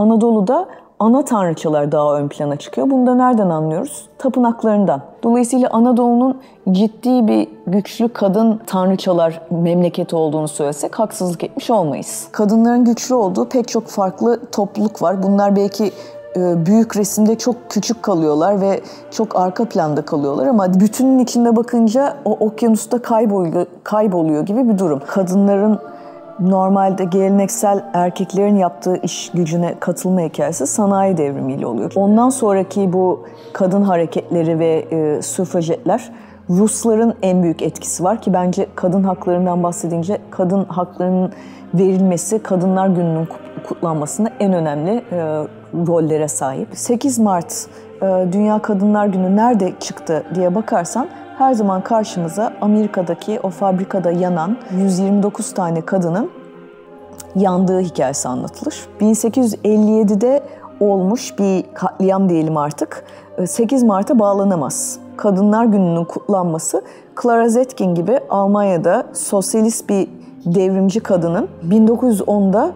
Anadolu'da ana tanrıçalar daha ön plana çıkıyor. Bunu da nereden anlıyoruz? Tapınaklarından. Dolayısıyla Anadolu'nun ciddi bir güçlü kadın tanrıçalar memleketi olduğunu söylesek haksızlık etmiş olmayız. Kadınların güçlü olduğu pek çok farklı topluluk var. Bunlar belki e, büyük resimde çok küçük kalıyorlar ve çok arka planda kalıyorlar ama bütünün içinde bakınca o okyanusta kayboluyor, kayboluyor gibi bir durum. Kadınların normalde geleneksel erkeklerin yaptığı iş gücüne katılma hikayesi sanayi devrimiyle oluyor. Ondan sonraki bu kadın hareketleri ve e, süfrajetler Rusların en büyük etkisi var ki bence kadın haklarından bahsedince kadın haklarının verilmesi Kadınlar Günü'nün kutlanmasında en önemli e, rollere sahip. 8 Mart e, Dünya Kadınlar Günü nerede çıktı diye bakarsan her zaman karşımıza Amerika'daki o fabrikada yanan 129 tane kadının yandığı hikayesi anlatılır. 1857'de olmuş bir katliam diyelim artık. 8 ee, Mart'a bağlanamaz. Kadınlar Günü'nün kutlanması Clara Zetkin gibi Almanya'da sosyalist bir devrimci kadının 1910'da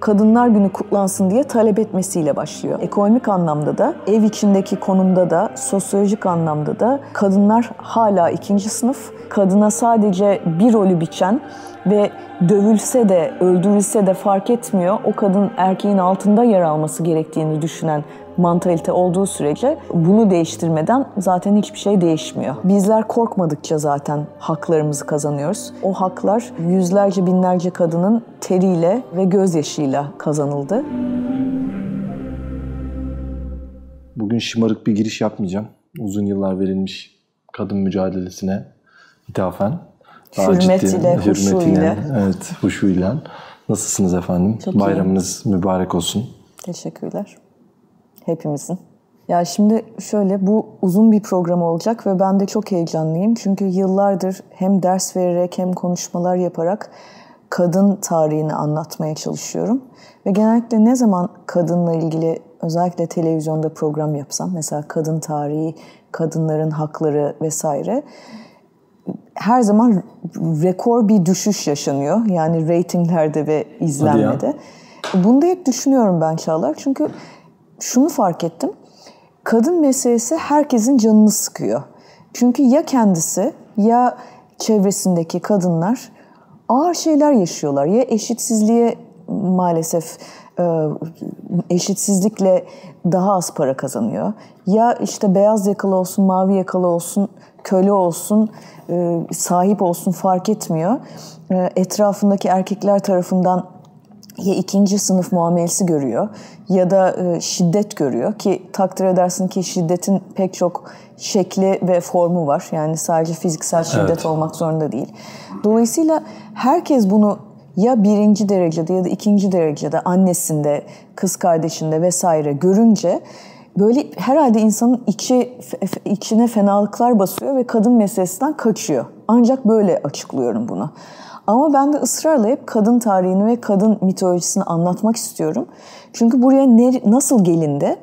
Kadınlar Günü kutlansın diye talep etmesiyle başlıyor. Ekonomik anlamda da, ev içindeki konumda da, sosyolojik anlamda da kadınlar hala ikinci sınıf. Kadına sadece bir rolü biçen ve dövülse de, öldürülse de fark etmiyor. O kadın erkeğin altında yer alması gerektiğini düşünen mantalite olduğu sürece bunu değiştirmeden zaten hiçbir şey değişmiyor. Bizler korkmadıkça zaten haklarımızı kazanıyoruz. O haklar yüzlerce binlerce kadının teriyle ve gözyaşıyla kazanıldı. Bugün şımarık bir giriş yapmayacağım. Uzun yıllar verilmiş kadın mücadelesine ithafen. Hürmetiyle, huşuyla. Evet, huşuyla. Nasılsınız efendim? Çok Bayramınız iyi. mübarek olsun. Teşekkürler hepimizin. Ya şimdi şöyle bu uzun bir program olacak ve ben de çok heyecanlıyım. Çünkü yıllardır hem ders vererek hem konuşmalar yaparak kadın tarihini anlatmaya çalışıyorum. Ve genellikle ne zaman kadınla ilgili özellikle televizyonda program yapsam mesela kadın tarihi, kadınların hakları vesaire her zaman rekor bir düşüş yaşanıyor. Yani reytinglerde ve izlenmede. Bunu da hep düşünüyorum ben Çağlar. Çünkü şunu fark ettim. Kadın meselesi herkesin canını sıkıyor. Çünkü ya kendisi ya çevresindeki kadınlar ağır şeyler yaşıyorlar. Ya eşitsizliğe maalesef e, eşitsizlikle daha az para kazanıyor. Ya işte beyaz yakalı olsun, mavi yakalı olsun, köle olsun, e, sahip olsun fark etmiyor. E, etrafındaki erkekler tarafından ya ikinci sınıf muamelesi görüyor ya da e, şiddet görüyor ki takdir edersin ki şiddetin pek çok şekli ve formu var. Yani sadece fiziksel şiddet evet. olmak zorunda değil. Dolayısıyla herkes bunu ya birinci derecede ya da ikinci derecede annesinde, kız kardeşinde vesaire görünce böyle herhalde insanın içi içine fenalıklar basıyor ve kadın meselesinden kaçıyor. Ancak böyle açıklıyorum bunu. Ama ben de ısrarla hep kadın tarihini ve kadın mitolojisini anlatmak istiyorum. Çünkü buraya ne, nasıl gelindi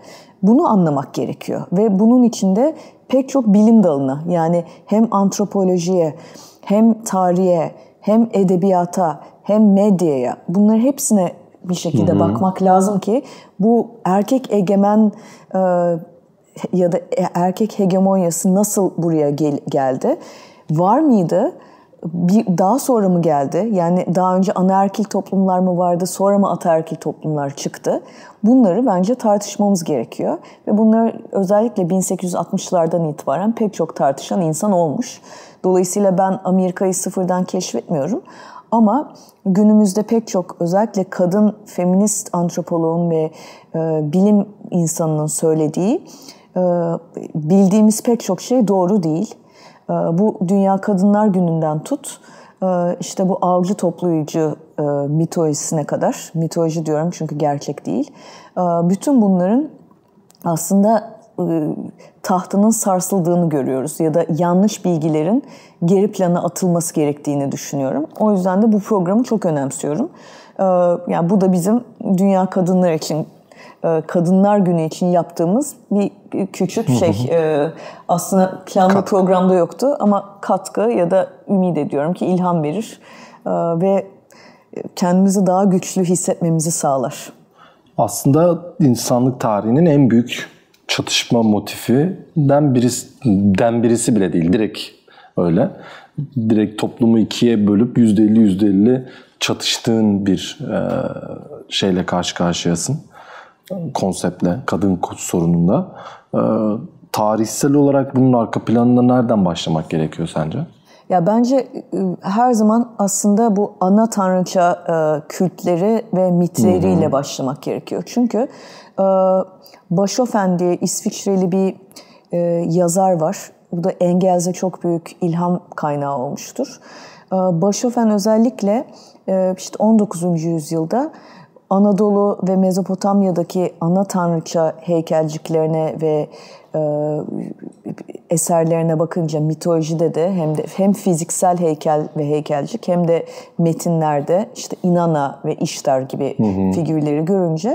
bunu anlamak gerekiyor. Ve bunun içinde pek çok bilim dalına yani hem antropolojiye hem tarihe hem edebiyata hem medyaya bunları hepsine bir şekilde Hı-hı. bakmak lazım ki bu erkek egemen e, ya da e, erkek hegemonyası nasıl buraya gel- geldi? Var mıydı? bir daha sonra mı geldi? Yani daha önce anaerkil toplumlar mı vardı, sonra mı ataerkil toplumlar çıktı? Bunları bence tartışmamız gerekiyor. Ve bunları özellikle 1860'lardan itibaren pek çok tartışan insan olmuş. Dolayısıyla ben Amerika'yı sıfırdan keşfetmiyorum. Ama günümüzde pek çok özellikle kadın feminist antropoloğun ve e, bilim insanının söylediği e, bildiğimiz pek çok şey doğru değil ee, bu Dünya Kadınlar Günü'nden tut, e, işte bu avcı toplayıcı e, mitolojisine kadar, mitoloji diyorum çünkü gerçek değil. Ee, bütün bunların aslında e, tahtının sarsıldığını görüyoruz ya da yanlış bilgilerin geri plana atılması gerektiğini düşünüyorum. O yüzden de bu programı çok önemsiyorum. Ee, yani bu da bizim Dünya Kadınlar için e, Kadınlar Günü için yaptığımız bir küçük şey e, aslında planlı programda yoktu ama katkı ya da ümit ediyorum ki ilham verir e, ve kendimizi daha güçlü hissetmemizi sağlar. Aslında insanlık tarihinin en büyük çatışma motifinden birisi, den birisi bile değil. Direkt öyle. Direkt toplumu ikiye bölüp %50 %50 çatıştığın bir e, şeyle karşı karşıyasın konseptle, kadın sorununda. Ee, tarihsel olarak bunun arka planına nereden başlamak gerekiyor sence? Ya bence ıı, her zaman aslında bu ana tanrıça ıı, kültleri ve mitleriyle hmm. başlamak gerekiyor. Çünkü e, ıı, Başofen diye İsviçreli bir yazar var. Bu da Engels'e çok büyük ilham kaynağı olmuştur. E, Başofen özellikle işte 19. yüzyılda Anadolu ve Mezopotamya'daki ana tanrıça heykelciklerine ve e, eserlerine bakınca mitolojide de hem de hem fiziksel heykel ve heykelcik hem de metinlerde işte Inanna ve İştar gibi hı hı. figürleri görünce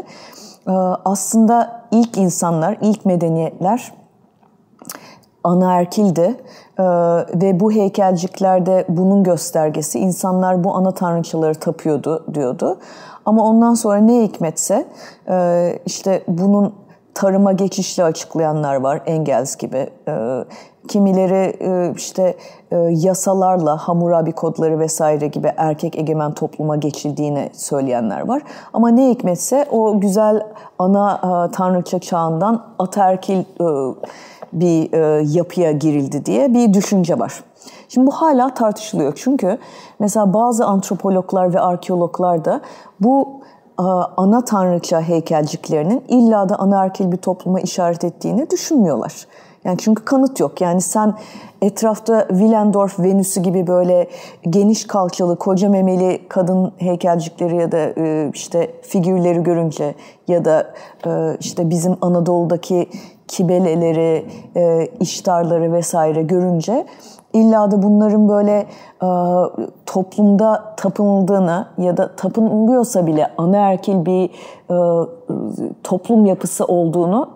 e, aslında ilk insanlar, ilk medeniyetler anaerkildi ee, ve bu heykelciklerde bunun göstergesi insanlar bu ana tanrıçaları tapıyordu diyordu. Ama ondan sonra ne hikmetse e, işte bunun tarıma geçişle açıklayanlar var Engels gibi. E, kimileri e, işte e, yasalarla Hammurabi kodları vesaire gibi erkek egemen topluma geçildiğini söyleyenler var. Ama ne hikmetse o güzel ana e, tanrıça çağından aterkil e, bir e, yapıya girildi diye bir düşünce var. Şimdi bu hala tartışılıyor çünkü mesela bazı antropologlar ve arkeologlar da bu e, ana tanrıça heykelciklerinin illa da anaerkil bir topluma işaret ettiğini düşünmüyorlar. Yani çünkü kanıt yok. Yani sen etrafta Willendorf Venüsü gibi böyle geniş kalçalı, koca memeli kadın heykelcikleri ya da e, işte figürleri görünce ya da e, işte bizim Anadolu'daki kibeleleri, e, iştarları vesaire görünce illa da bunların böyle e, toplumda tapınıldığını ya da tapınılıyorsa bile anaerkil bir e, toplum yapısı olduğunu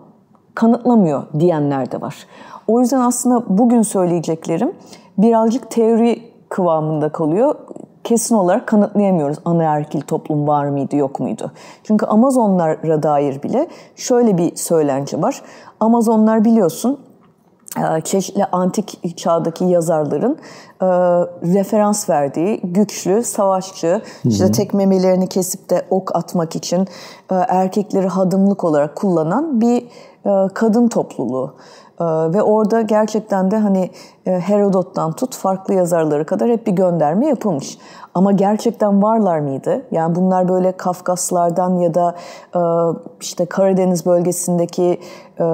kanıtlamıyor diyenler de var. O yüzden aslında bugün söyleyeceklerim birazcık teori kıvamında kalıyor kesin olarak kanıtlayamıyoruz anaerkil toplum var mıydı yok muydu. Çünkü Amazonlara dair bile şöyle bir söylence var. Amazonlar biliyorsun e, çeşitli antik çağdaki yazarların e, referans verdiği güçlü, savaşçı, Hı-hı. işte tekmemelerini kesip de ok atmak için e, erkekleri hadımlık olarak kullanan bir e, kadın topluluğu. Ee, ve orada gerçekten de hani e, Herodot'tan tut farklı yazarları kadar hep bir gönderme yapılmış. Ama gerçekten varlar mıydı? Yani bunlar böyle Kafkaslardan ya da e, işte Karadeniz bölgesindeki e,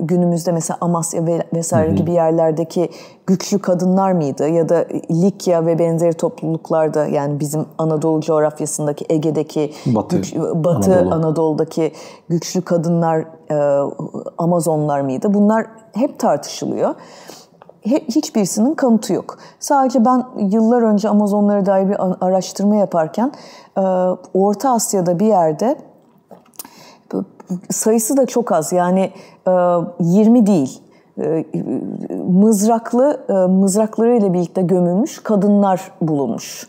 günümüzde mesela Amasya vesaire gibi yerlerdeki güçlü kadınlar mıydı? Ya da Likya ve benzeri topluluklarda yani bizim Anadolu coğrafyasındaki Ege'deki Batı, güç, e, Batı Anadolu. Anadolu'daki güçlü kadınlar Amazonlar mıydı? Bunlar hep tartışılıyor hiçbirisinin kanıtı yok. Sadece ben yıllar önce Amazonlara dair bir araştırma yaparken e, Orta Asya'da bir yerde sayısı da çok az yani 20 e, değil e, mızraklı mızraklarıyla birlikte gömülmüş kadınlar bulunmuş.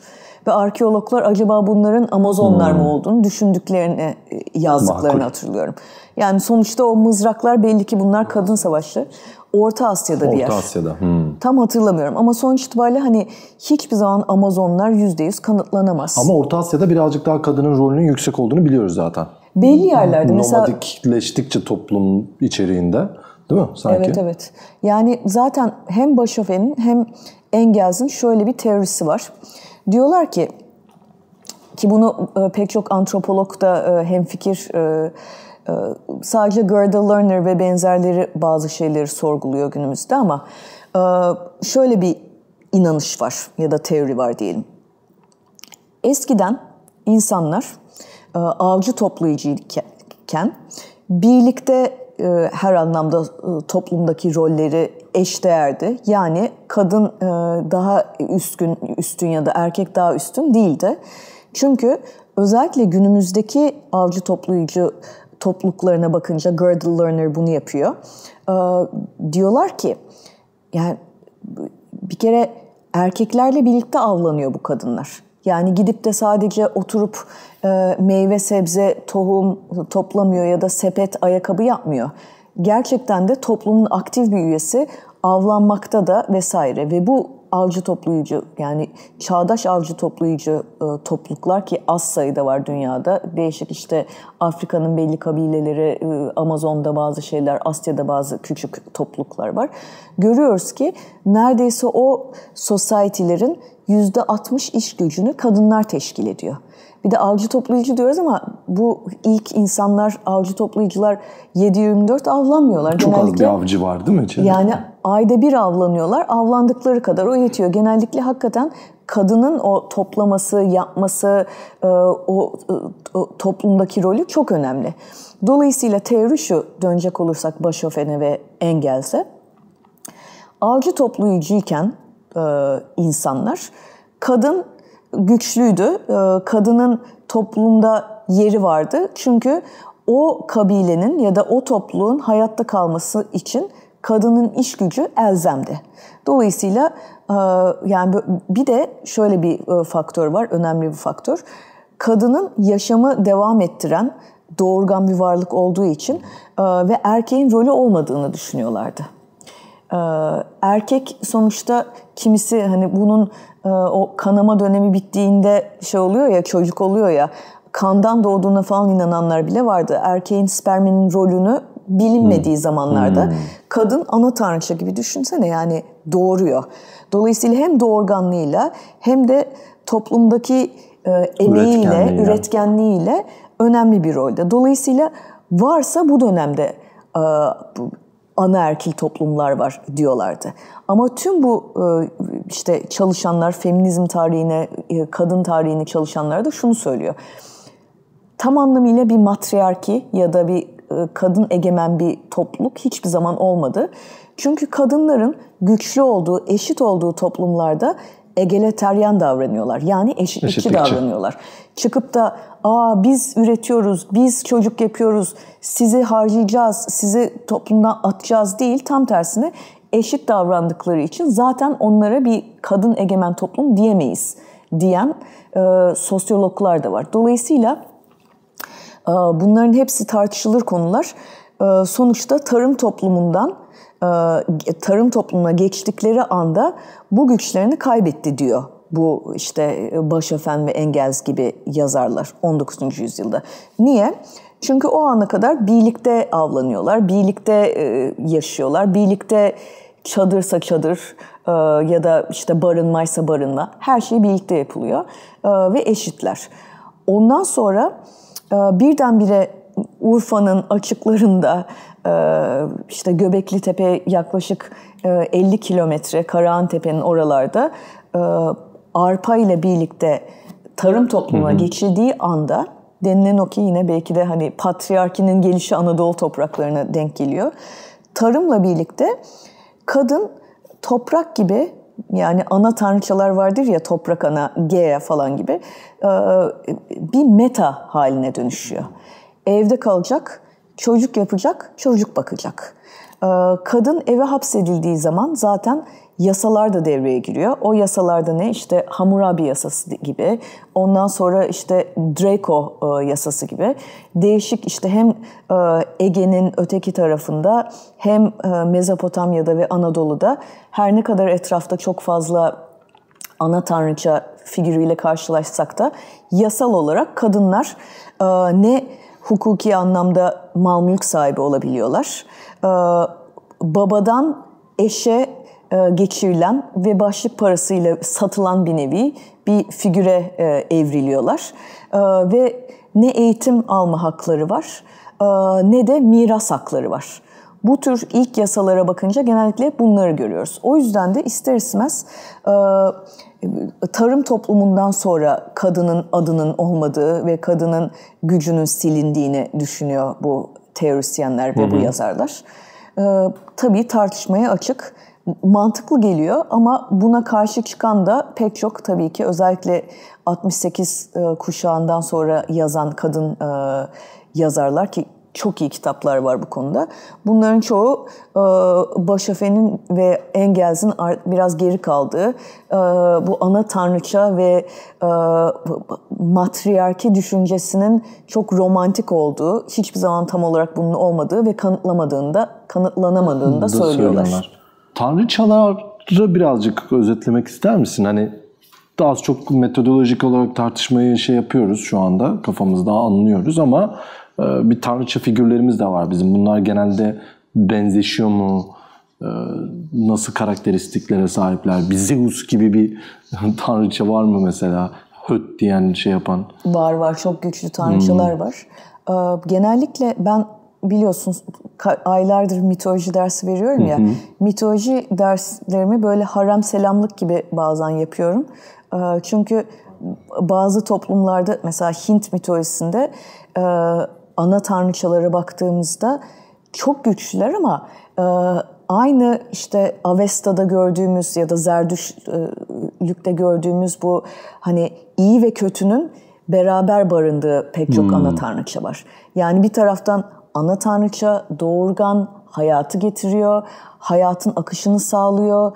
Ve arkeologlar acaba bunların Amazonlar hmm. mı olduğunu düşündüklerini e, yazdıklarını Makul. hatırlıyorum. Yani sonuçta o mızraklar belli ki bunlar kadın savaşçı. Orta Asya'da Orta bir yer. Orta Asya'da. Hmm. Tam hatırlamıyorum ama sonuç itibariyle hani hiçbir zaman Amazonlar %100 kanıtlanamaz. Ama Orta Asya'da birazcık daha kadının rolünün yüksek olduğunu biliyoruz zaten. Belli yerlerde hmm. mesela... Nomadikleştikçe toplum içeriğinde değil mi sanki? Evet evet. Yani zaten hem Başofen'in hem Engels'in şöyle bir teorisi var. Diyorlar ki ki bunu e, pek çok antropolog da e, hemfikir e, sadece Gerda Lerner ve benzerleri bazı şeyleri sorguluyor günümüzde ama şöyle bir inanış var ya da teori var diyelim. Eskiden insanlar avcı toplayıcıyken birlikte her anlamda toplumdaki rolleri eşdeğerdi. Yani kadın e, daha üstün, üstün ya da erkek daha üstün değildi. Çünkü özellikle günümüzdeki avcı toplayıcı topluluklarına bakınca Girdle Learner bunu yapıyor. E, diyorlar ki yani bir kere erkeklerle birlikte avlanıyor bu kadınlar. Yani gidip de sadece oturup e, meyve, sebze, tohum toplamıyor ya da sepet, ayakkabı yapmıyor gerçekten de toplumun aktif bir üyesi avlanmakta da vesaire ve bu avcı toplayıcı yani çağdaş avcı toplayıcı e, topluluklar ki az sayıda var dünyada. Değişik işte Afrika'nın belli kabileleri, e, Amazon'da bazı şeyler, Asya'da bazı küçük topluluklar var. Görüyoruz ki neredeyse o society'lerin %60 iş gücünü kadınlar teşkil ediyor. Bir de avcı toplayıcı diyoruz ama bu ilk insanlar avcı toplayıcılar 7-24 avlanmıyorlar. Çok Genellikle, az bir avcı var değil mi? Içeride? Yani ayda bir avlanıyorlar. Avlandıkları kadar o yetiyor. Genellikle hakikaten kadının o toplaması, yapması, e, e, o toplumdaki rolü çok önemli. Dolayısıyla teori şu, dönecek olursak Başofen'e ve Engels'e. Avcı toplayıcıyken e, insanlar kadın güçlüydü. Ee, kadının toplumda yeri vardı. Çünkü o kabilenin ya da o topluluğun hayatta kalması için kadının iş gücü elzemdi. Dolayısıyla e, yani bir de şöyle bir e, faktör var, önemli bir faktör. Kadının yaşamı devam ettiren doğurgan bir varlık olduğu için e, ve erkeğin rolü olmadığını düşünüyorlardı. Ee, erkek sonuçta kimisi hani bunun e, o kanama dönemi bittiğinde şey oluyor ya çocuk oluyor ya kandan doğduğuna falan inananlar bile vardı. Erkeğin sperminin rolünü bilinmediği hmm. zamanlarda hmm. kadın ana tanrıça gibi düşünsene yani doğuruyor. Dolayısıyla hem doğurganlığıyla hem de toplumdaki e, emeğiyle, üretkenliğiyle. önemli bir rolde. Dolayısıyla varsa bu dönemde e, anaerkil toplumlar var diyorlardı. Ama tüm bu e, işte çalışanlar, feminizm tarihine, e, kadın tarihini çalışanlar da şunu söylüyor. Tam anlamıyla bir matriarki ya da bir e, kadın egemen bir topluluk hiçbir zaman olmadı. Çünkü kadınların güçlü olduğu, eşit olduğu toplumlarda egaleteryan davranıyorlar. Yani eşitlikçi, eşitlikçi davranıyorlar. Çıkıp da aa biz üretiyoruz, biz çocuk yapıyoruz, sizi harcayacağız, sizi toplumdan atacağız değil. Tam tersine eşit davrandıkları için zaten onlara bir kadın egemen toplum diyemeyiz diyen e, sosyologlar da var. Dolayısıyla e, bunların hepsi tartışılır konular. E, sonuçta tarım toplumundan e, tarım toplumuna geçtikleri anda bu güçlerini kaybetti diyor bu işte e, Başöfen ve Engels gibi yazarlar 19. yüzyılda. Niye? Çünkü o ana kadar birlikte avlanıyorlar, birlikte e, yaşıyorlar, birlikte çadırsa çadır ya da işte barınmaysa barınma her şey birlikte yapılıyor ve eşitler. Ondan sonra birdenbire Urfa'nın açıklarında e, işte Göbekli Tepe yaklaşık 50 e, kilometre Karahan Tepe'nin oralarda e, arpa ile birlikte tarım toplumuna hı geçildiği anda denilen o ki yine belki de hani patriarkinin gelişi Anadolu topraklarına denk geliyor. Tarımla birlikte kadın toprak gibi yani ana tanrıçalar vardır ya toprak ana, Gea falan gibi bir meta haline dönüşüyor evde kalacak, çocuk yapacak, çocuk bakacak. Ee, kadın eve hapsedildiği zaman zaten yasalar da devreye giriyor. O yasalarda ne? İşte Hammurabi yasası gibi, ondan sonra işte Draco e, yasası gibi değişik işte hem e, Ege'nin öteki tarafında hem e, Mezopotamya'da ve Anadolu'da her ne kadar etrafta çok fazla ana tanrıça figürüyle karşılaşsak da yasal olarak kadınlar ne hukuki anlamda mal mülk sahibi olabiliyorlar. Ee, babadan eşe e, geçirilen ve başlık parasıyla satılan bir nevi bir figüre e, evriliyorlar. Ee, ve ne eğitim alma hakları var e, ne de miras hakları var bu tür ilk yasalara bakınca genellikle bunları görüyoruz. O yüzden de ister istemez e, tarım toplumundan sonra kadının adının olmadığı ve kadının gücünün silindiğini düşünüyor bu teorisyenler ve bu yazarlar. E, tabii tartışmaya açık mantıklı geliyor ama buna karşı çıkan da pek çok tabii ki özellikle 68 e, kuşağından sonra yazan kadın yazarlar ki çok iyi kitaplar var bu konuda. Bunların çoğu e, Başafe'nin ve Engels'in biraz geri kaldığı e, bu ana tanrıça ve e, matriyarki düşüncesinin çok romantik olduğu, hiçbir zaman tam olarak bunun olmadığı ve kanıtlamadığında, kanıtlanamadığında da söylüyorlar. söylüyorlar. Tanrıçaları birazcık özetlemek ister misin? Hani daha az çok metodolojik olarak tartışmayı şey yapıyoruz şu anda kafamızda anlıyoruz ama ee, bir tanrıça figürlerimiz de var bizim. Bunlar genelde benzeşiyor mu? Ee, nasıl karakteristiklere sahipler? Bir Zeus gibi bir tanrıça var mı mesela? Höt diyen şey yapan. Var var. Çok güçlü tanrıçalar hmm. var. Ee, genellikle ben biliyorsunuz aylardır mitoloji dersi veriyorum ya. Hı Mitoloji derslerimi böyle harem selamlık gibi bazen yapıyorum. Çünkü bazı toplumlarda mesela Hint mitolojisinde e, ana tanrıçalara baktığımızda çok güçlüler ama e, aynı işte Avesta'da gördüğümüz ya da Zerdüşlük'te e, gördüğümüz bu hani iyi ve kötünün beraber barındığı pek çok hmm. ana tanrıça var. Yani bir taraftan ana tanrıça doğurgan hayatı getiriyor, hayatın akışını sağlıyor,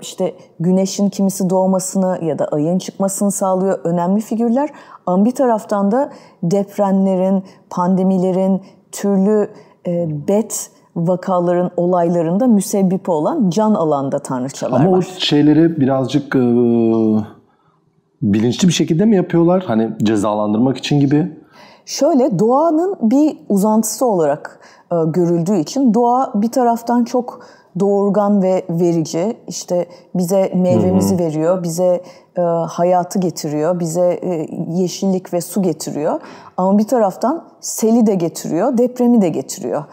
işte güneşin kimisi doğmasını ya da ayın çıkmasını sağlıyor önemli figürler. Ama bir taraftan da depremlerin, pandemilerin, türlü bet vakaların, olaylarında müsebbipi olan can alanda tanrıçalar Ama var. Ama o şeyleri birazcık e, bilinçli bir şekilde mi yapıyorlar? Hani cezalandırmak için gibi Şöyle doğanın bir uzantısı olarak e, görüldüğü için doğa bir taraftan çok doğurgan ve verici. İşte bize meyvemizi Hı-hı. veriyor, bize e, hayatı getiriyor, bize e, yeşillik ve su getiriyor. Ama bir taraftan seli de getiriyor, depremi de getiriyor.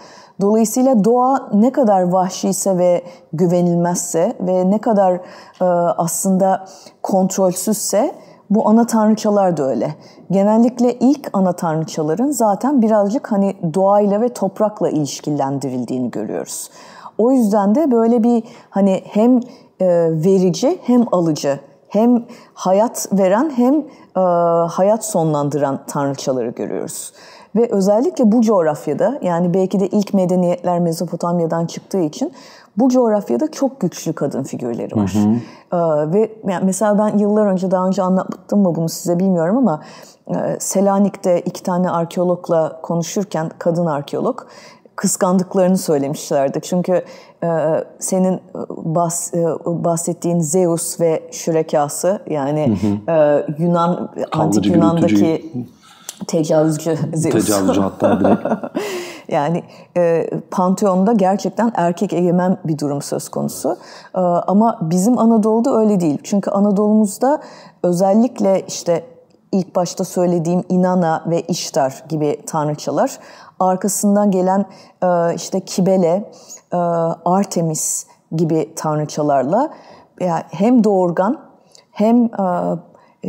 Dolayısıyla doğa ne kadar vahşi ise ve güvenilmezse ve ne kadar e, aslında kontrolsüzse bu ana tanrıçalar da öyle. Genellikle ilk ana tanrıçaların zaten birazcık hani doğayla ve toprakla ilişkilendirildiğini görüyoruz. O yüzden de böyle bir hani hem e, verici hem alıcı hem hayat veren hem e, hayat sonlandıran tanrıçaları görüyoruz. Ve özellikle bu coğrafyada yani belki de ilk medeniyetler Mezopotamya'dan çıktığı için bu coğrafyada çok güçlü kadın figürleri var. Hı hı. Ee, ve yani mesela ben yıllar önce daha önce anlattım mı bunu size bilmiyorum ama e, Selanik'te iki tane arkeologla konuşurken kadın arkeolog kıskandıklarını söylemişlerdi. Çünkü e, senin e, bahs, e, bahsettiğin Zeus ve Şürekası yani hı hı. E, Yunan Kaldırıcı antik Yunan'daki Tecavüzcü Zeus. Tecavüzcü hatta direkt. yani e, Pantheon'da gerçekten erkek egemen bir durum söz konusu. E, ama bizim Anadolu'da öyle değil. Çünkü Anadolu'muzda özellikle işte ilk başta söylediğim İnana ve İştar gibi tanrıçalar. Arkasından gelen e, işte Kibele, e, Artemis gibi tanrıçalarla yani hem doğurgan hem e,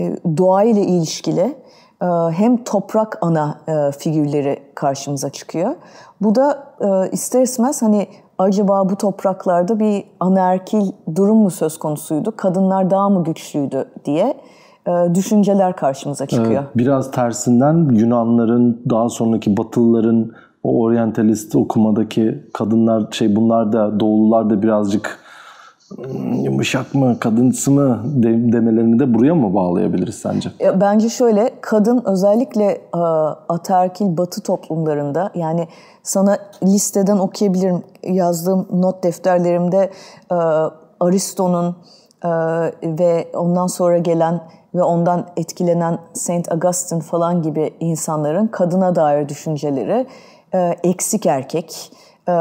e doğa ile ilişkili e, hem toprak ana e, figürleri karşımıza çıkıyor. Bu da e, ister istemez hani acaba bu topraklarda bir anaerkil durum mu söz konusuydu? Kadınlar daha mı güçlüydü diye düşünceler karşımıza çıkıyor. Biraz tersinden Yunanların daha sonraki Batılıların o oryantalist okumadaki kadınlar şey bunlar da doğulular da birazcık Hmm, yumuşak mı, kadınsı mı demelerini de buraya mı bağlayabiliriz sence? Bence şöyle, kadın özellikle aterkil batı toplumlarında yani sana listeden okuyabilirim yazdığım not defterlerimde Aristo'nun ve ondan sonra gelen ve ondan etkilenen Saint Augustine falan gibi insanların kadına dair düşünceleri eksik erkek, e,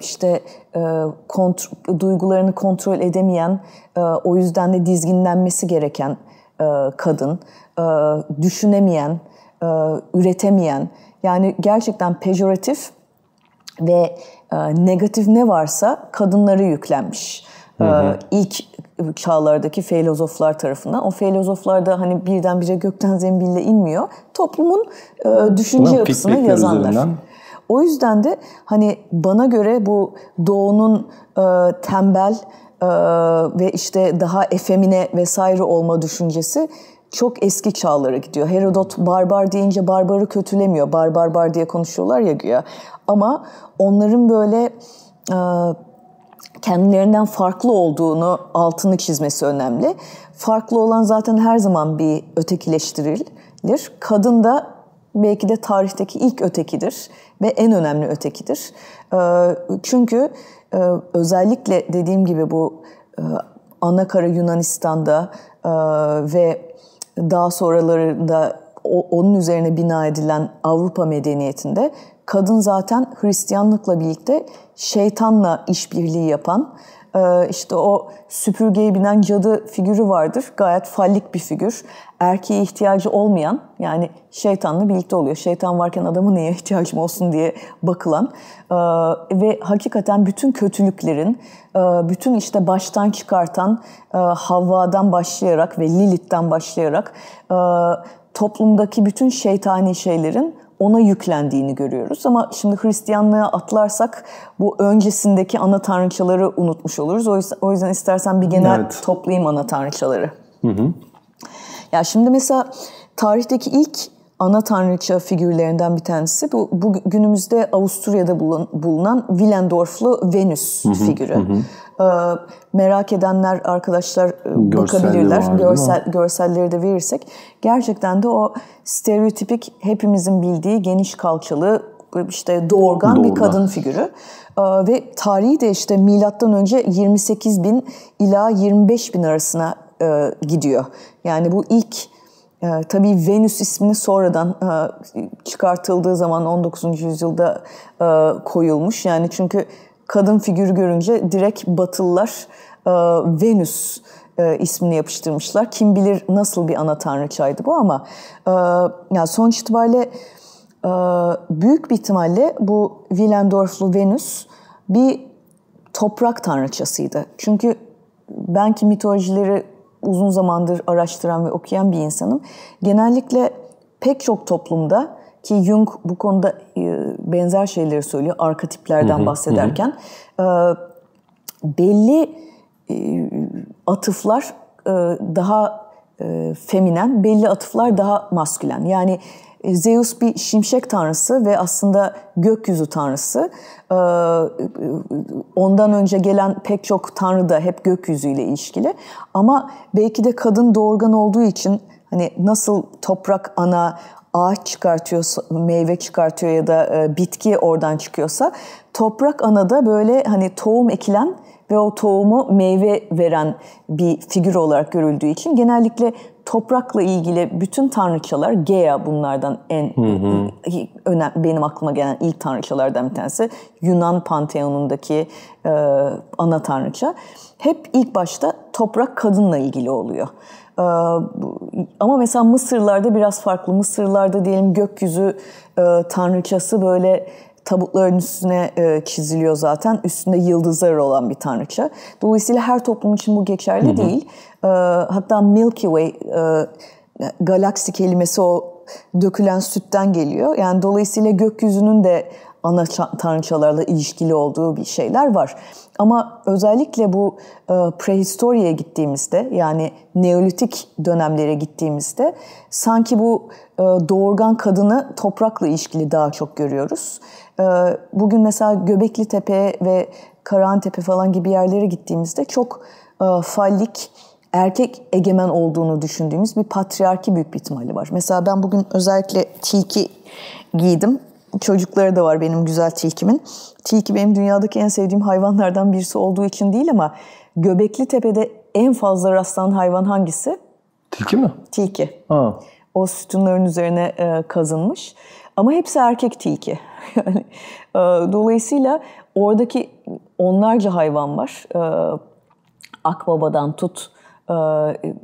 işte e, kontr duygularını kontrol edemeyen, e, o yüzden de dizginlenmesi gereken kadın, düşünemeyen, üretemeyen, yani gerçekten pejoratif ve negatif ne varsa kadınları yüklenmiş. Hı hı. İlk çağlardaki filozoflar tarafından. O filozoflar da hani birdenbire gökten zembille inmiyor. Toplumun düşünce Bunun yapısını yazanlar. Üzerinden o yüzden de hani bana göre bu doğunun e, tembel e, ve işte daha efemine vesaire olma düşüncesi çok eski çağlara gidiyor. Herodot barbar deyince barbarı kötülemiyor. Barbar bar diye konuşuyorlar ya güya. Ama onların böyle e, kendilerinden farklı olduğunu altını çizmesi önemli. Farklı olan zaten her zaman bir ötekileştirilir. Kadın da belki de tarihteki ilk ötekidir ve en önemli ötekidir. Ee, çünkü e, özellikle dediğim gibi bu e, Anakara Yunanistan'da e, ve daha sonralarında onun üzerine bina edilen Avrupa medeniyetinde kadın zaten Hristiyanlıkla birlikte şeytanla işbirliği yapan ee, işte o süpürgeye binen cadı figürü vardır. Gayet fallik bir figür. Erkeğe ihtiyacı olmayan yani şeytanla birlikte oluyor. Şeytan varken adamı neye ihtiyacım olsun diye bakılan ee, ve hakikaten bütün kötülüklerin, ee, bütün işte baştan çıkartan Havva'dan başlayarak ve Lilith'ten başlayarak toplumdaki bütün şeytani şeylerin ona yüklendiğini görüyoruz. Ama şimdi Hristiyanlığa atlarsak bu öncesindeki ana tanrıçaları unutmuş oluruz. O yüzden, o yüzden istersen bir genel evet. toplayayım ana tanrıçaları. Hı hı. Ya şimdi mesela tarihteki ilk ana tanrıça figürlerinden bir tanesi. Bu, bu günümüzde Avusturya'da bulunan, bulunan Willendorflu Venüs hı hı, figürü. Hı. Ee, merak edenler arkadaşlar e, Görselli bakabilirler. Var, Görsel, görselleri de verirsek. Gerçekten de o stereotipik hepimizin bildiği geniş kalçalı e, işte doğurgan, doğurgan. bir kadın figürü. Ee, ve tarihi de işte milattan önce 28 bin ila 25 bin arasına e, gidiyor. Yani bu ilk e, tabii Venüs ismini sonradan e, çıkartıldığı zaman 19. yüzyılda e, koyulmuş. Yani çünkü kadın figürü görünce direkt Batılılar e, Venüs e, ismini yapıştırmışlar. Kim bilir nasıl bir ana tanrıçaydı bu ama e, yani sonuç itibariyle e, büyük bir ihtimalle bu Willendorflu Venüs bir toprak tanrıçasıydı. Çünkü ben ki mitolojileri uzun zamandır araştıran ve okuyan bir insanım. Genellikle pek çok toplumda ki Jung bu konuda e, benzer şeyleri söylüyor arketiplerden hı bahsederken e, belli e, atıflar daha feminen, belli atıflar daha maskülen. Yani e, Zeus bir şimşek tanrısı ve aslında gökyüzü tanrısı. Ee, ondan önce gelen pek çok tanrı da hep gökyüzüyle ilişkili. Ama belki de kadın doğurgan olduğu için hani nasıl toprak ana, ağaç çıkartıyor, meyve çıkartıyor ya da e, bitki oradan çıkıyorsa toprak ana da böyle hani tohum ekilen ve o tohumu meyve veren bir figür olarak görüldüğü için genellikle toprakla ilgili bütün tanrıçalar, Gea bunlardan en hı hı. önemli, benim aklıma gelen ilk tanrıçalardan bir tanesi. Yunan panteonundaki e, ana tanrıça. Hep ilk başta toprak kadınla ilgili oluyor. E, ama mesela Mısırlarda biraz farklı. Mısırlarda diyelim gökyüzü e, tanrıçası böyle tabutların üstüne e, çiziliyor zaten. Üstünde yıldızlar olan bir tanrıça. Dolayısıyla her toplum için bu geçerli hı hı. değil. E, hatta Milky Way e, galaksi kelimesi o dökülen sütten geliyor. Yani dolayısıyla gökyüzünün de ana tanrıçalarla ilişkili olduğu bir şeyler var. Ama özellikle bu e, prehistoriye gittiğimizde yani neolitik dönemlere gittiğimizde sanki bu e, doğurgan kadını toprakla ilişkili daha çok görüyoruz. E, bugün mesela Göbekli Tepe ve Tepe falan gibi yerlere gittiğimizde çok e, fallik, erkek egemen olduğunu düşündüğümüz bir patriarki büyük bir ihtimali var. Mesela ben bugün özellikle tilki giydim. Çocukları da var benim güzel tilkimin. Tilki benim dünyadaki en sevdiğim hayvanlardan birisi olduğu için değil ama Göbekli Tepe'de en fazla rastlanan hayvan hangisi? Tilki mi? Tilki. Aa. O sütunların üzerine e, kazınmış. Ama hepsi erkek tilki. yani, e, dolayısıyla oradaki onlarca hayvan var. E, akbabadan tut e,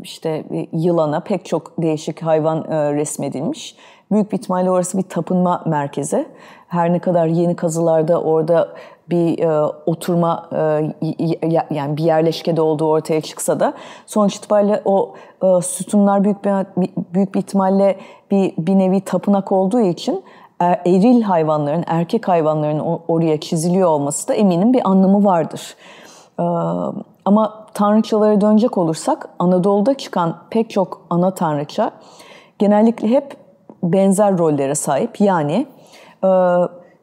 işte e, yılana pek çok değişik hayvan e, resmedilmiş. Büyük bir ihtimalle orası bir tapınma merkezi. Her ne kadar yeni kazılarda orada bir e, oturma e, yani bir yerleşkede olduğu ortaya çıksa da sonuç itibariyle o e, sütunlar büyük bir büyük bir ihtimalle bir bir nevi tapınak olduğu için er, eril hayvanların, erkek hayvanların oraya çiziliyor olması da eminim bir anlamı vardır. E, ama tanrıçalara dönecek olursak Anadolu'da çıkan pek çok ana tanrıça genellikle hep benzer rollere sahip. Yani e,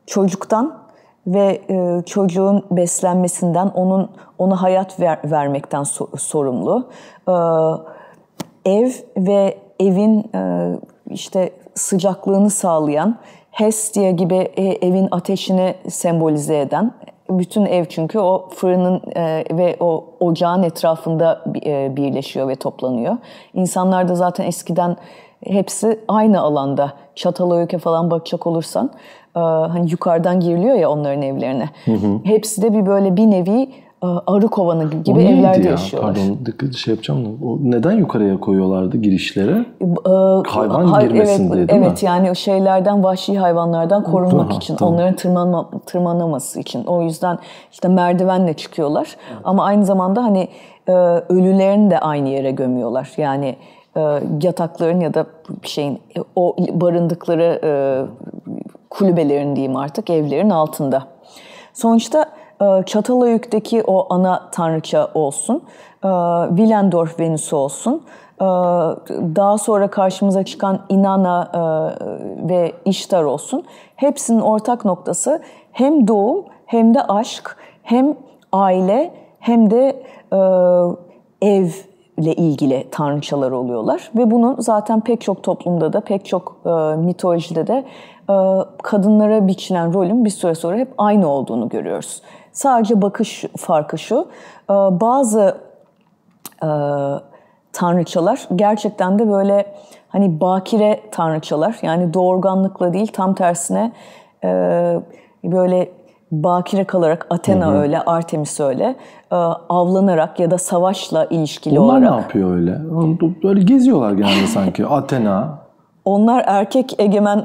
çocuktan ve e, çocuğun beslenmesinden, onun ona hayat ver, vermekten so, sorumlu. E, ev ve evin e, işte sıcaklığını sağlayan Hestia gibi e, evin ateşini sembolize eden bütün ev çünkü o fırının e, ve o ocağın etrafında e, birleşiyor ve toplanıyor. İnsanlar da zaten eskiden hepsi aynı alanda. Çatal öykü falan bakacak olursan e, hani yukarıdan giriliyor ya onların evlerine. Hı hı. Hepsi de bir böyle bir nevi e, arı kovanı gibi o evlerde ya? yaşıyorlar. Pardon dikkat şey yapacağım da o neden yukarıya koyuyorlardı girişlere? Ee, Hayvan ha, girmesin evet, diye değil Evet mi? yani şeylerden vahşi hayvanlardan korunmak Aha, için tamam. onların tırmanma, tırmanaması için o yüzden işte merdivenle çıkıyorlar evet. ama aynı zamanda hani e, ölülerini de aynı yere gömüyorlar yani e, yatakların ya da şeyin o barındıkları kulübelerin diyeyim artık evlerin altında. Sonuçta ee, Çatalhöyük'teki o ana tanrıça olsun, ee, Willendorf Venüs olsun, ee, daha sonra karşımıza çıkan Inanna e, ve İştar olsun. Hepsinin ortak noktası hem doğum hem de aşk hem aile hem de e, ev ile ilgili tanrıçalar oluyorlar ve bunun zaten pek çok toplumda da pek çok e, mitolojide de kadınlara biçilen rolün bir süre sonra hep aynı olduğunu görüyoruz. Sadece bakış farkı şu. E, bazı e, tanrıçalar gerçekten de böyle hani bakire tanrıçalar. Yani doğurganlıkla değil tam tersine e, böyle bakire kalarak Athena hı hı. öyle, Artemis öyle avlanarak ya da savaşla ilişkili Onlar olarak. Onlar ne yapıyor öyle? Böyle geziyorlar genelde sanki. Athena, onlar erkek egemen e, e,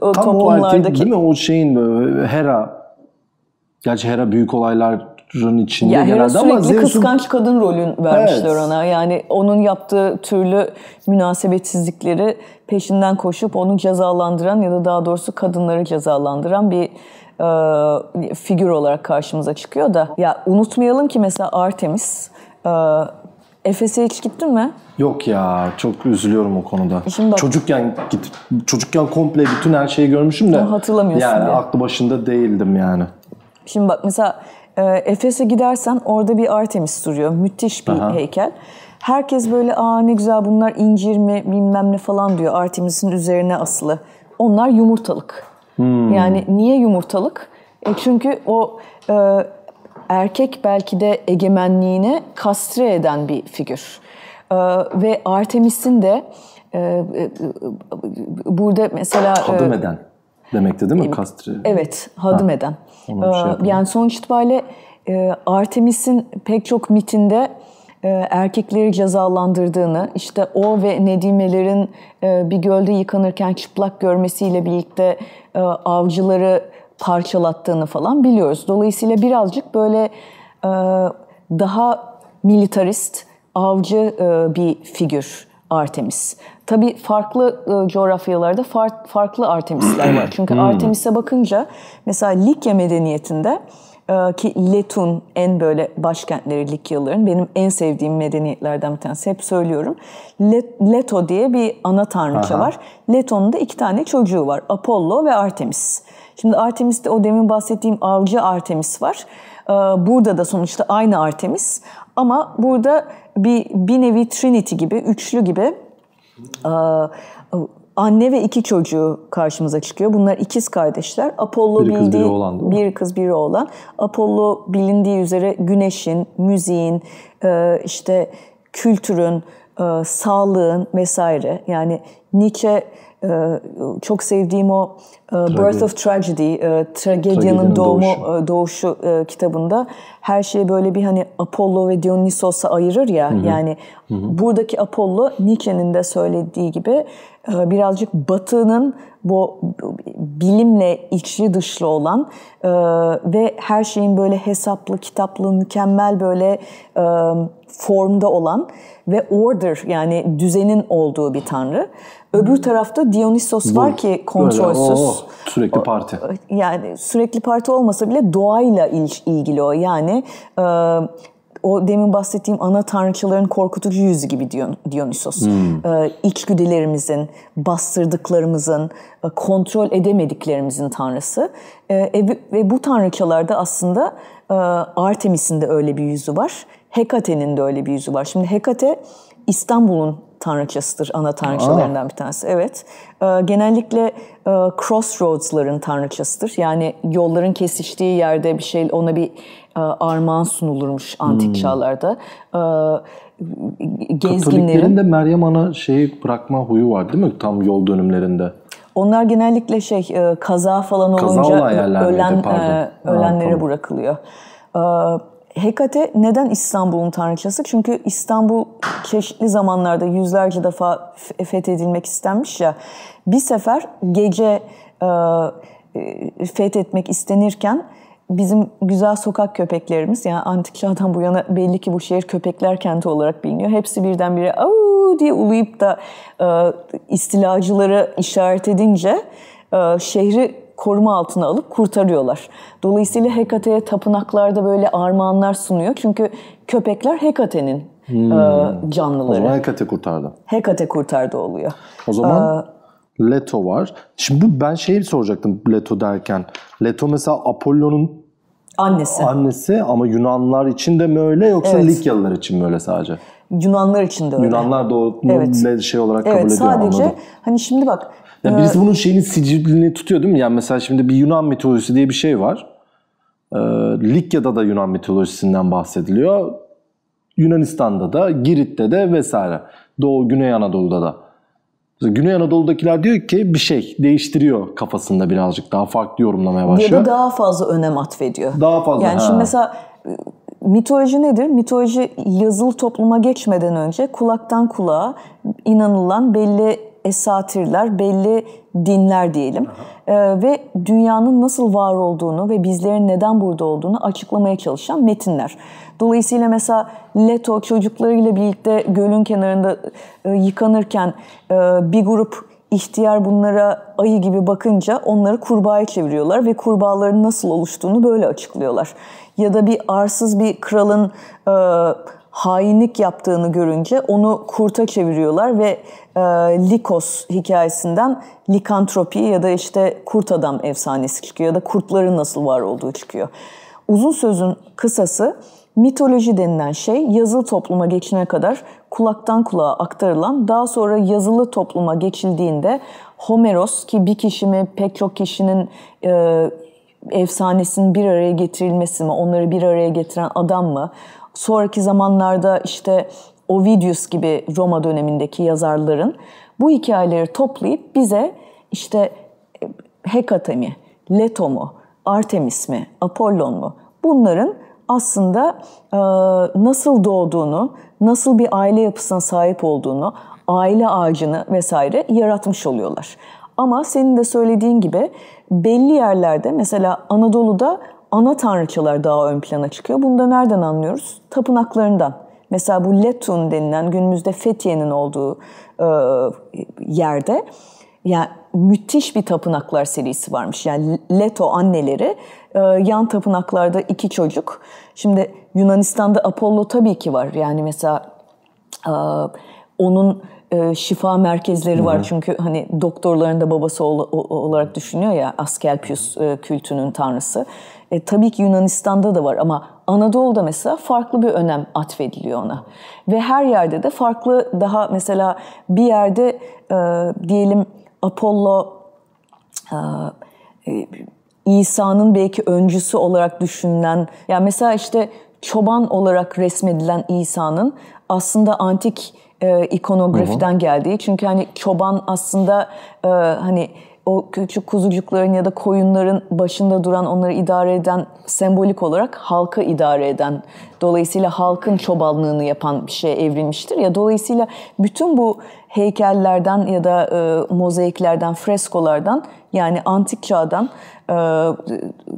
toplumlardaki... Tam o erkek değil mi? O şeyin böyle Hera Gerçi Hera büyük olayların içinde ya genelde ama Zeus'un... kıskanç kadın rolün vermişler evet. ona. Yani onun yaptığı türlü münasebetsizlikleri peşinden koşup onu cezalandıran ya da daha doğrusu kadınları cezalandıran bir e, figür olarak karşımıza çıkıyor da. Ya unutmayalım ki mesela Artemis e, Efes'e hiç gittin mi? Yok ya çok üzülüyorum o konuda. E şimdi bak, çocukken git çocukken komple bütün her şeyi görmüşüm de. Hatırlamıyorsun yani diye. aklı başında değildim yani. Şimdi bak mesela e, Efes'e gidersen orada bir Artemis duruyor. Müthiş bir Aha. heykel. Herkes böyle aa ne güzel bunlar incir mi bilmem ne falan diyor Artemis'in üzerine asılı. Onlar yumurtalık. Hmm. Yani niye yumurtalık? E çünkü o e, erkek belki de egemenliğine kastre eden bir figür. E, ve Artemis'in de e, e, e burada mesela... Kadın e, eden demekti değil mi? Kastri. Evet, hadım ha. eden. Şey ee, yani sonuç itibariyle e, Artemis'in pek çok mitinde e, erkekleri cezalandırdığını, işte o ve Nedimelerin e, bir gölde yıkanırken çıplak görmesiyle birlikte avcıları parçalattığını falan biliyoruz. Dolayısıyla birazcık böyle daha militarist, avcı bir figür Artemis. Tabii farklı e, coğrafyalarda far, farklı Artemisler var. Çünkü hmm. Artemis'e bakınca mesela Likya medeniyetinde e, ki Letun en böyle başkentleri Likyalıların benim en sevdiğim medeniyetlerden bir tanesi hep söylüyorum. Let, Leto diye bir ana tanrıça Aha. var. Leto'nun da iki tane çocuğu var. Apollo ve Artemis. Şimdi Artemis'te o demin bahsettiğim avcı Artemis var. E, burada da sonuçta aynı Artemis ama burada bir, bir nevi Trinity gibi, üçlü gibi e, anne ve iki çocuğu karşımıza çıkıyor. Bunlar ikiz kardeşler. Apollo biri bildiği, biri bir kız biri oğlan. Apollo bilindiği üzere güneşin, müziğin, e, işte kültürün, e, sağlığın vesaire. Yani Nietzsche ee, çok sevdiğim o e, Tragedy. Birth of Tragedy, e, Tragedyanın Doğumu Doğuşu, e, doğuşu kitabında her şeyi böyle bir hani Apollo ve Dionysos'a ayırır ya. Hı-hı. Yani Hı-hı. buradaki Apollo Nietzsche'nin de söylediği gibi birazcık Batı'nın bu bilimle içli dışlı olan ve her şeyin böyle hesaplı, kitaplı, mükemmel böyle formda olan ve order yani düzenin olduğu bir tanrı. Öbür tarafta Dionysos var ki kontrolsüz. Böyle, oh, oo, oh, sürekli parti. Yani sürekli parti olmasa bile doğayla ilgili o. Yani e, o demin bahsettiğim ana tanrıçaların korkutucu yüzü gibi Dionysos. Hmm. E, içgüdülerimizin, bastırdıklarımızın, e, kontrol edemediklerimizin tanrısı. E, e ve bu tanrıçalarda aslında e, Artemis'in de öyle bir yüzü var. Hekate'nin de öyle bir yüzü var. Şimdi Hekate İstanbul'un tanrıçasıdır, ana tanrıçalarından Aa. bir tanesi. Evet. E, genellikle e, crossroads'ların tanrıçasıdır. Yani yolların kesiştiği yerde bir şey ona bir e, armağan sunulurmuş antik hmm. çağlarda. E, gezginlerin de Meryem Ana şeyi bırakma huyu var değil mi tam yol dönümlerinde? Onlar genellikle şey e, kaza falan olunca ölen e, ölenlere ha, tamam. bırakılıyor. E, Hekate neden İstanbul'un tanrıçası? Çünkü İstanbul çeşitli zamanlarda yüzlerce defa fethedilmek istenmiş ya. Bir sefer gece e, e, fethetmek istenirken bizim güzel sokak köpeklerimiz yani antik çağdan bu yana belli ki bu şehir köpekler kenti olarak biliniyor. Hepsi birdenbire au diye uluyup da e, istilacıları işaret edince e, şehri koruma altına alıp kurtarıyorlar. Dolayısıyla Hekate'ye tapınaklarda böyle armağanlar sunuyor. Çünkü köpekler Hekate'nin hmm. e, canlıları. O zaman Hekate kurtardı. Hekate kurtardı oluyor. O zaman ee, Leto var. Şimdi bu ben şeyi soracaktım Leto derken. Leto mesela Apollo'nun Annesi. Annesi ama Yunanlar için de mi öyle yoksa evet. Likyalılar için mi öyle sadece? Yunanlar için de öyle. Yunanlar da o evet. şey olarak evet, kabul ediyor sadece, anladım. Hani şimdi bak yani birisi bunun şeyini sicilini tutuyor değil mi? Yani mesela şimdi bir Yunan mitolojisi diye bir şey var. E, Likya'da da Yunan mitolojisinden bahsediliyor. Yunanistan'da da, Girit'te de vesaire. Doğu, Güney Anadolu'da da. Mesela Güney Anadolu'dakiler diyor ki bir şey değiştiriyor kafasında birazcık daha farklı yorumlamaya başlıyor. Ya da daha fazla önem atfediyor. Daha fazla. Yani he. şimdi mesela ıı, mitoloji nedir? Mitoloji yazılı topluma geçmeden önce kulaktan kulağa inanılan belli esatirler, belli dinler diyelim. Aha. Ee, ve dünyanın nasıl var olduğunu ve bizlerin neden burada olduğunu açıklamaya çalışan metinler. Dolayısıyla mesela Leto çocuklarıyla birlikte gölün kenarında e, yıkanırken e, bir grup ihtiyar bunlara ayı gibi bakınca onları kurbağaya çeviriyorlar ve kurbağaların nasıl oluştuğunu böyle açıklıyorlar. Ya da bir arsız bir kralın e, hainlik yaptığını görünce onu kurta çeviriyorlar ve e, Likos hikayesinden likantropi ya da işte kurt adam efsanesi çıkıyor ya da kurtların nasıl var olduğu çıkıyor. Uzun sözün kısası mitoloji denilen şey yazılı topluma geçene kadar kulaktan kulağa aktarılan daha sonra yazılı topluma geçildiğinde Homeros ki bir kişi mi pek çok kişinin e, efsanesinin bir araya getirilmesi mi, onları bir araya getiren adam mı, sonraki zamanlarda işte Ovidius gibi Roma dönemindeki yazarların bu hikayeleri toplayıp bize işte e, Hekate mi, Leto mu, Artemis mi, Apollon mu bunların aslında e, nasıl doğduğunu, nasıl bir aile yapısına sahip olduğunu, aile ağacını vesaire yaratmış oluyorlar. Ama senin de söylediğin gibi belli yerlerde mesela Anadolu'da ana tanrıçalar daha ön plana çıkıyor. Bunu da nereden anlıyoruz? Tapınaklarından. Mesela bu Letun denilen günümüzde Fethiye'nin olduğu e, yerde yani müthiş bir tapınaklar serisi varmış. Yani Leto anneleri e, yan tapınaklarda iki çocuk. Şimdi Yunanistan'da Apollo tabii ki var. Yani mesela e, onun e, şifa merkezleri var. Hı-hı. Çünkü hani doktorların da babası ol, olarak düşünüyor ya Asclepius e, kültünün tanrısı. E, tabii ki Yunanistan'da da var ama Anadolu'da mesela farklı bir önem atfediliyor ona. Ve her yerde de farklı daha mesela bir yerde e, diyelim Apollo e, e İsa'nın belki öncüsü olarak düşünülen yani mesela işte çoban olarak resmedilen İsa'nın aslında antik e, ikonografiden geldiği çünkü hani çoban aslında e, hani o küçük kuzucukların ya da koyunların başında duran, onları idare eden, sembolik olarak halkı idare eden, dolayısıyla halkın çobanlığını yapan bir şeye evrilmiştir. Ya dolayısıyla bütün bu heykellerden ya da e, mozaiklerden, freskolardan yani antik çağdan e,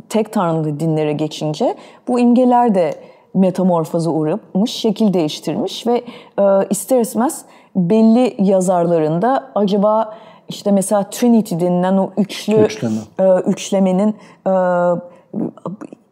tek tanrılı dinlere geçince bu imgeler de metamorfoza uğramış, şekil değiştirmiş ve e, ister istemez belli yazarlarında acaba işte mesela Trinity denilen o üçlü Üçleme. e, üçlemenin e,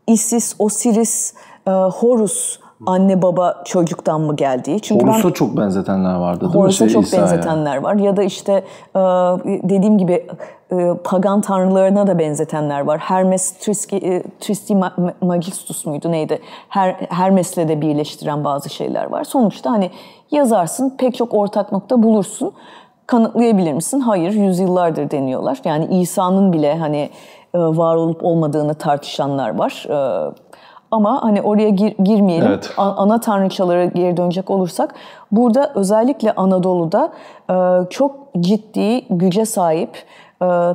Isis, Osiris, e, Horus anne baba çocuktan mı geldiği. Çünkü Horus'a ben, çok benzetenler vardı değil Horus'a mi? Şey, çok İsa'ya. benzetenler var. Ya da işte e, dediğim gibi e, pagan tanrılarına da benzetenler var. Hermes Triski, e, Tristi Magistus muydu neydi? Her, Hermes'le de birleştiren bazı şeyler var. Sonuçta hani yazarsın pek çok ortak nokta bulursun. Kanıtlayabilir misin? Hayır, yüzyıllardır deniyorlar. Yani İsa'nın bile hani e, var olup olmadığını tartışanlar var. E, ama hani oraya gir, girmeyelim. Evet. Ana tanrıçalara geri dönecek olursak burada özellikle Anadolu'da e, çok ciddi güce sahip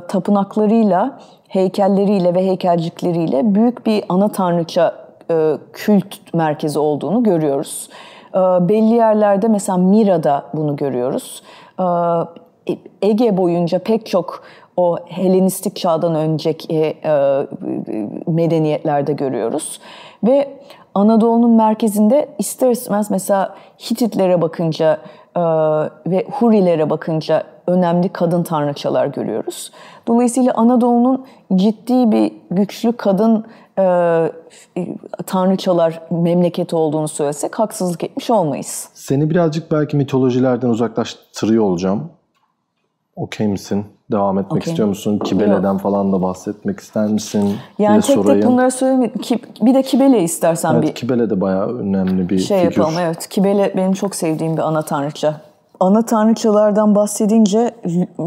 tapınaklarıyla, heykelleriyle ve heykelcikleriyle büyük bir ana tanrıça kült merkezi olduğunu görüyoruz. Belli yerlerde mesela Mira'da bunu görüyoruz. Ee, Ege boyunca pek çok o Helenistik çağdan önceki e, e, medeniyetlerde görüyoruz. Ve Anadolu'nun merkezinde ister istemez mesela Hititlere bakınca e, ve Hurilere bakınca önemli kadın tanrıçalar görüyoruz. Dolayısıyla Anadolu'nun ciddi bir güçlü kadın e, e, tanrıçalar memleketi olduğunu söylesek haksızlık etmiş olmayız. Seni birazcık belki mitolojilerden uzaklaştırıyor olacağım. Okey misin? Devam etmek okay. istiyor musun? Kibele'den Yok. falan da bahsetmek ister misin? Yani tek sorayım. tek bunları söylemedim. Bir de Kibele istersen evet, bir. Kibele de bayağı önemli bir şey figür. yapalım evet. Kibele benim çok sevdiğim bir ana tanrıça Ana tanrıçalardan bahsedince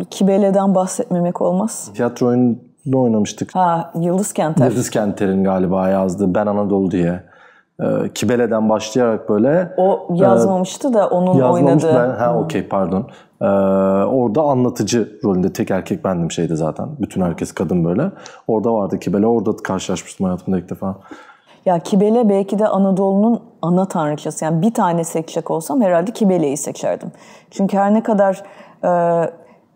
Kibele'den bahsetmemek olmaz. Tiyatro oyununda oynamıştık. Ha Yıldız Kenter. Yıldız Kenter'in galiba yazdığı Ben Anadolu diye. Ee, Kibele'den başlayarak böyle. O e, yazmamıştı e, da onun yazmamış oynadığı. Ben, ha okey pardon. E, orada anlatıcı rolünde tek erkek bendim şeydi zaten. Bütün herkes kadın böyle. Orada vardı Kibele. Orada karşılaşmıştım hayatımda ilk defa. Ya Kibele belki de Anadolu'nun ana tanrıçası. Yani bir tane seçecek olsam herhalde Kibele'yi seçerdim. Çünkü her ne kadar e,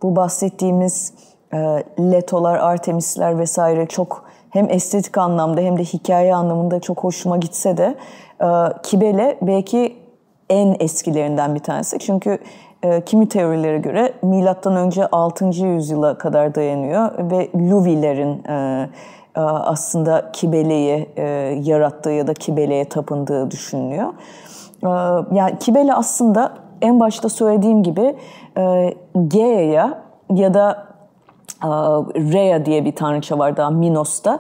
bu bahsettiğimiz e, Letolar, Artemisler vesaire çok hem estetik anlamda hem de hikaye anlamında çok hoşuma gitse de e, Kibele belki en eskilerinden bir tanesi. Çünkü e, kimi teorilere göre milattan önce 6. yüzyıla kadar dayanıyor ve Luvilerin e, e, aslında Kibele'yi e, yarattığı ya da Kibele'ye tapındığı düşünülüyor. E, yani Kibele aslında en başta söylediğim gibi Gaia'ya ya da Rea diye bir tanrıça var daha Minos'ta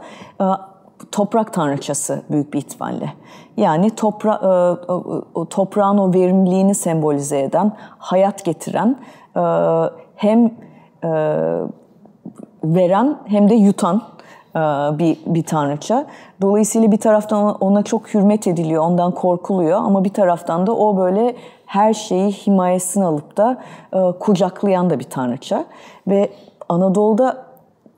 toprak tanrıçası büyük bir ihtimalle. Yani topra toprağın o verimliliğini sembolize eden, hayat getiren, hem veren hem de yutan e, bir, bir tanrıça. Dolayısıyla bir taraftan ona çok hürmet ediliyor, ondan korkuluyor ama bir taraftan da o böyle her şeyi himayesine alıp da e, kucaklayan da bir tanrıça. Ve Anadolu'da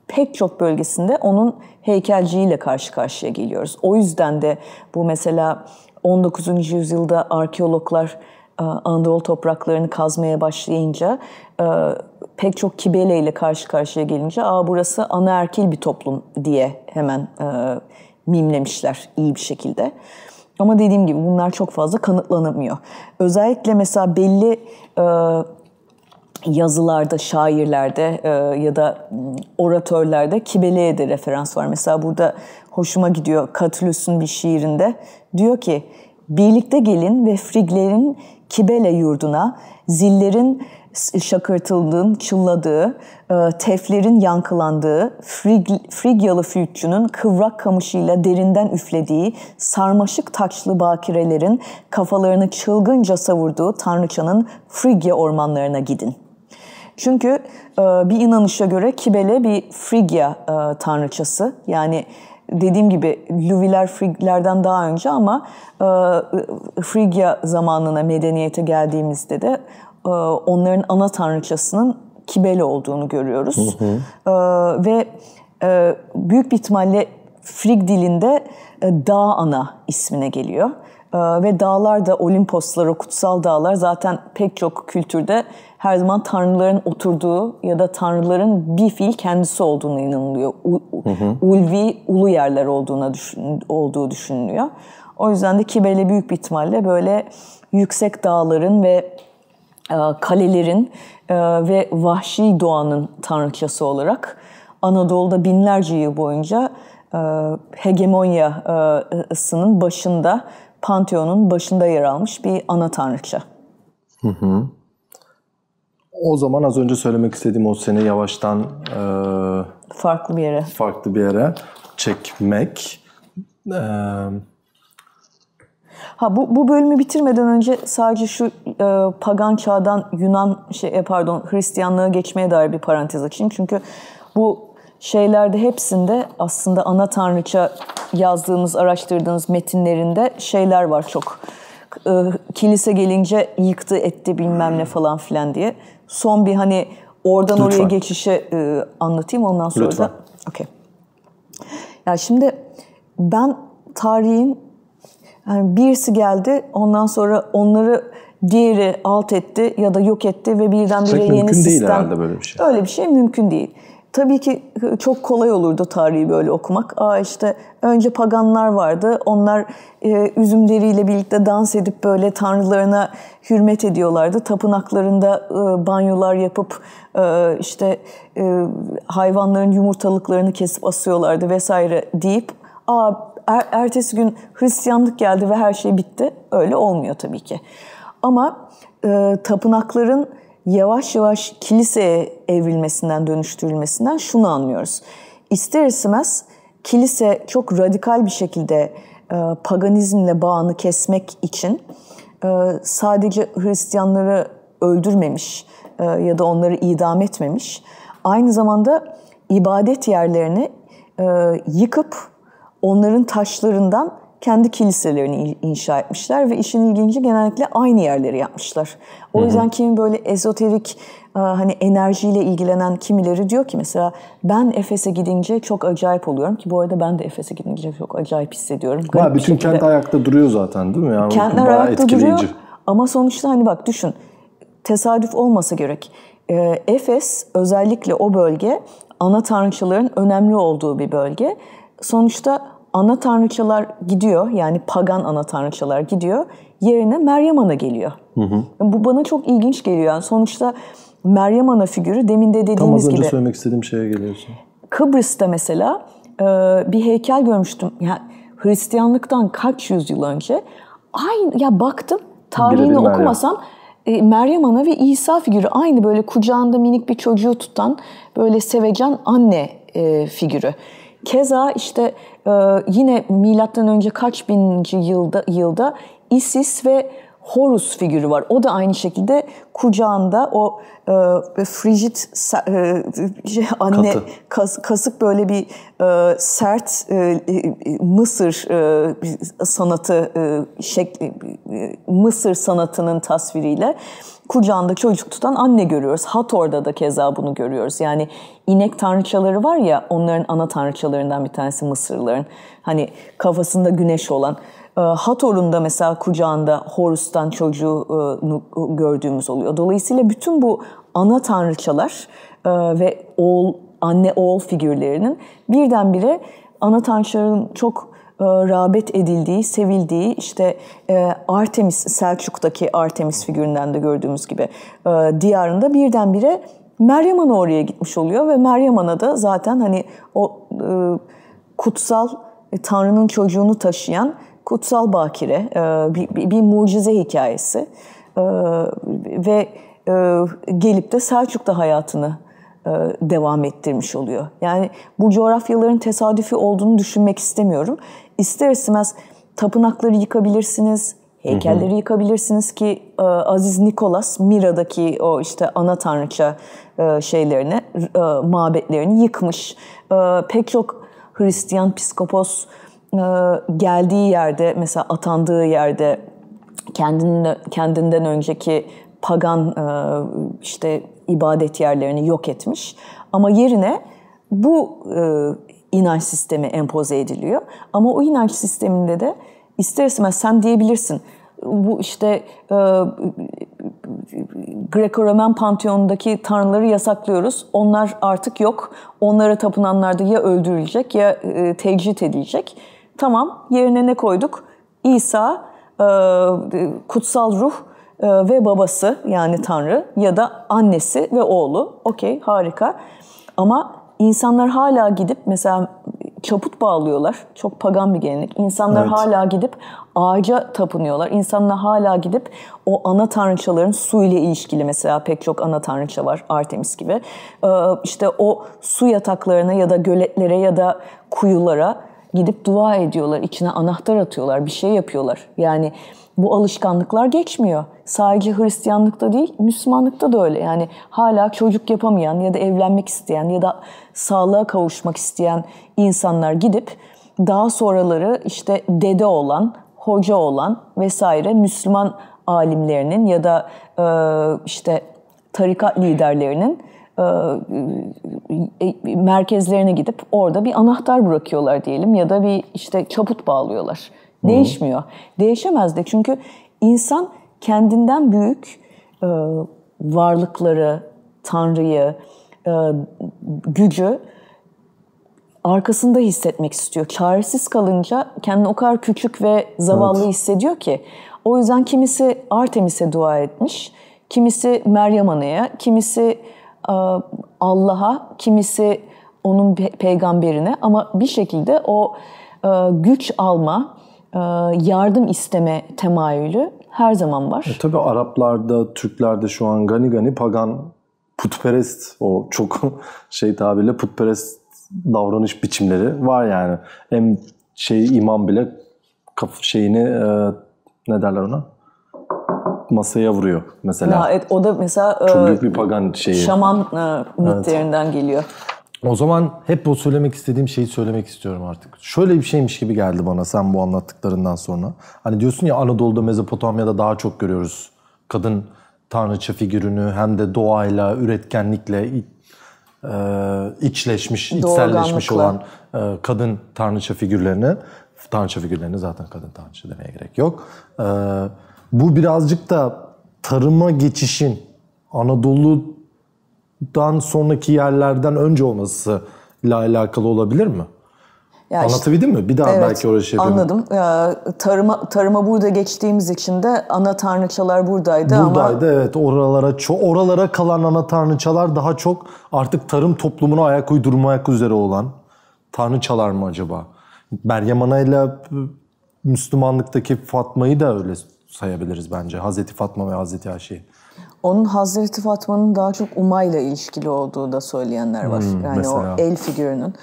pek çok bölgesinde onun heykelciyle karşı karşıya geliyoruz. O yüzden de bu mesela 19. yüzyılda arkeologlar e, Anadolu topraklarını kazmaya başlayınca pek çok kibeleyle karşı karşıya gelince Aa, burası anaerkil bir toplum diye hemen e, mimlemişler iyi bir şekilde. Ama dediğim gibi bunlar çok fazla kanıtlanamıyor. Özellikle mesela belli e, yazılarda, şairlerde e, ya da ıı, oratörlerde kibeleye de referans var. Mesela burada hoşuma gidiyor Katülüs'ün bir şiirinde. Diyor ki, birlikte gelin ve friglerin kibele yurduna, zillerin şakırtıldığın, çınladığı, e, teflerin yankılandığı, Frigyalı flütçünün kıvrak kamışıyla derinden üflediği, sarmaşık taçlı bakirelerin kafalarını çılgınca savurduğu Tanrıçanın Frigya ormanlarına gidin. Çünkü e, bir inanışa göre Kibele bir Frigya e, tanrıçası. Yani dediğim gibi Lüviler Friglerden daha önce ama e, Frigya zamanına medeniyete geldiğimizde de e, onların ana tanrıçasının Kibele olduğunu görüyoruz. Hı hı. E, ve e, büyük bir ihtimalle Frig dilinde dağ ana ismine geliyor. Ve dağlar da Olimposlar, o kutsal dağlar zaten pek çok kültürde her zaman tanrıların oturduğu ya da tanrıların bir fiil kendisi olduğuna inanılıyor. hı hı. Ulvi, ulu yerler olduğuna düşün, olduğu düşünülüyor. O yüzden de Kibele büyük bir ihtimalle böyle yüksek dağların ve e, kalelerin e, ve vahşi doğanın tanrıçası olarak Anadolu'da binlerce yıl boyunca e, hegemonyasının başında, panteonun başında yer almış bir ana tanrıça. Hı hı. O zaman az önce söylemek istediğim o seni yavaştan e, farklı bir yere farklı bir yere çekmek. E, Ha bu, bu bölümü bitirmeden önce sadece şu e, pagan çağdan Yunan şey e, pardon Hristiyanlığa geçmeye dair bir parantez açayım. Çünkü bu şeylerde hepsinde aslında ana tanrıça yazdığımız, araştırdığımız metinlerinde şeyler var çok. E, kilise gelince yıktı etti bilmem ne falan filan diye. Son bir hani oradan Lütfen. oraya geçişe e, anlatayım ondan sonra Lütfen. da. Okay. Ya yani şimdi ben tarihin yani birisi geldi ondan sonra onları diğeri alt etti ya da yok etti ve birdenbire yeni sistem. mümkün Değil herhalde böyle bir şey. Öyle bir şey mümkün değil. Tabii ki çok kolay olurdu tarihi böyle okumak. Aa işte önce paganlar vardı. Onlar e, üzümleriyle birlikte dans edip böyle tanrılarına hürmet ediyorlardı. Tapınaklarında e, banyolar yapıp e, işte e, hayvanların yumurtalıklarını kesip asıyorlardı vesaire deyip aa er, ertesi gün Hristiyanlık geldi ve her şey bitti. Öyle olmuyor tabii ki. Ama e, tapınakların yavaş yavaş kiliseye evrilmesinden, dönüştürülmesinden şunu anlıyoruz. İster istemez kilise çok radikal bir şekilde e, paganizmle bağını kesmek için e, sadece Hristiyanları öldürmemiş e, ya da onları idam etmemiş. Aynı zamanda ibadet yerlerini e, yıkıp onların taşlarından kendi kiliselerini inşa etmişler ve işin ilginci genellikle aynı yerleri yapmışlar. O Hı-hı. yüzden kimi böyle ezoterik e, hani enerjiyle ilgilenen kimileri diyor ki mesela ben Efes'e gidince çok acayip oluyorum ki bu arada ben de Efes'e gidince çok acayip hissediyorum. Garip ha, bütün kent ayakta duruyor zaten değil mi? Yani Kentler ayakta etkileyici. duruyor ama sonuçta hani bak düşün tesadüf olmasa gerek. E, Efes özellikle o bölge ana tanrıçaların önemli olduğu bir bölge. Sonuçta ana tanrıçalar gidiyor yani pagan ana tanrıçalar gidiyor yerine Meryem Ana geliyor. Hı hı. Bu bana çok ilginç geliyor. Yani sonuçta Meryem Ana figürü demin de dediğimiz gibi. Tam az önce gibi, söylemek istediğim şeye geliyorsun. Kıbrıs'ta mesela e, bir heykel görmüştüm. Yani Hristiyanlıktan kaç yüzyıl önce. Aynı ya baktım tarihini Bire okumasam e, Meryem Ana ve İsa figürü aynı böyle kucağında minik bir çocuğu tutan böyle sevecen anne e, figürü. Keza işte e, yine milattan önce kaç bininci yılda yılda ISIS ve Horus figürü var. O da aynı şekilde kucağında o e, frigid e, şey, anne kas, kasık böyle bir e, sert e, e Mısır e, sanatı e, şekli e, e, Mısır sanatının tasviriyle kucağında çocuk tutan anne görüyoruz. Hathor'da da keza bunu görüyoruz. Yani inek tanrıçaları var ya onların ana tanrıçalarından bir tanesi Mısırların. Hani kafasında güneş olan e, Hator'un da mesela kucağında Horus'tan çocuğunu e, gördüğümüz oluyor. Dolayısıyla bütün bu ana tanrıçalar e, ve oğul, anne oğul figürlerinin birdenbire ana tanrıçaların çok rağbet edildiği, sevildiği işte Artemis, Selçuk'taki Artemis figüründen de gördüğümüz gibi diyarında birdenbire Meryem Ana oraya gitmiş oluyor ve Meryem Ana da zaten hani o kutsal Tanrı'nın çocuğunu taşıyan Kutsal Bakire e, bir, bir, bir mucize hikayesi e, ve e, gelip de Selçuk'ta hayatını devam ettirmiş oluyor. Yani bu coğrafyaların tesadüfi olduğunu düşünmek istemiyorum. İster istemez tapınakları yıkabilirsiniz, heykelleri hı hı. yıkabilirsiniz ki Aziz Nikolas Mira'daki o işte ana tanrıça şeylerini, mabetlerini yıkmış. Pek çok Hristiyan psikopos e, geldiği yerde mesela atandığı yerde kendini, kendinden önceki pagan e, işte ibadet yerlerini yok etmiş ama yerine bu e, inanç sistemi empoze ediliyor. Ama o inanç sisteminde de ister istemez sen diyebilirsin bu işte e, Greco-Roman panteonundaki tanrıları yasaklıyoruz. Onlar artık yok. Onlara tapınanlar da ya öldürülecek ya e, tecrit edilecek. Tamam yerine ne koyduk? İsa, e, kutsal ruh e, ve babası yani Tanrı ya da annesi ve oğlu. Okey harika. Ama insanlar hala gidip mesela çaput bağlıyorlar. Çok pagan bir gelenek. İnsanlar evet. hala gidip ağaca tapınıyorlar. İnsanlar hala gidip o ana tanrıçaların su ile ilişkili mesela pek çok ana tanrıça var Artemis gibi. Ee, işte o su yataklarına ya da göletlere ya da kuyulara gidip dua ediyorlar, içine anahtar atıyorlar, bir şey yapıyorlar. Yani bu alışkanlıklar geçmiyor. Sadece Hristiyanlıkta değil, Müslümanlıkta da öyle. Yani hala çocuk yapamayan ya da evlenmek isteyen ya da sağlığa kavuşmak isteyen insanlar gidip daha sonraları işte dede olan, hoca olan vesaire Müslüman alimlerinin ya da işte tarikat liderlerinin e, e, e, merkezlerine gidip orada bir anahtar bırakıyorlar diyelim ya da bir işte çaput bağlıyorlar. Değişmiyor. Hı. Değişemez de çünkü insan kendinden büyük varlıkları, tanrıyı, gücü arkasında hissetmek istiyor. Çaresiz kalınca kendini o kadar küçük ve zavallı evet. hissediyor ki. O yüzden kimisi Artemis'e dua etmiş, kimisi Meryem Ana'ya, kimisi e, Allah'a, kimisi onun peygamberine ama bir şekilde o e, güç alma, e, yardım isteme temayülü her zaman var. E tabii Araplarda, Türklerde şu an gani gani pagan, putperest o çok şey tabirle putperest davranış biçimleri var yani. Hem şey imam bile şeyini ne derler ona? masaya vuruyor mesela. Ya, evet, o da mesela e, çok büyük bir pagan şeyi. Şaman e, mitlerinden evet. geliyor. O zaman hep bu söylemek istediğim şeyi söylemek istiyorum artık. Şöyle bir şeymiş gibi geldi bana sen bu anlattıklarından sonra. Hani diyorsun ya Anadolu'da, Mezopotamya'da daha çok görüyoruz kadın tanrıça figürünü hem de doğayla, üretkenlikle e, içleşmiş, içselleşmiş olan e, kadın tanrıça figürlerini. Tanrıça figürlerini zaten kadın tanrıça demeye gerek yok. Evet bu birazcık da tarıma geçişin Anadolu'dan sonraki yerlerden önce olması ile alakalı olabilir mi? Ya Anlatabildim işte, mi? Bir daha evet, belki oraya şey Anladım. Ya, tarıma, tarıma burada geçtiğimiz için de ana tanrıçalar buradaydı, buradaydı ama... Buradaydı evet. Oralara, çok oralara kalan ana tanrıçalar daha çok artık tarım toplumuna ayak uydurmak üzere olan tanrıçalar mı acaba? Meryem Ana ile ıı, Müslümanlıktaki Fatma'yı da öyle sayabiliriz bence. Hazreti Fatma ve Hazreti Ayşe. Onun Hazreti Fatma'nın daha çok umayla ilişkili olduğu da söyleyenler var. Hmm, yani mesela. o el figürünün.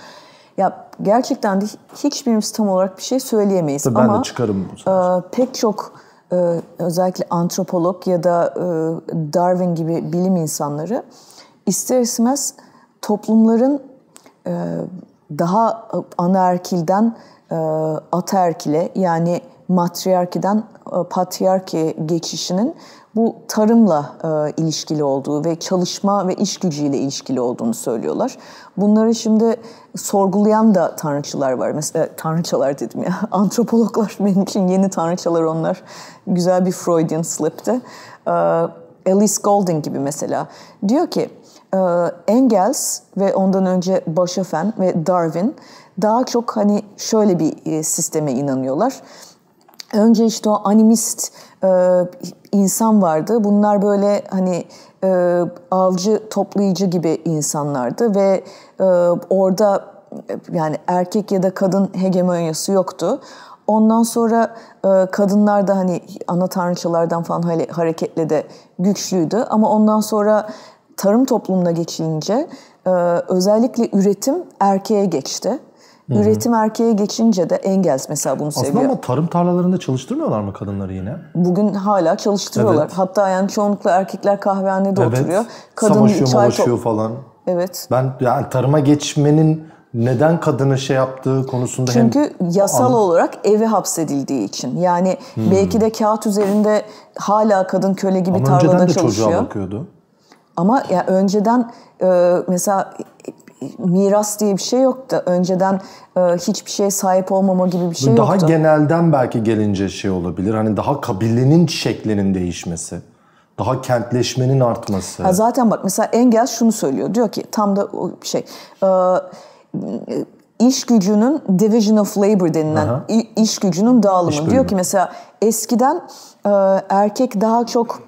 Ya gerçekten de hiçbirimiz tam olarak bir şey söyleyemeyiz Tabii ama ben de çıkarım bu e, pek çok e, özellikle antropolog ya da e, Darwin gibi bilim insanları ister istemez toplumların e, daha e, anaerkilden e, ataerkile yani Matriarkiden e, patriarki geçişinin bu tarımla e, ilişkili olduğu ve çalışma ve iş gücüyle ilişkili olduğunu söylüyorlar. Bunları şimdi sorgulayan da tanrıçılar var. Mesela tanrıçalar dedim ya. Antropologlar benim için yeni tanrıçalar onlar. Güzel bir Freudian slipti. E, Alice Golding gibi mesela. Diyor ki e, Engels ve ondan önce Başafen ve Darwin daha çok hani şöyle bir e, sisteme inanıyorlar önce işte o animist e, insan vardı. Bunlar böyle hani e, avcı toplayıcı gibi insanlardı ve e, orada yani erkek ya da kadın hegemonyası yoktu. Ondan sonra e, kadınlar da hani ana tanrıçalardan falan hareketle de güçlüydü. Ama ondan sonra tarım toplumuna geçilince e, özellikle üretim erkeğe geçti. Hı-hı. Üretim erkeğe geçince de Engels mesela bunu Aslında seviyor. Aslında ama tarım tarlalarında çalıştırmıyorlar mı kadınları yine? Bugün hala çalıştırıyorlar. Evet. Hatta yani çoğunlukla erkekler kahvehanede evet. oturuyor. Kadın Savaşıyor çay to- falan. Evet. Ben yani tarıma geçmenin neden kadını şey yaptığı konusunda Çünkü hem... yasal An... olarak eve hapsedildiği için. Yani hmm. belki de kağıt üzerinde hala kadın köle gibi Ama tarlada çalışıyor. Ama önceden de çalışıyor. çocuğa bakıyordu. Ama ya önceden e, mesela miras diye bir şey yoktu. Önceden e, hiçbir şeye sahip olmama gibi bir şey daha yoktu. Daha genelden belki gelince şey olabilir. Hani daha kabilenin şeklinin değişmesi. Daha kentleşmenin artması. Ha zaten bak mesela Engels şunu söylüyor. Diyor ki tam da şey... E, iş gücünün division of labor denilen Aha. iş gücünün dağılımı. İş diyor ki mesela eskiden e, erkek daha çok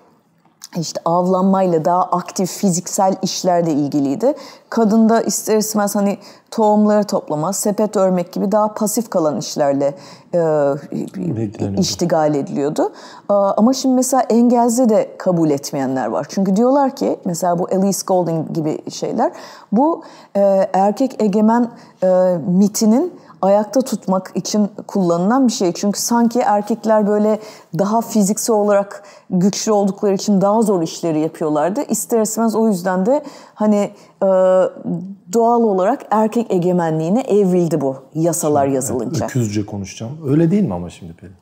işte avlanmayla daha aktif fiziksel işlerle ilgiliydi. Kadında ister istemez hani tohumları toplama, sepet örmek gibi daha pasif kalan işlerle e, iştigal ediliyordu. E, ama şimdi mesela Engels'de de kabul etmeyenler var. Çünkü diyorlar ki mesela bu Elise Golding gibi şeyler bu e, erkek egemen e, mitinin ayakta tutmak için kullanılan bir şey. Çünkü sanki erkekler böyle daha fiziksel olarak güçlü oldukları için daha zor işleri yapıyorlardı. İster istemez o yüzden de hani e, doğal olarak erkek egemenliğine evrildi bu yasalar şimdi, yazılınca. Öküzce konuşacağım. Öyle değil mi ama şimdi Pelin?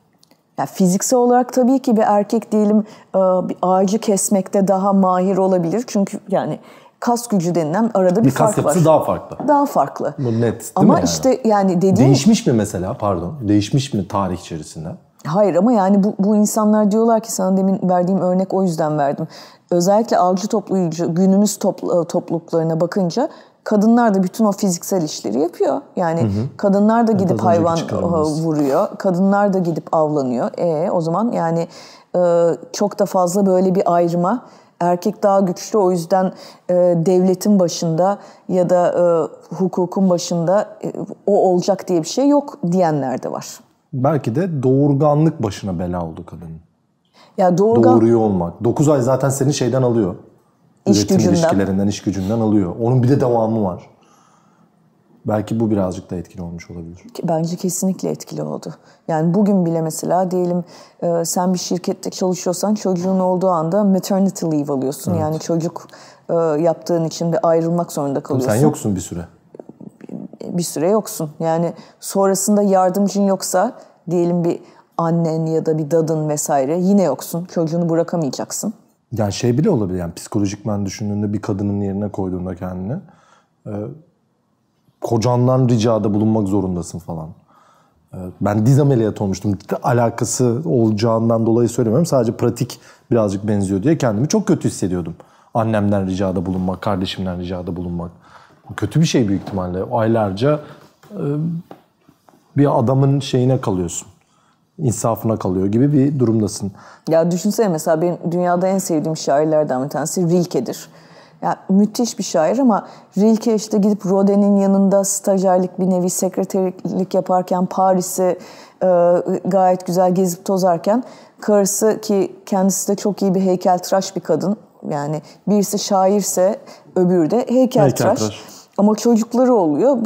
Yani fiziksel olarak tabii ki bir erkek diyelim e, bir ağacı kesmekte daha mahir olabilir. Çünkü yani kas gücü denilen arada bir, bir fark kas yapısı daha farklı. Daha farklı. Bu net değil Ama mi yani? işte yani dediğim... Değişmiş mi mesela pardon? Değişmiş mi tarih içerisinde? Hayır ama yani bu, bu insanlar diyorlar ki sana demin verdiğim örnek o yüzden verdim. Özellikle avcı toplayıcı günümüz topla, e, topluluklarına bakınca kadınlar da bütün o fiziksel işleri yapıyor. Yani hı hı. kadınlar da gidip evet, hayvan e, vuruyor. Kadınlar da gidip avlanıyor. E o zaman yani e, çok da fazla böyle bir ayrıma Erkek daha güçlü o yüzden e, devletin başında ya da e, hukukun başında e, o olacak diye bir şey yok diyenler de var. Belki de doğurganlık başına bela oldu kadının. Ya doğurgan... Doğuruyor olmak. 9 ay zaten seni şeyden alıyor. İş Üretim gücünden. ilişkilerinden, iş gücünden alıyor. Onun bir de devamı var. Belki bu birazcık da etkili olmuş olabilir. Bence kesinlikle etkili oldu. Yani bugün bile mesela diyelim e, sen bir şirkette çalışıyorsan çocuğun olduğu anda maternity leave alıyorsun. Evet. Yani çocuk e, yaptığın için de ayrılmak zorunda kalıyorsun. Sen yoksun bir süre. Bir süre yoksun. Yani sonrasında yardımcın yoksa diyelim bir annen ya da bir dadın vesaire yine yoksun. Çocuğunu bırakamayacaksın. Yani şey bile olabilir yani psikolojikmen düşündüğünde bir kadının yerine koyduğunda kendini e, kocandan ricada bulunmak zorundasın falan. Ee, ben diz ameliyat olmuştum. Alakası olacağından dolayı söylemiyorum. Sadece pratik birazcık benziyor diye kendimi çok kötü hissediyordum. Annemden ricada bulunmak, kardeşimden ricada bulunmak. kötü bir şey büyük ihtimalle. Aylarca e, bir adamın şeyine kalıyorsun. İnsafına kalıyor gibi bir durumdasın. Ya düşünsene mesela benim dünyada en sevdiğim şairlerden bir tanesi Rilke'dir. Ya müthiş bir şair ama Rilke işte gidip Rodin'in yanında stajyerlik bir nevi sekreterlik yaparken Paris'i e, gayet güzel gezip tozarken karısı ki kendisi de çok iyi bir heykeltıraş bir kadın. Yani birisi şairse öbürü de heykeltıraş. heykeltıraş. Ama çocukları oluyor.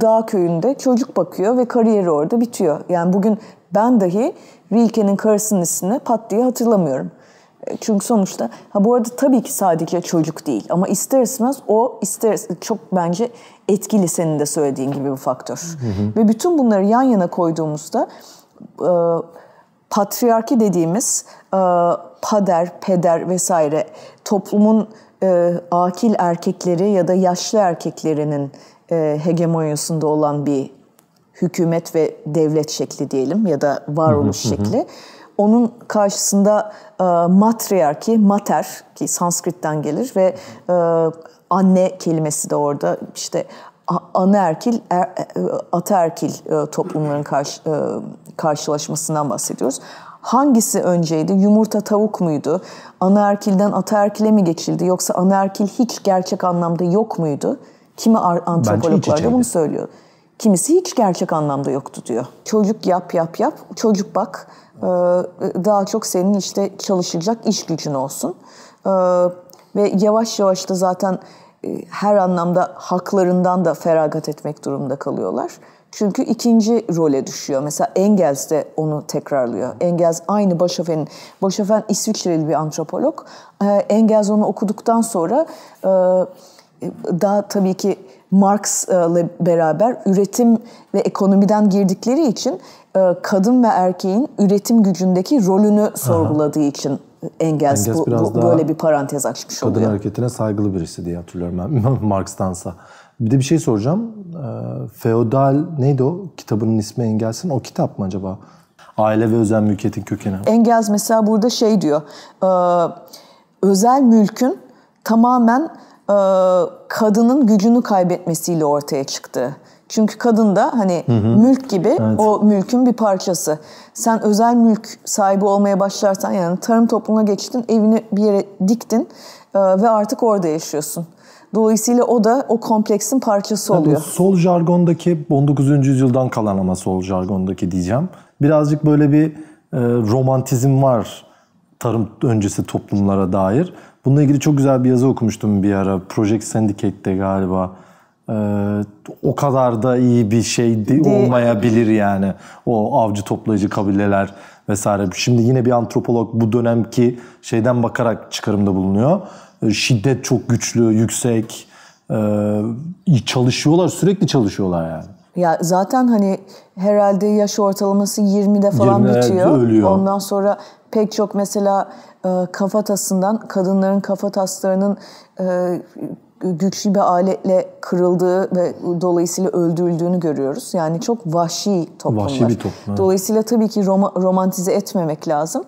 Dağ köyünde çocuk bakıyor ve kariyeri orada bitiyor. Yani bugün ben dahi Rilke'nin karısının ismini pat diye hatırlamıyorum. Çünkü sonuçta ha bu arada tabii ki sadece çocuk değil ama ister istemez o ister çok bence etkili senin de söylediğin gibi bir faktör. Hı hı. Ve bütün bunları yan yana koyduğumuzda e, patriarki dediğimiz e, pader, peder vesaire toplumun e, akil erkekleri ya da yaşlı erkeklerinin e, hegemonyasında olan bir hükümet ve devlet şekli diyelim ya da varoluş şekli. Onun karşısında e, matriarki, mater ki Sanskrit'ten gelir ve e, anne kelimesi de orada işte anaerkil, er, e, ataerkil e, toplumların karşı, e, karşılaşmasından bahsediyoruz. Hangisi önceydi? Yumurta tavuk muydu? Anaerkilden ataerkile mi geçildi? Yoksa anaerkil hiç gerçek anlamda yok muydu? Kimi antropologlar da bunu söylüyor. Kimisi hiç gerçek anlamda yoktu diyor. Çocuk yap yap yap, çocuk bak, ee, daha çok senin işte çalışacak iş gücün olsun. Ee, ve yavaş yavaş da zaten e, her anlamda haklarından da feragat etmek durumunda kalıyorlar. Çünkü ikinci role düşüyor. Mesela Engels de onu tekrarlıyor. Engels aynı Başofen'in. Başofen İsviçreli bir antropolog. Ee, Engels onu okuduktan sonra e, e, daha tabii ki Marx'la beraber üretim ve ekonomiden girdikleri için e, kadın ve erkeğin üretim gücündeki rolünü sorguladığı Aha. için Engels, Engels bu, bu böyle bir parantez açmış kadın oluyor. Kadın hareketine saygılı birisi diye hatırlıyorum ben Marx'tansa. Bir de bir şey soracağım. E, Feodal neydi o? Kitabının ismi Engels'in. O kitap mı acaba? Aile ve özel mülkiyetin kökeni. Engels mesela burada şey diyor. E, özel mülkün tamamen e, kadının gücünü kaybetmesiyle ortaya çıktı. Çünkü kadın da hani hı hı. mülk gibi evet. o mülkün bir parçası. Sen özel mülk sahibi olmaya başlarsan yani tarım toplumuna geçtin, evini bir yere diktin e, ve artık orada yaşıyorsun. Dolayısıyla o da o kompleksin parçası oluyor. sol jargondaki 19. yüzyıldan kalan ama sol jargondaki diyeceğim. Birazcık böyle bir e, romantizm var tarım öncesi toplumlara dair. Bununla ilgili çok güzel bir yazı okumuştum bir ara. Project Syndicate'de galiba. Ee, o kadar da iyi bir şey de, olmayabilir yani. O avcı toplayıcı kabileler vesaire. Şimdi yine bir antropolog bu dönemki şeyden bakarak çıkarımda bulunuyor. Ee, şiddet çok güçlü, yüksek. Ee, çalışıyorlar, sürekli çalışıyorlar yani. Ya zaten hani herhalde yaş ortalaması 20'de falan 20'de bitiyor. Ölüyor. Ondan sonra pek çok mesela e, kafatasından kadınların kafataslarının e, güçlü bir aletle kırıldığı ve dolayısıyla öldürüldüğünü görüyoruz. Yani çok vahşi toplumlar. Vahşi bir toplum. Dolayısıyla tabii ki rom- romantize etmemek lazım.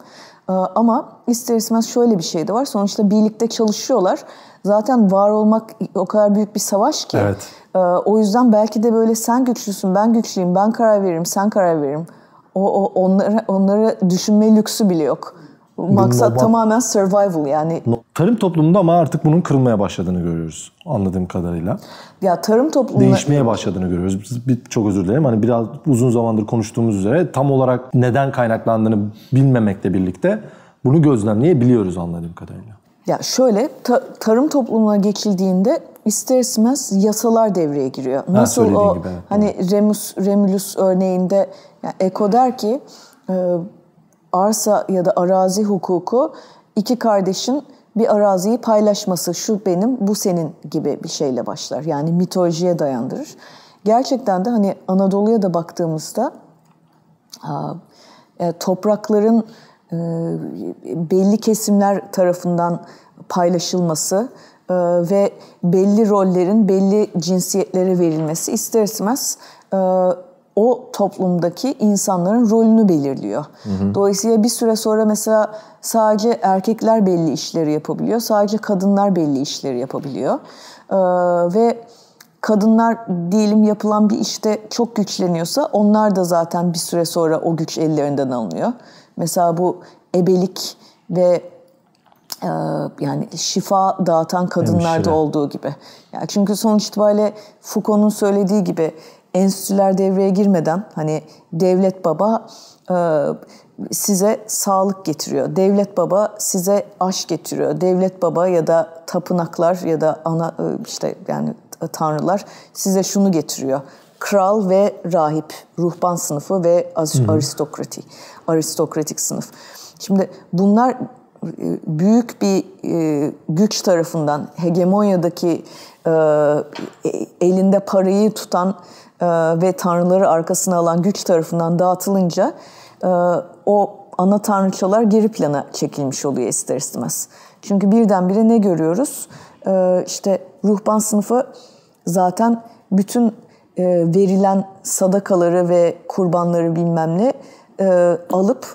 Ee, ama ister istemez şöyle bir şey de var. Sonuçta birlikte çalışıyorlar. Zaten var olmak o kadar büyük bir savaş ki. Evet. Ee, o yüzden belki de böyle sen güçlüsün, ben güçlüyüm, ben karar veririm, sen karar veririm. O, o onları onları düşünme lüksü bile yok. Maksat Bunun, tamamen survival yani Tarım toplumunda ama artık bunun kırılmaya başladığını görüyoruz anladığım kadarıyla. Ya tarım toplumu Değişmeye başladığını görüyoruz. Bir, çok özür dilerim. Hani biraz uzun zamandır konuştuğumuz üzere tam olarak neden kaynaklandığını bilmemekle birlikte bunu gözlemleyebiliyoruz anladığım kadarıyla. Ya şöyle ta- tarım toplumuna geçildiğinde ister istemez yasalar devreye giriyor. Nasıl ha, o gibi, evet, hani doğru. Remus Remulus örneğinde yani Eko der ki e, arsa ya da arazi hukuku iki kardeşin bir araziyi paylaşması şu benim bu senin gibi bir şeyle başlar. Yani mitolojiye dayandırır. Gerçekten de hani Anadolu'ya da baktığımızda e, toprakların e, belli kesimler tarafından paylaşılması e, ve belli rollerin belli cinsiyetlere verilmesi ister istemez o toplumdaki insanların rolünü belirliyor. Hı hı. Dolayısıyla bir süre sonra mesela sadece erkekler belli işleri yapabiliyor, sadece kadınlar belli işleri yapabiliyor. Ee, ve kadınlar diyelim yapılan bir işte çok güçleniyorsa onlar da zaten bir süre sonra o güç ellerinden alınıyor. Mesela bu ebelik ve e, yani şifa dağıtan kadınlarda olduğu gibi. Yani çünkü sonuç itibariyle Foucault'un söylediği gibi enstitüler devreye girmeden hani devlet baba e, size sağlık getiriyor. Devlet baba size aşk getiriyor. Devlet baba ya da tapınaklar ya da ana e, işte yani e, tanrılar size şunu getiriyor. Kral ve rahip, ruhban sınıfı ve aristokrati, aristokratik sınıf. Şimdi bunlar e, büyük bir güç tarafından hegemonyadaki elinde parayı tutan e, ve tanrıları arkasına alan güç tarafından dağıtılınca e, o ana tanrıçalar geri plana çekilmiş oluyor ister istemez. Çünkü birdenbire ne görüyoruz? E, işte ruhban sınıfı zaten bütün verilen sadakaları ve kurbanları bilmem ne alıp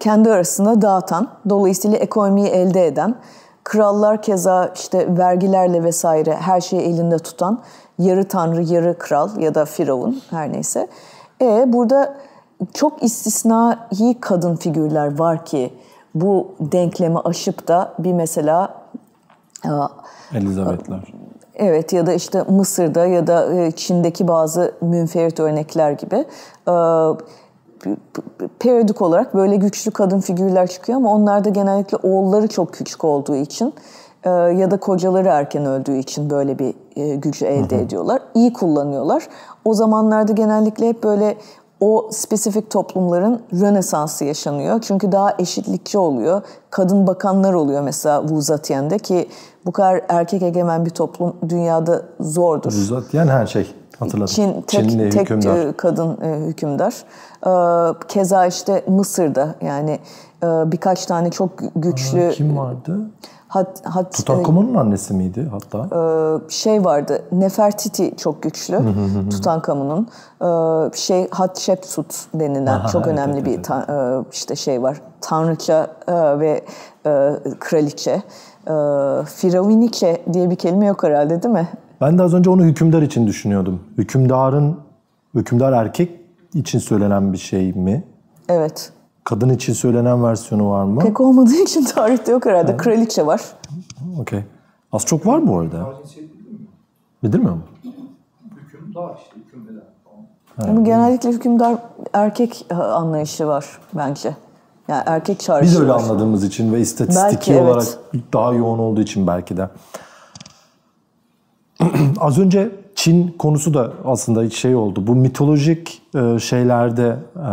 kendi arasında dağıtan, dolayısıyla ekonomiyi elde eden, krallar keza işte vergilerle vesaire her şeyi elinde tutan yarı tanrı, yarı kral ya da firavun her neyse. E burada çok istisnai kadın figürler var ki bu denklemi aşıp da bir mesela e, Elizabethler. Evet ya da işte Mısır'da ya da e, Çin'deki bazı münferit örnekler gibi e, periyodik olarak böyle güçlü kadın figürler çıkıyor ama onlar da genellikle oğulları çok küçük olduğu için ee, ya da kocaları erken öldüğü için böyle bir e, gücü elde Hı-hı. ediyorlar. İyi kullanıyorlar. O zamanlarda genellikle hep böyle o spesifik toplumların rönesansı yaşanıyor. Çünkü daha eşitlikçi oluyor. Kadın bakanlar oluyor mesela Wu Zatian'da ki bu kadar erkek egemen bir toplum dünyada zordur. Wu Zatian her şey hatırladım. Çin tek, Çinli tek hükümdar. E, kadın e, hükümdar. Ee, keza işte Mısır'da yani birkaç tane çok güçlü... Aa, kim vardı? Hat, hat, Tutankamon'un e, annesi miydi hatta? E, şey vardı, Nefertiti çok güçlü Tutankamon'un. E, ee, şey Hatshepsut denilen Aha, çok önemli evet, bir evet. Ta, e, işte şey var. Tanrıça e, ve e, kraliçe. E, Firaviniçe diye bir kelime yok herhalde değil mi? Ben de az önce onu hükümdar için düşünüyordum. Hükümdarın, hükümdar erkek için söylenen bir şey mi? Evet. Kadın için söylenen versiyonu var mı? Pek olmadığı için tarihte yok herhalde. Evet. Kraliçe var. Okey. Az çok var bu arada. Bildirmiyor mu? Hükümdar işte, hükümdar falan. Ama genellikle hükümdar erkek e, anlayışı var bence. Yani erkek çağrışı Biz öyle var. anladığımız için ve istatistiki belki, olarak evet. daha yoğun olduğu için belki de. Az önce Çin konusu da aslında şey oldu. Bu mitolojik e, şeylerde e,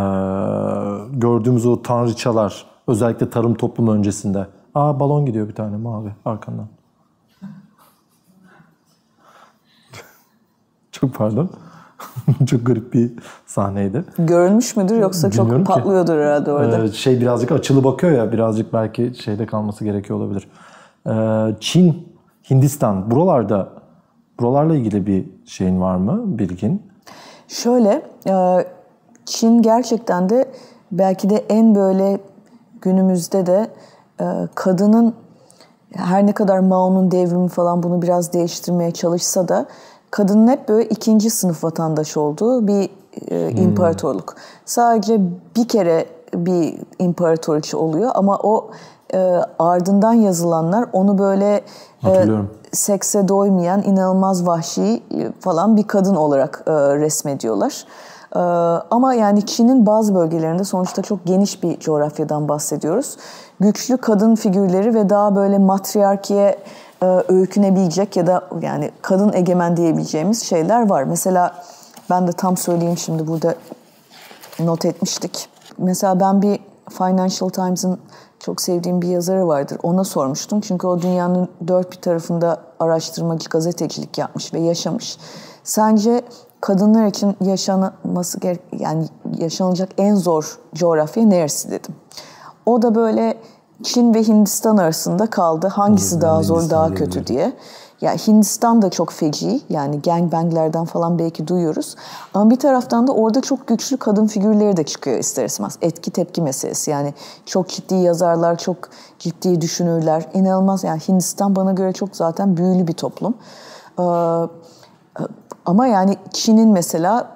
gördüğümüz o tanrıçalar özellikle tarım toplumu öncesinde. Aa balon gidiyor bir tane mavi arkandan. Çok pardon. çok garip bir sahneydi. Görünmüş müdür yoksa Bilmiyorum çok patlıyordur ki. herhalde orada. Ee, şey birazcık açılı bakıyor ya birazcık belki şeyde kalması gerekiyor olabilir. Ee, Çin, Hindistan buralarda buralarla ilgili bir şeyin var mı bilgin? Şöyle e, Çin gerçekten de belki de en böyle günümüzde de e, kadının her ne kadar Mao'nun devrimi falan bunu biraz değiştirmeye çalışsa da kadının hep böyle ikinci sınıf vatandaş olduğu bir e, hmm. imparatorluk. Hmm. Sadece bir kere bir imparatorluk oluyor ama o e, ardından yazılanlar onu böyle e, sekse doymayan inanılmaz vahşi e, falan bir kadın olarak e, resmediyorlar. Ee, ama yani Çin'in bazı bölgelerinde sonuçta çok geniş bir coğrafyadan bahsediyoruz. Güçlü kadın figürleri ve daha böyle matriarkiye e, öykünebilecek ya da yani kadın egemen diyebileceğimiz şeyler var. Mesela ben de tam söyleyeyim şimdi burada not etmiştik. Mesela ben bir Financial Times'ın çok sevdiğim bir yazarı vardır. Ona sormuştum. Çünkü o dünyanın dört bir tarafında araştırmacı gazetecilik yapmış ve yaşamış. Sence kadınlar için yaşanması gerek yani yaşanacak en zor coğrafya neresi dedim. O da böyle Çin ve Hindistan arasında kaldı. Hangisi Hı, daha zor, daha kötü diye. Ya Hindistan da çok feci. Yani gangbanglerden falan belki duyuyoruz. Ama bir taraftan da orada çok güçlü kadın figürleri de çıkıyor ister istemez. Etki tepki meselesi. Yani çok ciddi yazarlar, çok ciddi düşünürler. İnanılmaz yani Hindistan bana göre çok zaten büyülü bir toplum. Ee, ama yani Çin'in mesela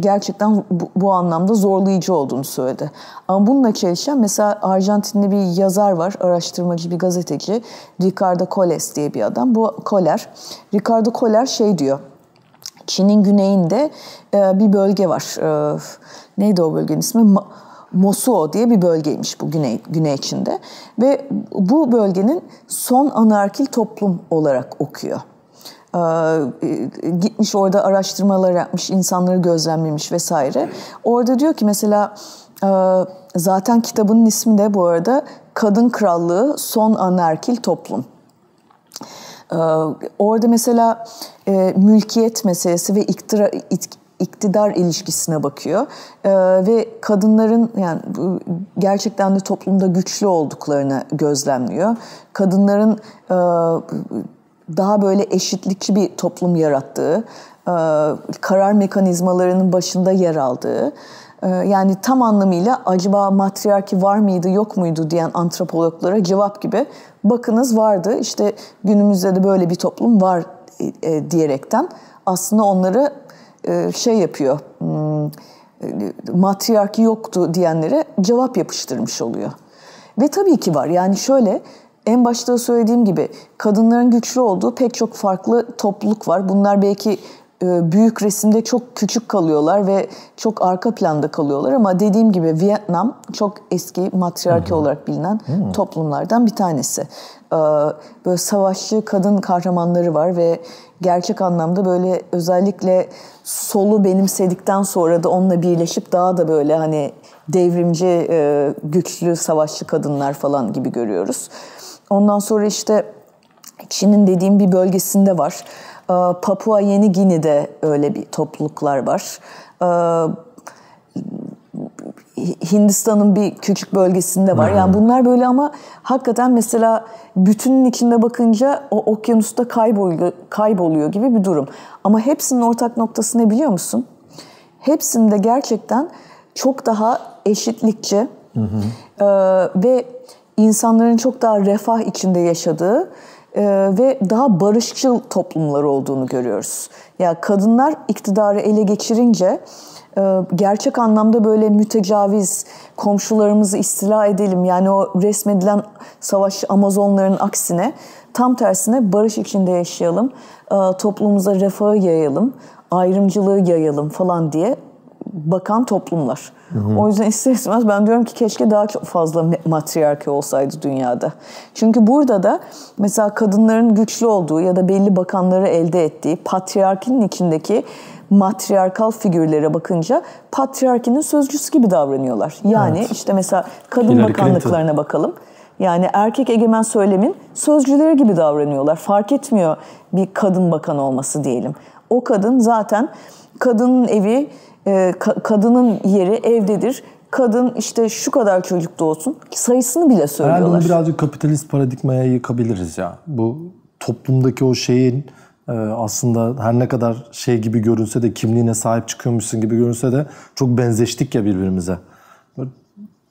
gerçekten bu, bu anlamda zorlayıcı olduğunu söyledi. Ama bununla çelişen mesela Arjantinli bir yazar var, araştırmacı bir gazeteci Ricardo Coles diye bir adam. Bu Coler, Ricardo Coler şey diyor. Çin'in güneyinde e, bir bölge var. E, neydi o bölgenin ismi? Mosuo diye bir bölgeymiş bu güney, güney Çin'de. Ve bu bölgenin son anarkil toplum olarak okuyor. E, e, gitmiş orada araştırmalar yapmış, insanları gözlemlemiş vesaire. Orada diyor ki mesela e, zaten kitabının ismi de bu arada Kadın Krallığı Son Anarkil Toplum. Orada mesela mülkiyet meselesi ve iktidar, iktidar ilişkisine bakıyor ee, ve kadınların yani gerçekten de toplumda güçlü olduklarını gözlemliyor. Kadınların e, daha böyle eşitlikçi bir toplum yarattığı, e, karar mekanizmalarının başında yer aldığı, e, yani tam anlamıyla acaba matriarki var mıydı yok muydu diyen antropologlara cevap gibi bakınız vardı işte günümüzde de böyle bir toplum var e, diyerekten aslında onları şey yapıyor hmm, matriarki yoktu diyenlere cevap yapıştırmış oluyor. Ve tabii ki var yani şöyle en başta söylediğim gibi kadınların güçlü olduğu pek çok farklı topluluk var. Bunlar belki e, büyük resimde çok küçük kalıyorlar ve çok arka planda kalıyorlar ama dediğim gibi Vietnam çok eski matriarki olarak bilinen Hı-hı. toplumlardan bir tanesi. E, böyle savaşçı kadın kahramanları var ve gerçek anlamda böyle özellikle solu benimsedikten sonra da onunla birleşip daha da böyle hani devrimci e, güçlü savaşçı kadınlar falan gibi görüyoruz. Ondan sonra işte Çin'in dediğim bir bölgesinde var. Ee, Papua Yeni Gine'de öyle bir topluluklar var. Ee, Hindistan'ın bir küçük bölgesinde var. Yani hmm. bunlar böyle ama hakikaten mesela bütünün içinde bakınca o okyanusta kayboluyor, kayboluyor gibi bir durum. Ama hepsinin ortak noktası ne biliyor musun? Hepsinde gerçekten çok daha eşitlikçi hı hı. Ee, ve insanların çok daha refah içinde yaşadığı e, ve daha barışçıl toplumlar olduğunu görüyoruz. Ya yani kadınlar iktidarı ele geçirince e, gerçek anlamda böyle mütecaviz, komşularımızı istila edelim yani o resmedilen savaş Amazonların aksine tam tersine barış içinde yaşayalım, e, toplumumuza refahı yayalım, ayrımcılığı yayalım falan diye bakan toplumlar. Hı hı. O yüzden ister istemez ben diyorum ki keşke daha fazla matriarki olsaydı dünyada. Çünkü burada da mesela kadınların güçlü olduğu ya da belli bakanları elde ettiği patriarkinin içindeki matriarkal figürlere bakınca patriarkinin sözcüsü gibi davranıyorlar. Yani evet. işte mesela kadın Hillary bakanlıklarına Clinton. bakalım. Yani erkek egemen söylemin sözcüleri gibi davranıyorlar. Fark etmiyor bir kadın bakan olması diyelim. O kadın zaten kadının evi e, ka- kadının yeri evdedir. Kadın işte şu kadar çocuk doğsun. Sayısını bile söylüyorlar. Herhalde bunu birazcık kapitalist paradigmaya yıkabiliriz ya. Bu toplumdaki o şeyin e, aslında her ne kadar şey gibi görünse de kimliğine sahip çıkıyormuşsun gibi görünse de çok benzeştik ya birbirimize.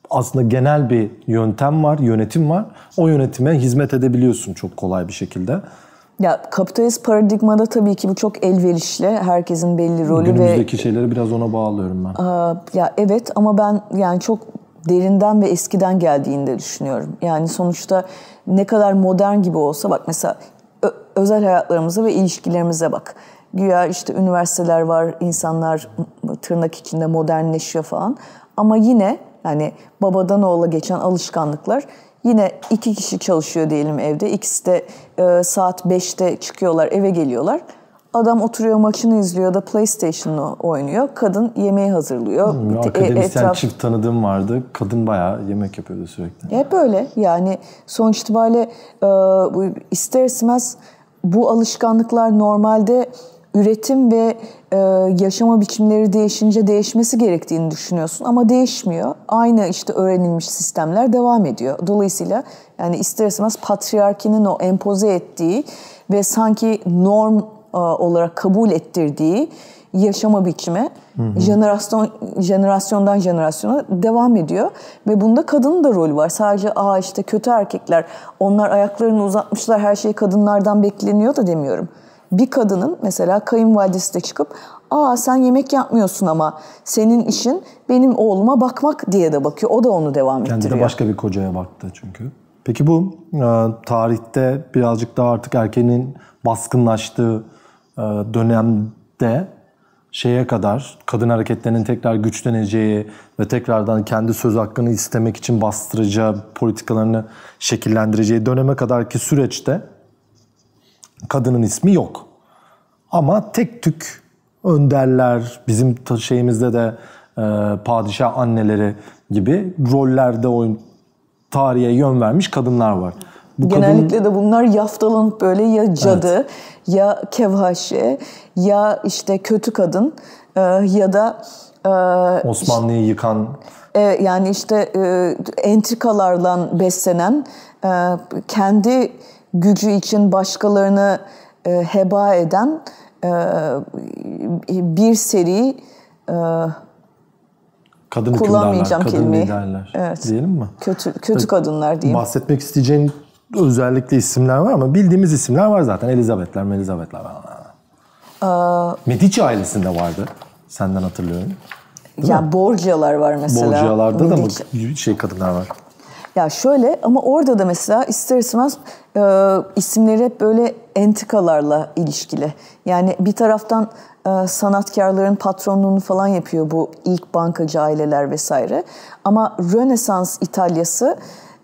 Aslında genel bir yöntem var, yönetim var. O yönetime hizmet edebiliyorsun çok kolay bir şekilde. Ya kapitalist paradigmada tabii ki bu çok elverişli. Herkesin belli rolü Günümüzdeki ve... Günümüzdeki şeyleri biraz ona bağlıyorum ben. Aa, ya evet ama ben yani çok derinden ve eskiden geldiğini de düşünüyorum. Yani sonuçta ne kadar modern gibi olsa bak mesela özel hayatlarımıza ve ilişkilerimize bak. Güya işte üniversiteler var, insanlar tırnak içinde modernleşiyor falan. Ama yine yani babadan oğula geçen alışkanlıklar Yine iki kişi çalışıyor diyelim evde. İkisi de e, saat 5'te çıkıyorlar, eve geliyorlar. Adam oturuyor maçını izliyor da PlayStation'la oynuyor. Kadın yemeği hazırlıyor. Hmm, akademisyen etraf... çift tanıdığım vardı. Kadın bayağı yemek yapıyordu sürekli. Hep öyle. Yani sonuç itibariyle e, ister istemez bu alışkanlıklar normalde üretim ve e, yaşama biçimleri değişince değişmesi gerektiğini düşünüyorsun ama değişmiyor. Aynı işte öğrenilmiş sistemler devam ediyor. Dolayısıyla yani ister istemez patriarkinin o empoze ettiği ve sanki norm e, olarak kabul ettirdiği yaşama biçimi hı hı. jenerasyon jenerasyondan jenerasyona devam ediyor ve bunda kadın da rol var. Sadece aa işte kötü erkekler onlar ayaklarını uzatmışlar her şey kadınlardan bekleniyor da demiyorum. Bir kadının mesela kayınvalidesi de çıkıp ''Aa sen yemek yapmıyorsun ama senin işin benim oğluma bakmak.'' diye de bakıyor. O da onu devam Kendi ettiriyor. Kendi de başka bir kocaya baktı çünkü. Peki bu e, tarihte birazcık daha artık erkeğin baskınlaştığı e, dönemde şeye kadar kadın hareketlerinin tekrar güçleneceği ve tekrardan kendi söz hakkını istemek için bastıracağı politikalarını şekillendireceği döneme kadarki süreçte Kadının ismi yok. Ama tek tük önderler, bizim şeyimizde de e, padişah anneleri gibi rollerde oyun tarihe yön vermiş kadınlar var. Bu Genellikle kadın... de bunlar yaftalanıp böyle ya cadı evet. ya kevhaşe ya işte kötü kadın e, ya da e, Osmanlı'yı işte, yıkan e, yani işte e, entrikalardan beslenen e, kendi gücü için başkalarını e, heba eden e, bir seri e, kadın kullanmayacağım kadın kelimeyi. evet. Diyelim mi? Kötü kötü kadınlar diyeyim. Bahsetmek isteyeceğin özellikle isimler var ama bildiğimiz isimler var zaten. Elizabethler, Melizabethler. Aa, ee, Medici ailesinde vardı. Senden hatırlıyorum. Değil ya mi? Borgia'lar var mesela. Borgia'larda Medici. da mı şey kadınlar var? Ya şöyle ama orada da mesela ister istemez e, isimleri hep böyle entikalarla ilişkili. Yani bir taraftan e, sanatkarların patronluğunu falan yapıyor bu ilk bankacı aileler vesaire. Ama Rönesans İtalyası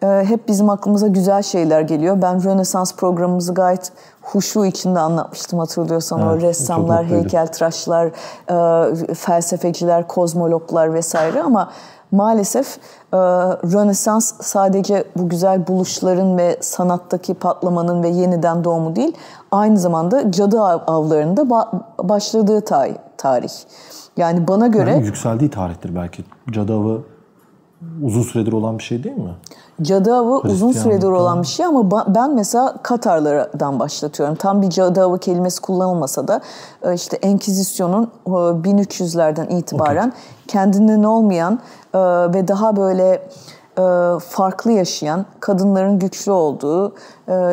ee, hep bizim aklımıza güzel şeyler geliyor. Ben Rönesans programımızı gayet huşu içinde anlatmıştım hatırlıyorsan evet, o ressamlar, heykeltıraşlar, e, felsefeciler, kozmologlar vesaire ama maalesef e, Rönesans sadece bu güzel buluşların ve sanattaki patlamanın ve yeniden doğumu değil, aynı zamanda cadı avlarında ba- başladığı tarih. Yani bana göre... Yani yükseldiği tarihtir belki. Cadı avı uzun süredir olan bir şey değil mi? Cadı avı uzun süredir olan bir şey ama ben mesela Katarlardan başlatıyorum. Tam bir cadı avı kelimesi kullanılmasa da e, işte Enkizisyon'un e, 1300'lerden itibaren okay. kendinden olmayan e, ve daha böyle farklı yaşayan, kadınların güçlü olduğu,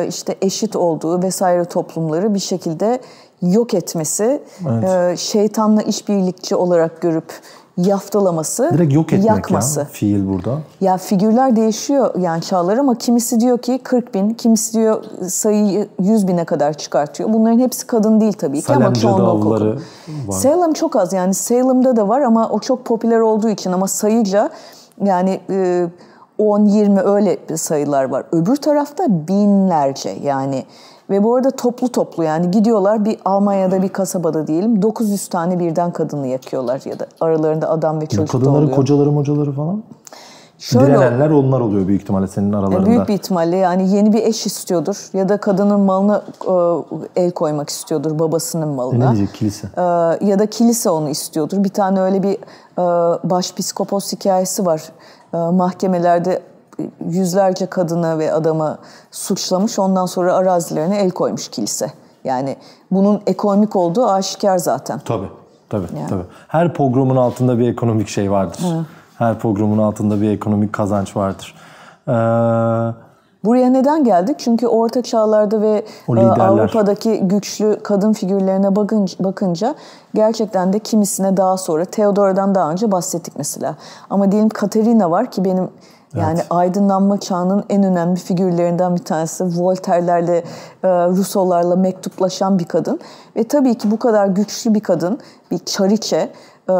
işte eşit olduğu vesaire toplumları bir şekilde yok etmesi, evet. şeytanla işbirlikçi olarak görüp yaftalaması, Direkt yok etmek yakması. Ya, fiil burada. Ya figürler değişiyor yani çağlar ama kimisi diyor ki 40 bin, kimisi diyor sayıyı 100 bine kadar çıkartıyor. Bunların hepsi kadın değil tabii ki Salemce ama çoğunluk okul. Salem çok az yani Salem'da da var ama o çok popüler olduğu için ama sayıca yani... E, 10-20 öyle sayılar var. Öbür tarafta binlerce yani ve bu arada toplu toplu yani gidiyorlar bir Almanya'da bir kasabada diyelim 900 tane birden kadını yakıyorlar ya da aralarında adam ve çocuk da oluyor. Kadınları kocaları mocaları falan. Şöyle, Direnenler onlar oluyor büyük ihtimalle senin e, aralarında. Büyük bir ihtimalle yani yeni bir eş istiyordur ya da kadının malına e, el koymak istiyordur babasının malına. E ne diyecek kilise? E, ya da kilise onu istiyordur. Bir tane öyle bir e, başpiskopos hikayesi var. E, mahkemelerde yüzlerce kadına ve adamı suçlamış. Ondan sonra arazilerine el koymuş kilise. Yani bunun ekonomik olduğu aşikar zaten. Tabii. Tabii, yani. tabii. Her programın altında bir ekonomik şey vardır. Hı. Her programın altında bir ekonomik kazanç vardır. Ee, Buraya neden geldik? Çünkü Orta Çağlar'da ve e, Avrupa'daki güçlü kadın figürlerine bakınca, bakınca gerçekten de kimisine daha sonra Theodora'dan daha önce bahsettik mesela. Ama diyelim Katerina var ki benim yani aydınlanma çağının en önemli figürlerinden bir tanesi. Voltaire'lerle, e, Rusolarla mektuplaşan bir kadın. Ve tabii ki bu kadar güçlü bir kadın, bir çariçe e,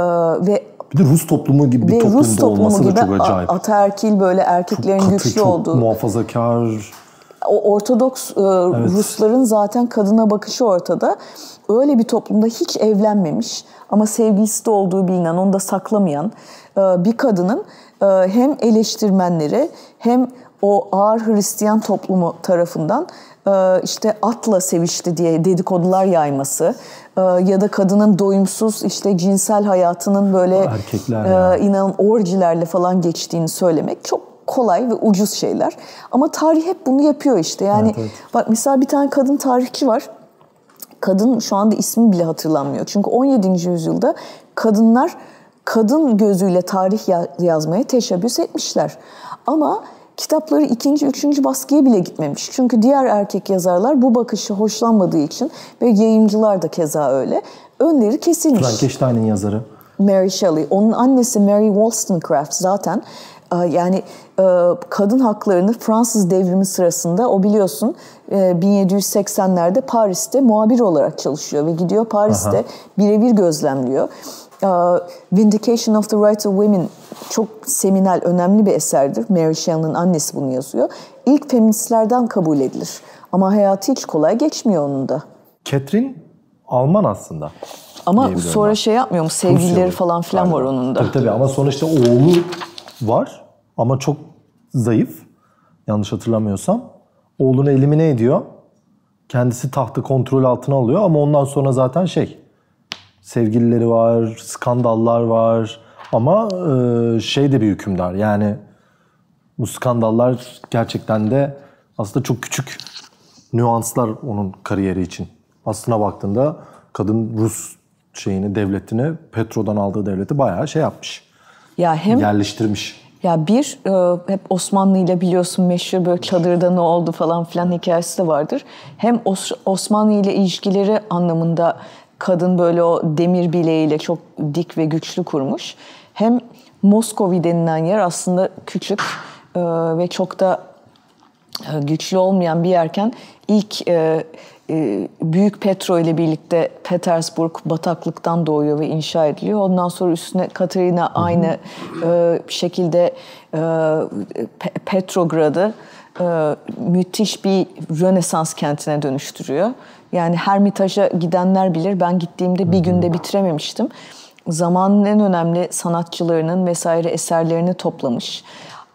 ve bir de Rus toplumu gibi bir toplumda Rus toplumu olması gibi da çok acayip. Ataerkil böyle erkeklerin çok katı, güçlü çok olduğu. muhafazakar. O Ortodoks e, evet. Rusların zaten kadına bakışı ortada. Öyle bir toplumda hiç evlenmemiş ama sevgilisi de olduğu bilinen, onu da saklamayan bir kadının e, hem eleştirmenlere hem o ağır Hristiyan toplumu tarafından e, işte atla sevişti diye dedikodular yayması e, ya da kadının doyumsuz işte cinsel hayatının böyle Erkekler inan orjilerle falan geçtiğini söylemek çok kolay ve ucuz şeyler. Ama tarih hep bunu yapıyor işte. Yani evet, evet. bak mesela bir tane kadın tarihçi var. Kadın şu anda ismi bile hatırlanmıyor. Çünkü 17. yüzyılda kadınlar kadın gözüyle tarih yazmaya teşebbüs etmişler. Ama kitapları ikinci, üçüncü baskıya bile gitmemiş. Çünkü diğer erkek yazarlar bu bakışı hoşlanmadığı için ve yayıncılar da keza öyle. Önleri kesilmiş. Frankenstein'in yazarı. Mary Shelley. Onun annesi Mary Wollstonecraft zaten e, yani e, kadın haklarını Fransız devrimi sırasında o biliyorsun 1780'lerde e, Paris'te muhabir olarak çalışıyor ve gidiyor Paris'te birebir gözlemliyor. Vindication of the Rights of Women çok seminal, önemli bir eserdir. Mary Shelley'nin annesi bunu yazıyor. İlk feministlerden kabul edilir. Ama hayatı hiç kolay geçmiyor onun da. Catherine Alman aslında. Ama sonra ben. şey yapmıyor mu? Sevgilileri falan filan Aynen. var onun da. Tabii tabii ama sonuçta oğlu var ama çok zayıf. Yanlış hatırlamıyorsam. Oğlunu elimine ediyor. Kendisi tahtı kontrol altına alıyor ama ondan sonra zaten şey sevgilileri var, skandallar var. Ama e, şey de bir hükümdar. Yani bu skandallar gerçekten de aslında çok küçük nüanslar onun kariyeri için. Aslına baktığında kadın Rus şeyini, devletini, Petro'dan aldığı devleti bayağı şey yapmış. Ya hem yerleştirmiş. Ya bir e, hep Osmanlı ile biliyorsun meşhur böyle çadırda ne oldu falan filan hikayesi de vardır. Hem Os- Osmanlı ile ilişkileri anlamında kadın böyle o demir bileğiyle çok dik ve güçlü kurmuş. Hem Moskovi denilen yer aslında küçük e, ve çok da e, güçlü olmayan bir yerken ilk e, e, Büyük Petro ile birlikte Petersburg bataklıktan doğuyor ve inşa ediliyor. Ondan sonra üstüne Katerina aynı e, şekilde e, Petrograd'ı e, müthiş bir Rönesans kentine dönüştürüyor. Yani Hermitaj'a gidenler bilir ben gittiğimde bir günde bitirememiştim. Zamanın en önemli sanatçılarının vesaire eserlerini toplamış.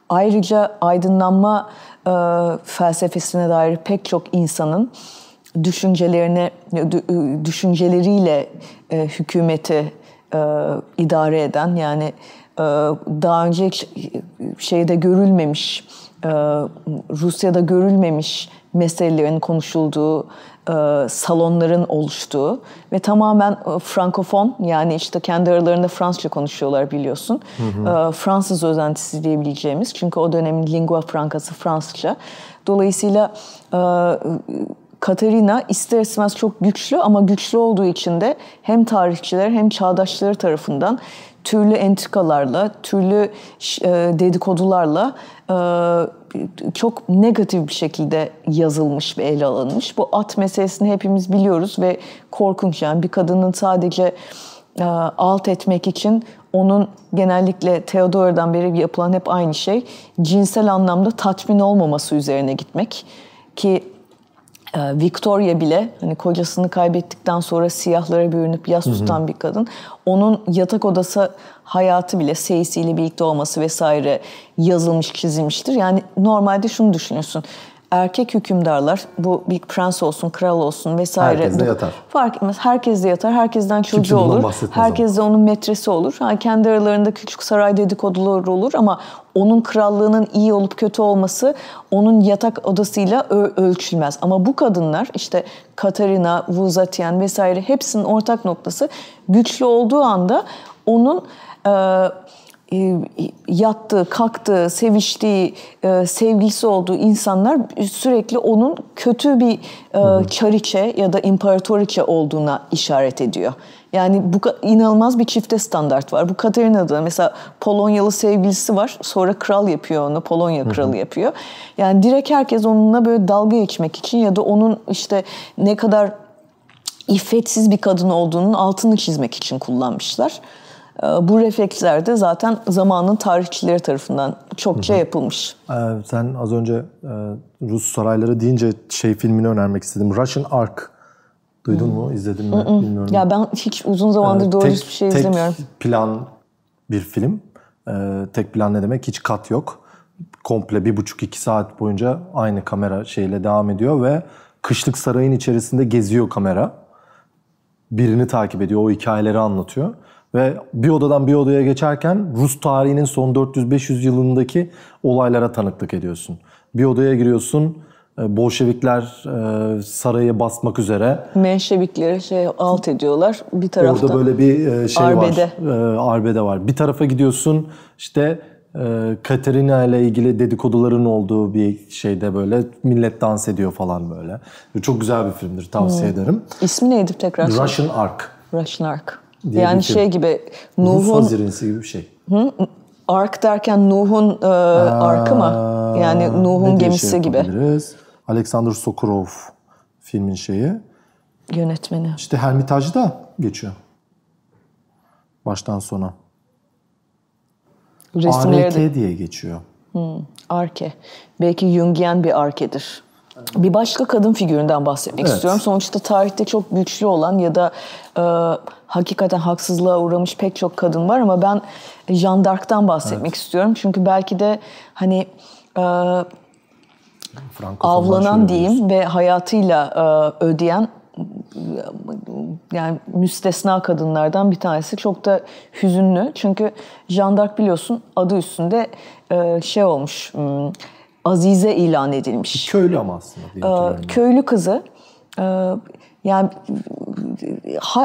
Ayrıca aydınlanma e, felsefesine dair pek çok insanın düşüncelerini e, e, düşünceleriyle e, hükümeti e, idare eden yani e, daha önce e, şeyde görülmemiş e, Rusya'da görülmemiş meselelerin konuşulduğu e, salonların oluştuğu ve tamamen e, frankofon yani işte kendi aralarında Fransızca konuşuyorlar biliyorsun. Hı hı. E, Fransız özentisi diyebileceğimiz çünkü o dönemin lingua francası Fransızca. Dolayısıyla e, Katarina ister istemez çok güçlü ama güçlü olduğu için de hem tarihçiler hem çağdaşları tarafından türlü entrikalarla, türlü e, dedikodularla e, çok negatif bir şekilde yazılmış ve ele alınmış. Bu at meselesini hepimiz biliyoruz ve korkunç yani bir kadının sadece e, alt etmek için onun genellikle Theodora'dan beri yapılan hep aynı şey cinsel anlamda tatmin olmaması üzerine gitmek ki ee, Victoria bile hani kocasını kaybettikten sonra siyahlara bürünüp yas tutan bir kadın. Onun yatak odası hayatı bile Seysi birlikte olması vesaire yazılmış çizilmiştir. Yani normalde şunu düşünüyorsun erkek hükümdarlar bu bir prens olsun, kral olsun vesaire. Herkes de yatar. Fark etmez. Herkes de yatar. Herkesten çocuğu olur. Herkes de onun metresi olur. yani kendi aralarında küçük saray dedikoduları olur ama onun krallığının iyi olup kötü olması onun yatak odasıyla ölçülmez. Ama bu kadınlar işte Katarina, Vuzatian vesaire hepsinin ortak noktası güçlü olduğu anda onun e, yattığı, kalktığı, seviştiği, e, sevgilisi olduğu insanlar sürekli onun kötü bir e, çariçe ya da imparatoriçe olduğuna işaret ediyor. Yani bu inanılmaz bir çifte standart var. Bu Katerina'da mesela Polonyalı sevgilisi var. Sonra kral yapıyor onu. Polonya kralı yapıyor. Yani direkt herkes onunla böyle dalga geçmek için ya da onun işte ne kadar iffetsiz bir kadın olduğunun altını çizmek için kullanmışlar. Ee, bu refleksler de zaten zamanın tarihçileri tarafından çokça hı hı. yapılmış. Ee, sen az önce e, Rus sarayları deyince şey filmini önermek istedim. Russian Ark. Duydun hı. mu? İzledin mi? Bilmiyorum. Ya ben hiç uzun zamandır ee, doğru tek, hiçbir şey tek izlemiyorum. Tek plan bir film. Ee, tek plan ne demek? Hiç kat yok. Komple bir buçuk iki saat boyunca aynı kamera şeyle devam ediyor ve kışlık sarayın içerisinde geziyor kamera. Birini takip ediyor. O hikayeleri anlatıyor. Ve bir odadan bir odaya geçerken Rus tarihinin son 400-500 yılındaki olaylara tanıklık ediyorsun. Bir odaya giriyorsun, e, Bolşevikler e, sarayı basmak üzere. Menşevikleri şey alt ediyorlar. Bir tarafta Orada böyle bir e, şey arbede. var. Arbede var. Bir tarafa gidiyorsun işte Katerina ile ilgili dedikoduların olduğu bir şeyde böyle millet dans ediyor falan böyle. Çok güzel bir filmdir tavsiye hmm. ederim. İsmi neydi tekrar? Russian Ark. Russian Ark diye yani şey gibi Nuh'un... Nuh gibi bir şey. Hı? Ark derken Nuh'un e, arkı mı? Yani Nuh'un şey gemisi şey gibi. Alexander Sokurov filmin şeyi. Yönetmeni. İşte Hermitaj'da geçiyor. Baştan sona. Resimleri ARK diye geçiyor. Hmm, arke. Belki Jungian bir arkedir. Bir başka kadın figüründen bahsetmek evet. istiyorum. Sonuçta tarihte çok güçlü olan ya da e, hakikaten haksızlığa uğramış pek çok kadın var ama ben Jeanne d'Arc'tan bahsetmek evet. istiyorum. Çünkü belki de hani e, avlanan diyeyim ve hayatıyla e, ödeyen yani müstesna kadınlardan bir tanesi. Çok da hüzünlü. Çünkü Jeanne d'Arc biliyorsun adı üstünde e, şey olmuş... E, azize ilan edilmiş. Köylü ama aslında. Ee, köylü kızı. Ee, yani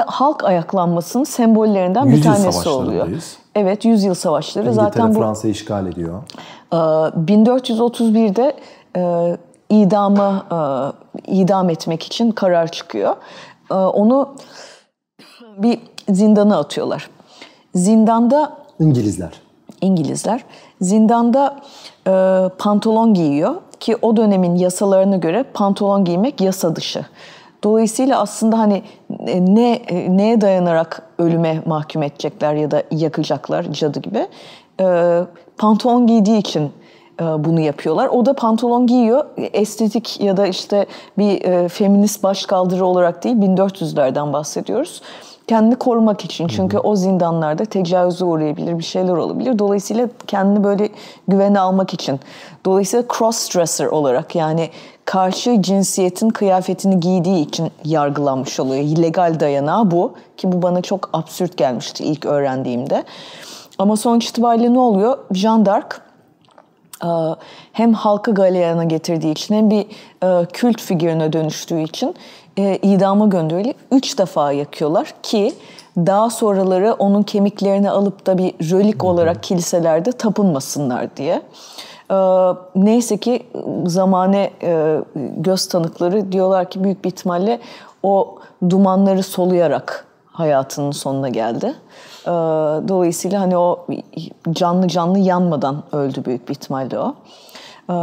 halk ayaklanmasının sembollerinden bir tanesi oluyor. Evet, yüzyıl savaşları. İngiltere, Zaten bu Fransa işgal ediyor. 1431'de ee, e, idama e, idam etmek için karar çıkıyor. Ee, onu bir zindana atıyorlar. Zindanda İngilizler. İngilizler zindanda e, pantolon giyiyor ki o dönemin yasalarına göre pantolon giymek yasa dışı. Dolayısıyla aslında hani e, ne e, neye dayanarak ölüme mahkum edecekler ya da yakacaklar cadı gibi e, pantolon giydiği için e, bunu yapıyorlar. O da pantolon giyiyor. Estetik ya da işte bir feminist başkaldırı olarak değil 1400'lerden bahsediyoruz kendini korumak için. Çünkü o zindanlarda tecavüze uğrayabilir, bir şeyler olabilir. Dolayısıyla kendini böyle güvene almak için. Dolayısıyla crossdresser olarak yani karşı cinsiyetin kıyafetini giydiği için yargılanmış oluyor. İllegal dayanağı bu ki bu bana çok absürt gelmişti ilk öğrendiğimde. Ama sonuç itibariyle ne oluyor? Jean d'Arc hem halkı galeyana getirdiği için hem bir kült figürüne dönüştüğü için e, idama gönderili üç defa yakıyorlar ki daha sonraları onun kemiklerini alıp da bir rölik olarak kiliselerde tapınmasınlar diye. E, neyse ki zamane e, göz tanıkları diyorlar ki büyük bir ihtimalle o dumanları soluyarak hayatının sonuna geldi. E, dolayısıyla hani o canlı canlı yanmadan öldü büyük bir ihtimalle o. E,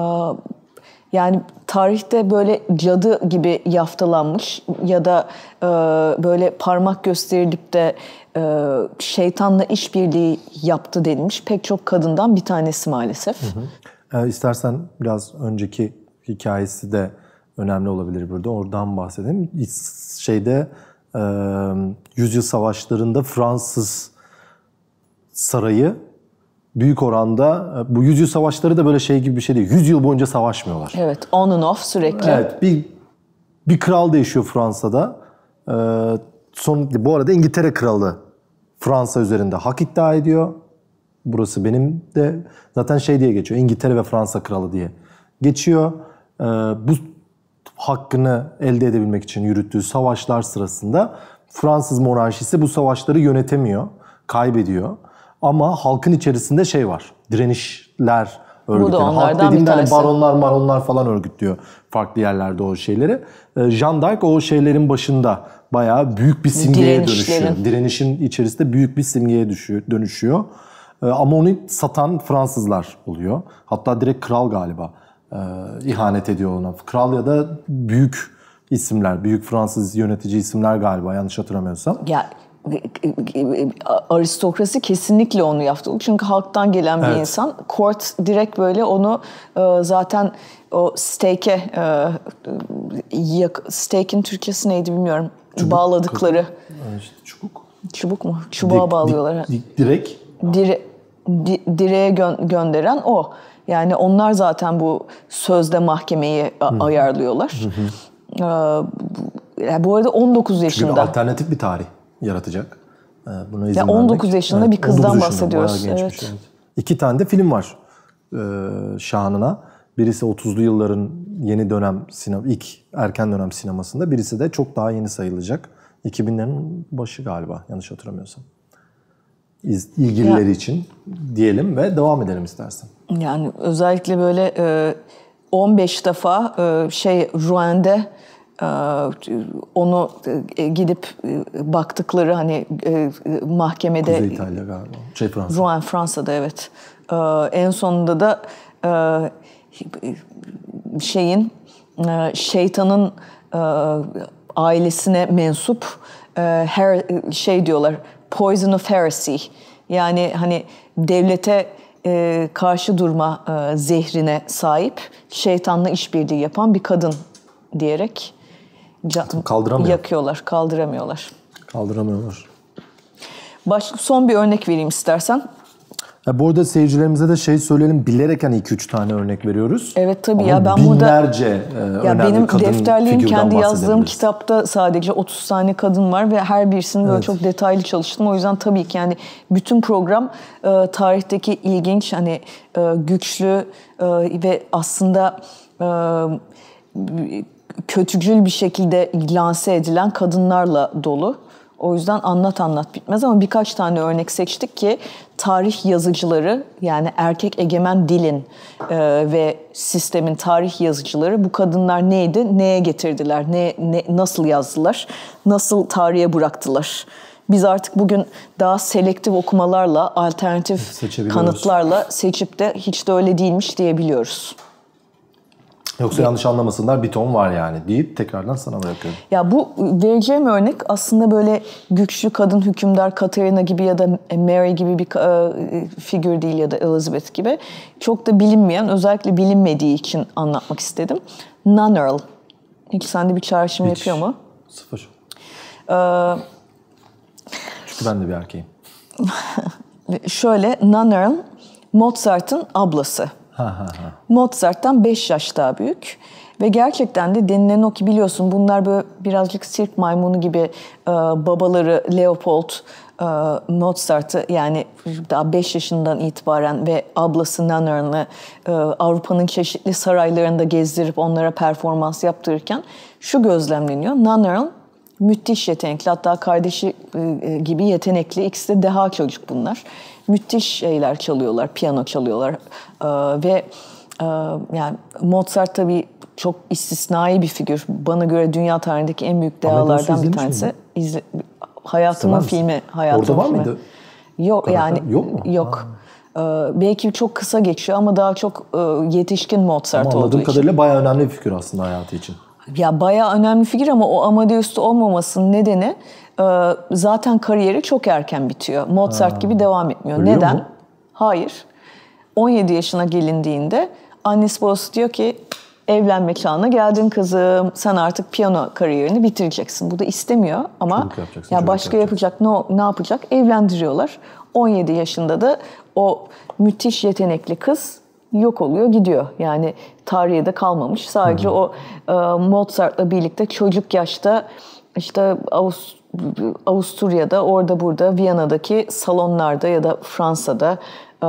yani tarihte böyle cadı gibi yaftalanmış ya da e, böyle parmak gösterilip de e, şeytanla işbirliği yaptı denilmiş pek çok kadından bir tanesi maalesef. Hı hı. E, istersen biraz önceki hikayesi de önemli olabilir burada. Oradan bahsedeyim. Şeyde e, Yüzyıl Savaşları'nda Fransız sarayı büyük oranda e, bu yüzyıl savaşları da böyle şey gibi bir şey değil. Yüzyıl boyunca savaşmıyorlar. Evet on and off sürekli. Evet bir, bir kral değişiyor Fransa'da. Ee, son, bu arada İngiltere kralı Fransa üzerinde hak iddia ediyor. Burası benim de zaten şey diye geçiyor. İngiltere ve Fransa kralı diye geçiyor. Ee, bu hakkını elde edebilmek için yürüttüğü savaşlar sırasında Fransız monarşisi bu savaşları yönetemiyor, kaybediyor. Ama halkın içerisinde şey var. Direnişler örgütleniyor. Bu da Halk dediğimde hani baronlar maronlar falan örgütlüyor farklı yerlerde o şeyleri. Ee, Jean Dark o şeylerin başında bayağı büyük bir simgeye dönüşüyor. Direnişin içerisinde büyük bir simgeye düşüyor, dönüşüyor. Ee, ama onu satan Fransızlar oluyor. Hatta direkt kral galiba e, ihanet ediyor ona. Kral ya da büyük isimler, büyük Fransız yönetici isimler galiba yanlış hatırlamıyorsam. Ya aristokrasi kesinlikle onu yaptı. Çünkü halktan gelen bir evet. insan. Court direkt böyle onu e, zaten o steak'e e, steak'in Türkçesi neydi bilmiyorum. Çubuk, Bağladıkları. İşte çubuk. Çubuk mu? Çubuğa dik, bağlıyorlar. Dik, direk. Dire, di, direğe gö gönderen o. Yani onlar zaten bu sözde mahkemeyi hı ayarlıyorlar. Hı-hı. Ee, bu arada 19 yaşında. Çünkü alternatif bir tarih yaratacak. Ee, buna izin ya 19 vermek. yaşında evet, bir kızdan bahsediyoruz. Gençmiş, evet. evet. İki tane de film var e, şanına. Birisi 30'lu yılların yeni dönem sinema, ilk erken dönem sinemasında. Birisi de çok daha yeni sayılacak. 2000'lerin başı galiba yanlış hatırlamıyorsam. İz, ilgilileri ya. için diyelim ve devam edelim istersen. Yani özellikle böyle e, 15 defa e, şey Ruanda ee, onu e, gidip e, baktıkları hani e, mahkemede Kuzey İtalya galiba. Şey Fransa. Rouen Fransa'da evet. Ee, en sonunda da şeyin şeytanın ailesine mensup her şey diyorlar poison of heresy yani hani devlete e, karşı durma e, zehrine sahip şeytanla işbirliği yapan bir kadın diyerek can, Kaldıramıyor. yakıyorlar, kaldıramıyorlar. Kaldıramıyorlar. Başlık son bir örnek vereyim istersen. Ya e, bu arada seyircilerimize de şey söyleyelim bilerek hani 2-3 tane örnek veriyoruz. Evet tabii Ama ya ben binlerce burada e, ya benim defterliğim kendi yazdığım kitapta sadece 30 tane kadın var ve her birisini evet. böyle çok detaylı çalıştım. O yüzden tabii ki yani bütün program e, tarihteki ilginç hani güçlü ve aslında kötücül bir şekilde lanse edilen kadınlarla dolu. O yüzden anlat anlat bitmez ama birkaç tane örnek seçtik ki tarih yazıcıları yani erkek egemen dilin e, ve sistemin tarih yazıcıları bu kadınlar neydi, neye getirdiler, ne, ne nasıl yazdılar, nasıl tarihe bıraktılar. Biz artık bugün daha selektif okumalarla, alternatif kanıtlarla seçip de hiç de öyle değilmiş diyebiliyoruz. Yoksa yanlış anlamasınlar bir ton var yani deyip tekrardan sana bırakıyorum. Ya bu vereceğim örnek aslında böyle güçlü kadın hükümdar Katarina gibi ya da Mary gibi bir e, figür değil ya da Elizabeth gibi. Çok da bilinmeyen özellikle bilinmediği için anlatmak istedim. Nannerl. Hiç sende bir çağrışım yapıyor mu? Sıfır. Ee, Çünkü ben de bir erkeğim. şöyle Nannerl Mozart'ın ablası. Mozart'tan 5 yaş daha büyük. Ve gerçekten de denilen o ki biliyorsun bunlar böyle birazcık sirk maymunu gibi e, babaları Leopold e, Mozart'ı yani daha 5 yaşından itibaren ve ablasından Nanner'ını e, Avrupa'nın çeşitli saraylarında gezdirip onlara performans yaptırırken şu gözlemleniyor. Nanner'ın müthiş yetenekli hatta kardeşi e, e, gibi yetenekli ikisi de deha çocuk bunlar müthiş şeyler çalıyorlar, piyano çalıyorlar e, ve e, yani Mozart tabii çok istisnai bir figür. Bana göre dünya tarihindeki en büyük dealardan bir tanesi. İzle, hayatımın filmi, hayatımın Orada var mıydı? Yok Karakter, yani yok. Mu? Yok. Ee, belki çok kısa geçiyor ama daha çok e, yetişkin Mozart ama olduğu için. Anladığım kadarıyla bayağı önemli bir figür aslında hayatı için. Ya bayağı önemli figür ama o Amadeus'ta olmamasının nedeni ee, zaten kariyeri çok erken bitiyor. Mozart ha. gibi devam etmiyor. Ölüyor Neden? Mu? Hayır. 17 yaşına gelindiğinde annesi babası diyor ki evlenme çağına geldin kızım. Sen artık piyano kariyerini bitireceksin. Bu da istemiyor ama ya başka yapacak ne ne yapacak? Evlendiriyorlar. 17 yaşında da o müthiş yetenekli kız yok oluyor, gidiyor. Yani tarihe de kalmamış. Sadece hı o e, Mozart'la birlikte çocuk yaşta işte Avusturya Avusturya'da, orada burada, Viyana'daki salonlarda ya da Fransa'da, e,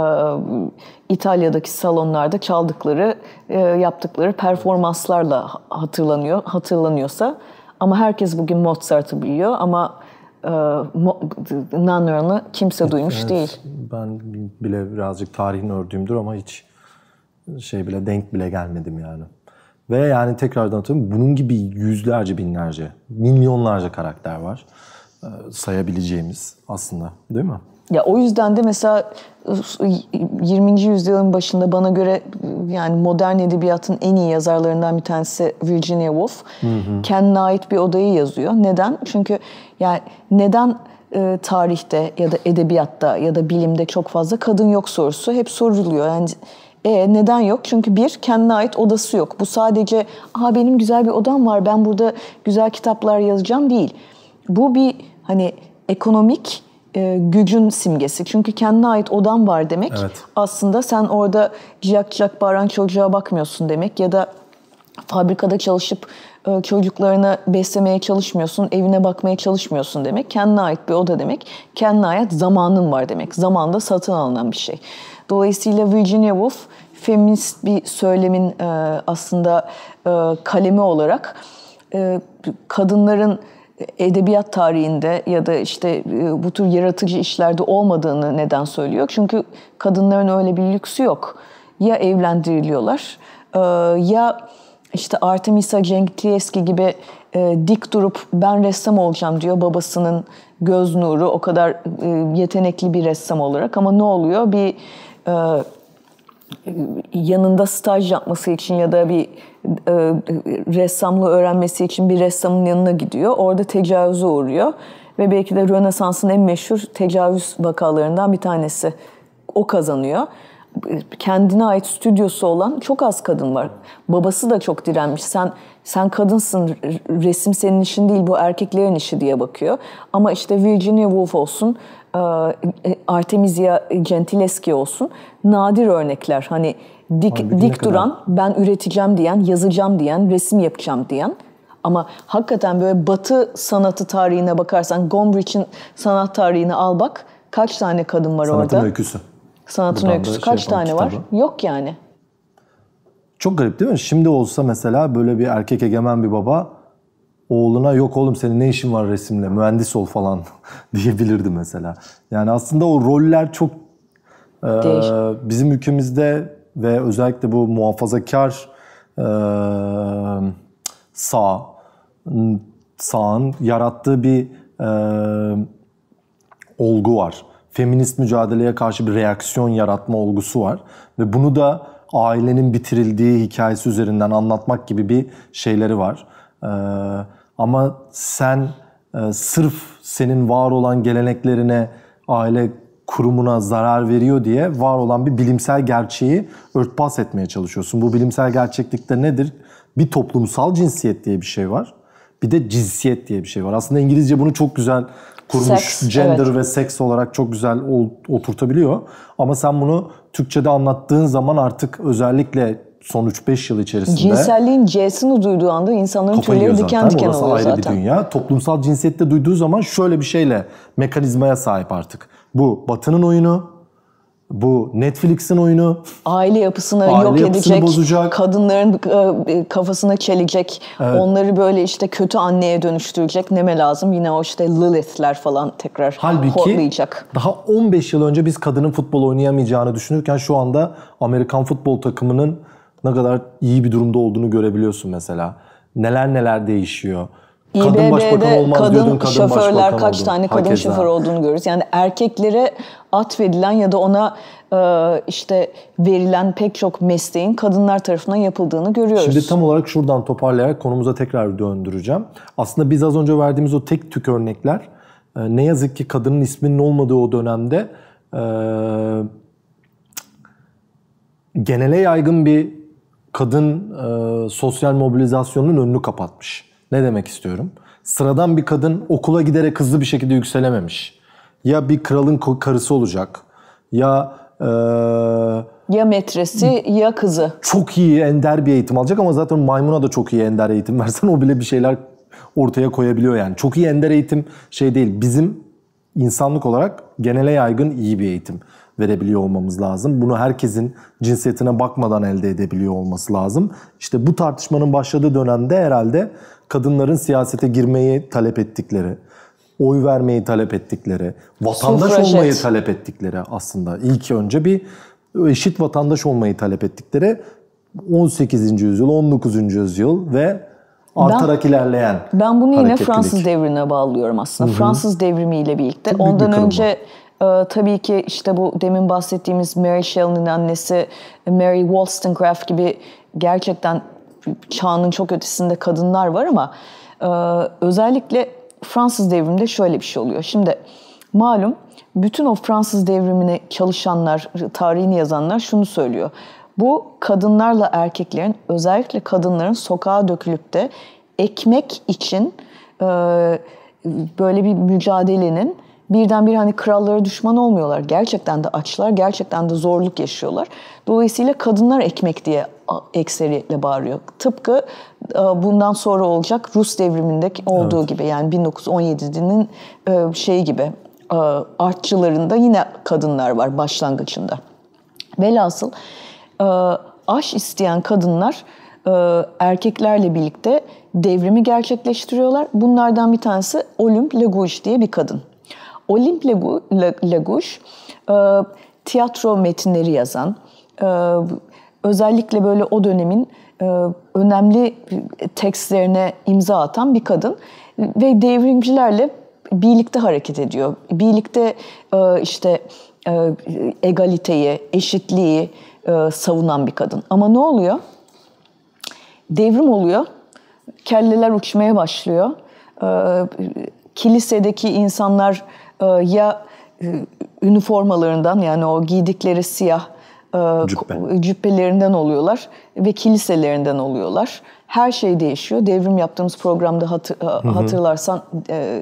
İtalya'daki salonlarda çaldıkları, e, yaptıkları performanslarla hatırlanıyor, hatırlanıyorsa ama herkes bugün Mozart'ı biliyor ama e, Nanner'ını kimse duymuş evet, değil. Ben bile birazcık tarihin ördüğümdür ama hiç şey bile denk bile gelmedim yani. Ve yani tekrardan atıyorum bunun gibi yüzlerce, binlerce, milyonlarca karakter var e, sayabileceğimiz aslında değil mi? Ya o yüzden de mesela 20. E, yüzyılın başında bana göre e, yani modern edebiyatın en iyi yazarlarından bir tanesi Virginia Woolf. Hı hı. Kendine ait bir odayı yazıyor. Neden? Çünkü yani neden e, tarihte ya da edebiyatta ya da bilimde çok fazla kadın yok sorusu hep soruluyor. Yani e, neden yok? Çünkü bir, kendine ait odası yok. Bu sadece aha benim güzel bir odam var ben burada güzel kitaplar yazacağım değil. Bu bir hani ekonomik e, gücün simgesi. Çünkü kendine ait odan var demek evet. aslında sen orada ciyak ciyak bağıran çocuğa bakmıyorsun demek ya da fabrikada çalışıp e, çocuklarını beslemeye çalışmıyorsun, evine bakmaya çalışmıyorsun demek. Kendine ait bir oda demek. Kendine ait zamanın var demek. Zaman da satın alınan bir şey. Dolayısıyla Virginia Woolf feminist bir söylemin e, aslında e, kalemi olarak e, kadınların edebiyat tarihinde ya da işte e, bu tür yaratıcı işlerde olmadığını neden söylüyor. Çünkü kadınların öyle bir lüksü yok. Ya evlendiriliyorlar e, ya işte Artemisa Gentileschi gibi e, dik durup ben ressam olacağım diyor babasının göz nuru o kadar yetenekli bir ressam olarak ama ne oluyor bir e, yanında staj yapması için ya da bir e, ressamlığı öğrenmesi için bir ressamın yanına gidiyor. Orada tecavüze uğruyor ve belki de Rönesans'ın en meşhur tecavüz vakalarından bir tanesi. O kazanıyor. Kendine ait stüdyosu olan çok az kadın var. Babası da çok direnmiş. Sen sen kadınsın, resim senin işin değil, bu erkeklerin işi diye bakıyor. Ama işte Virginia Woolf olsun, e, e, Artemisia Gentileschi olsun nadir örnekler hani dik Abi, dik duran ben üreteceğim diyen yazacağım diyen resim yapacağım diyen ama hakikaten böyle batı sanatı tarihine bakarsan Gombrich'in sanat tarihini al bak kaç tane kadın var Sanatın orada? Sanatın öyküsü. Sanatın Buradan öyküsü şey kaç tane kitabı. var? Yok yani. Çok garip değil mi? Şimdi olsa mesela böyle bir erkek egemen bir baba oğluna yok oğlum senin ne işin var resimle mühendis ol falan diyebilirdi mesela. Yani aslında o roller çok e, bizim ülkemizde ve özellikle bu muhafazakar e, sağ sağın yarattığı bir e, olgu var. Feminist mücadeleye karşı bir reaksiyon yaratma olgusu var ve bunu da ailenin bitirildiği hikayesi üzerinden anlatmak gibi bir şeyleri var. Ee, ama sen e, sırf senin var olan geleneklerine, aile kurumuna zarar veriyor diye var olan bir bilimsel gerçeği örtbas etmeye çalışıyorsun. Bu bilimsel gerçeklikte nedir? Bir toplumsal cinsiyet diye bir şey var. Bir de cinsiyet diye bir şey var. Aslında İngilizce bunu çok güzel kurmuş. Seks, Gender evet. ve seks olarak çok güzel oturtabiliyor. Ama sen bunu Türkçe'de anlattığın zaman artık özellikle son 3-5 yıl içerisinde... Cinselliğin C'sini duyduğu anda insanların tüyleri diken diken oluyor zaten. bir dünya. Toplumsal cinsiyette duyduğu zaman şöyle bir şeyle mekanizmaya sahip artık. Bu Batı'nın oyunu, bu Netflix'in oyunu aile yapısını aile yok yapısını edecek, bozacak. kadınların e, kafasına çelecek, evet. onları böyle işte kötü anneye dönüştürecek. Neme lazım? Yine o işte Lilith'ler falan tekrar Halbuki, horlayacak. daha 15 yıl önce biz kadının futbol oynayamayacağını düşünürken şu anda Amerikan futbol takımının ne kadar iyi bir durumda olduğunu görebiliyorsun mesela. Neler neler değişiyor. kadın başbakan olmaz kadın diyordun, kadın şoförler kaç oldun. tane kadın Hakeza. şoför olduğunu görürüz. Yani erkeklere atfedilen ya da ona e, işte verilen pek çok mesleğin kadınlar tarafından yapıldığını görüyoruz. Şimdi tam olarak şuradan toparlayarak konumuza tekrar döndüreceğim. Aslında biz az önce verdiğimiz o tek tük örnekler e, ne yazık ki kadının isminin olmadığı o dönemde e, genele yaygın bir kadın e, sosyal mobilizasyonun önünü kapatmış. Ne demek istiyorum? Sıradan bir kadın okula giderek hızlı bir şekilde yükselememiş. Ya bir kralın karısı olacak ya e, ya metresi ya kızı. Çok iyi ender bir eğitim alacak ama zaten maymuna da çok iyi ender eğitim versen o bile bir şeyler ortaya koyabiliyor yani. Çok iyi ender eğitim şey değil. Bizim insanlık olarak genele yaygın iyi bir eğitim verebiliyor olmamız lazım. Bunu herkesin cinsiyetine bakmadan elde edebiliyor olması lazım. İşte bu tartışmanın başladığı dönemde herhalde kadınların siyasete girmeyi talep ettikleri, oy vermeyi talep ettikleri, vatandaş Sufrajet. olmayı talep ettikleri aslında ilk önce bir eşit vatandaş olmayı talep ettikleri 18. yüzyıl, 19. yüzyıl ve artarak ben, ilerleyen Ben bunu yine Fransız Devrimi'ne bağlıyorum aslında. Hı-hı. Fransız devrimiyle birlikte. Çok ondan bir önce ee, tabii ki işte bu demin bahsettiğimiz Mary Shelley'nin annesi e, Mary Wollstonecraft gibi gerçekten çağının çok ötesinde kadınlar var ama e, özellikle Fransız devriminde şöyle bir şey oluyor. Şimdi malum bütün o Fransız devrimine çalışanlar, tarihini yazanlar şunu söylüyor. Bu kadınlarla erkeklerin özellikle kadınların sokağa dökülüp de ekmek için e, böyle bir mücadelenin birdenbire hani krallara düşman olmuyorlar. Gerçekten de açlar, gerçekten de zorluk yaşıyorlar. Dolayısıyla kadınlar ekmek diye ekseriyetle bağırıyor. Tıpkı e, bundan sonra olacak Rus devrimindeki olduğu evet. gibi yani 1917'nin e, şeyi gibi e, artçılarında yine kadınlar var başlangıcında. Velhasıl aş isteyen kadınlar erkeklerle birlikte devrimi gerçekleştiriyorlar. Bunlardan bir tanesi Olymp Lagouche diye bir kadın. Olimp Laguş e, tiyatro metinleri yazan, e, özellikle böyle o dönemin e, önemli tekstlerine imza atan bir kadın ve devrimcilerle birlikte hareket ediyor. Birlikte işte egaliteyi, eşitliği savunan bir kadın. Ama ne oluyor? Devrim oluyor, kelleler uçmaya başlıyor. Kilisedeki insanlar ee, ya e, üniformalarından yani o giydikleri siyah e, Cübbe. cübbelerinden oluyorlar ve kiliselerinden oluyorlar. Her şey değişiyor. Devrim yaptığımız programda hatır, e, hatırlarsan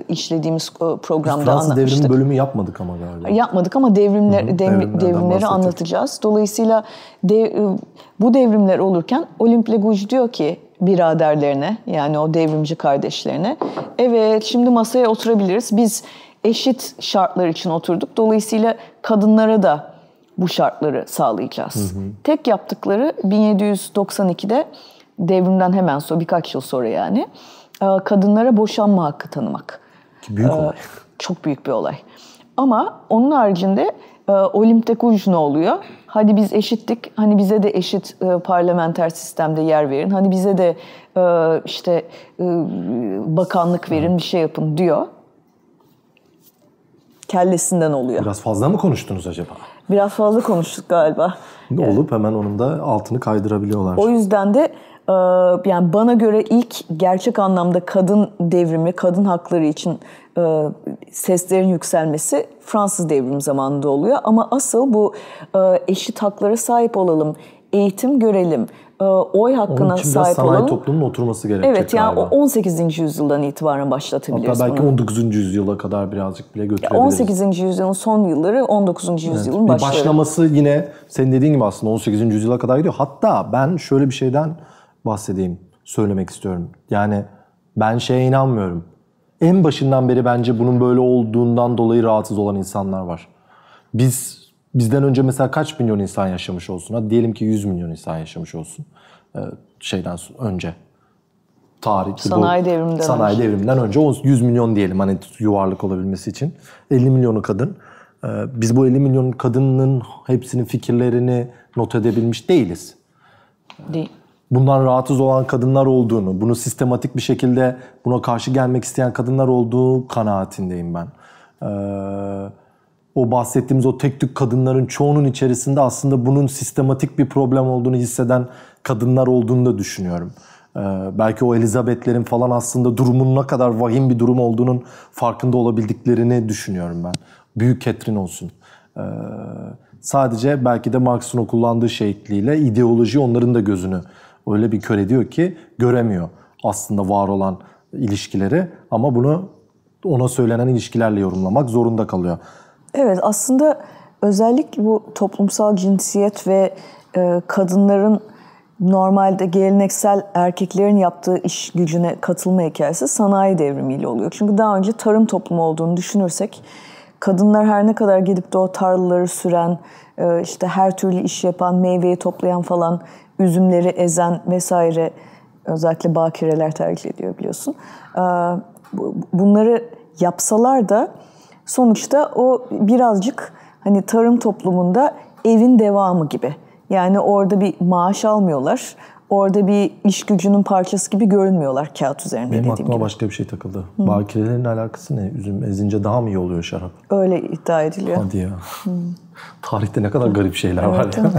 işlediğimiz programda Biz Fransız anlatmıştık. devrimi bölümü yapmadık ama galiba. Yapmadık ama devrimler, hı devrimleri, devrimleri anlatacağız. Dolayısıyla de, bu devrimler olurken Olympe Gouge diyor ki biraderlerine yani o devrimci kardeşlerine evet şimdi masaya oturabiliriz. Biz eşit şartlar için oturduk. Dolayısıyla kadınlara da bu şartları sağlayacağız. Hı hı. Tek yaptıkları 1792'de devrimden hemen sonra birkaç yıl sonra yani e, kadınlara boşanma hakkı tanımak. Büyük ee, olay. Çok büyük bir olay. Ama onun haricinde e, Olimp'te kuş ne oluyor? Hadi biz eşittik, hani bize de eşit e, parlamenter sistemde yer verin, hani bize de e, işte e, bakanlık verin, bir şey yapın diyor kellesinden oluyor. Biraz fazla mı konuştunuz acaba? Biraz fazla konuştuk galiba. Ne olup hemen onun da altını kaydırabiliyorlar. O yüzden de e, yani bana göre ilk gerçek anlamda kadın devrimi, kadın hakları için e, seslerin yükselmesi Fransız devrim zamanında oluyor. Ama asıl bu e, eşit haklara sahip olalım, eğitim görelim, e, oy hakkına sahip olan... sanayi toplumunun oturması gerekecek Evet yani galiba. 18. yüzyıldan itibaren başlatabiliriz Hatta belki bunu. 19. yüzyıla kadar birazcık bile götürebiliriz. 18. yüzyılın son yılları 19. yüzyılın evet. başları. Başlaması yine senin dediğin gibi aslında 18. yüzyıla kadar gidiyor. Hatta ben şöyle bir şeyden bahsedeyim, söylemek istiyorum. Yani ben şeye inanmıyorum. En başından beri bence bunun böyle olduğundan dolayı rahatsız olan insanlar var. Biz bizden önce mesela kaç milyon insan yaşamış olsun? Hadi diyelim ki 100 milyon insan yaşamış olsun. E, şeyden önce tarih sanayi devriminden sanayi önce. devriminden önce 100 milyon diyelim hani yuvarlak olabilmesi için 50 milyonu kadın. E, biz bu 50 milyon kadının hepsinin fikirlerini not edebilmiş değiliz. Değil. Bundan rahatsız olan kadınlar olduğunu, bunu sistematik bir şekilde buna karşı gelmek isteyen kadınlar olduğu kanaatindeyim ben. Ee, o bahsettiğimiz o tek tük kadınların çoğunun içerisinde aslında bunun sistematik bir problem olduğunu hisseden kadınlar olduğunu da düşünüyorum. Ee, belki o Elizabeth'lerin falan aslında durumun ne kadar vahim bir durum olduğunun farkında olabildiklerini düşünüyorum ben. Büyük Catherine olsun. Ee, sadece belki de Marx'ın o kullandığı şekliyle ideoloji onların da gözünü öyle bir kör ediyor ki göremiyor aslında var olan ilişkileri ama bunu ona söylenen ilişkilerle yorumlamak zorunda kalıyor. Evet aslında özellikle bu toplumsal cinsiyet ve e, kadınların normalde geleneksel erkeklerin yaptığı iş gücüne katılma hikayesi sanayi devrimiyle oluyor. Çünkü daha önce tarım toplumu olduğunu düşünürsek kadınlar her ne kadar gidip de o tarlaları süren, e, işte her türlü iş yapan, meyveyi toplayan falan, üzümleri ezen vesaire özellikle bakireler tercih ediyor biliyorsun. E, bunları yapsalar da sonuçta o birazcık hani tarım toplumunda evin devamı gibi. Yani orada bir maaş almıyorlar. Orada bir iş gücünün parçası gibi görünmüyorlar kağıt üzerinde Benim aklıma gibi. başka bir şey takıldı. Hı. Bakirelerin alakası ne? Üzüm ezince daha mı iyi oluyor şarap? Öyle iddia ediliyor. Hadi ya. Hı. Tarihte ne kadar garip şeyler evet, var ya.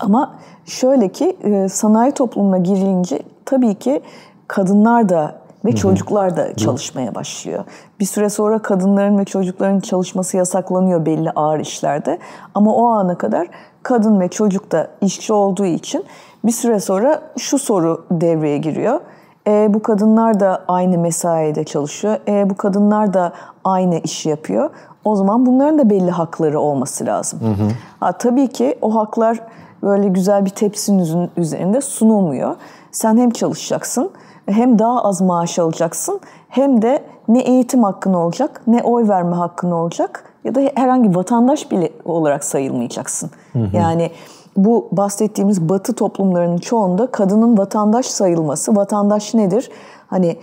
Ama şöyle ki e, sanayi toplumuna girilince tabii ki kadınlar da ve çocuklar da çalışmaya başlıyor. Bir süre sonra kadınların ve çocukların çalışması yasaklanıyor belli ağır işlerde ama o ana kadar kadın ve çocuk da işçi olduğu için bir süre sonra şu soru devreye giriyor. E, bu kadınlar da aynı mesaide çalışıyor. E, bu kadınlar da aynı işi yapıyor. O zaman bunların da belli hakları olması lazım. Hı hı. Ha, tabii ki o haklar böyle güzel bir tepsinin üzerinde sunulmuyor. Sen hem çalışacaksın hem daha az maaş alacaksın hem de ne eğitim hakkın olacak ne oy verme hakkın olacak ya da herhangi vatandaş bile olarak sayılmayacaksın. Hı hı. Yani bu bahsettiğimiz batı toplumlarının çoğunda kadının vatandaş sayılması, vatandaş nedir? Hani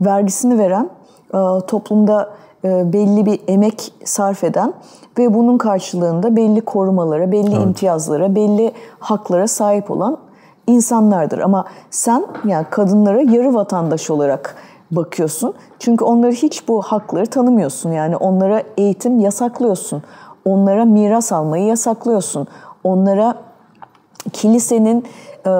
vergisini veren, e, toplumda e, belli bir emek sarf eden ve bunun karşılığında belli korumalara, belli evet. imtiyazlara, belli haklara sahip olan insanlardır. Ama sen yani kadınlara yarı vatandaş olarak bakıyorsun. Çünkü onları hiç bu hakları tanımıyorsun. Yani onlara eğitim yasaklıyorsun. Onlara miras almayı yasaklıyorsun. Onlara kilisenin e,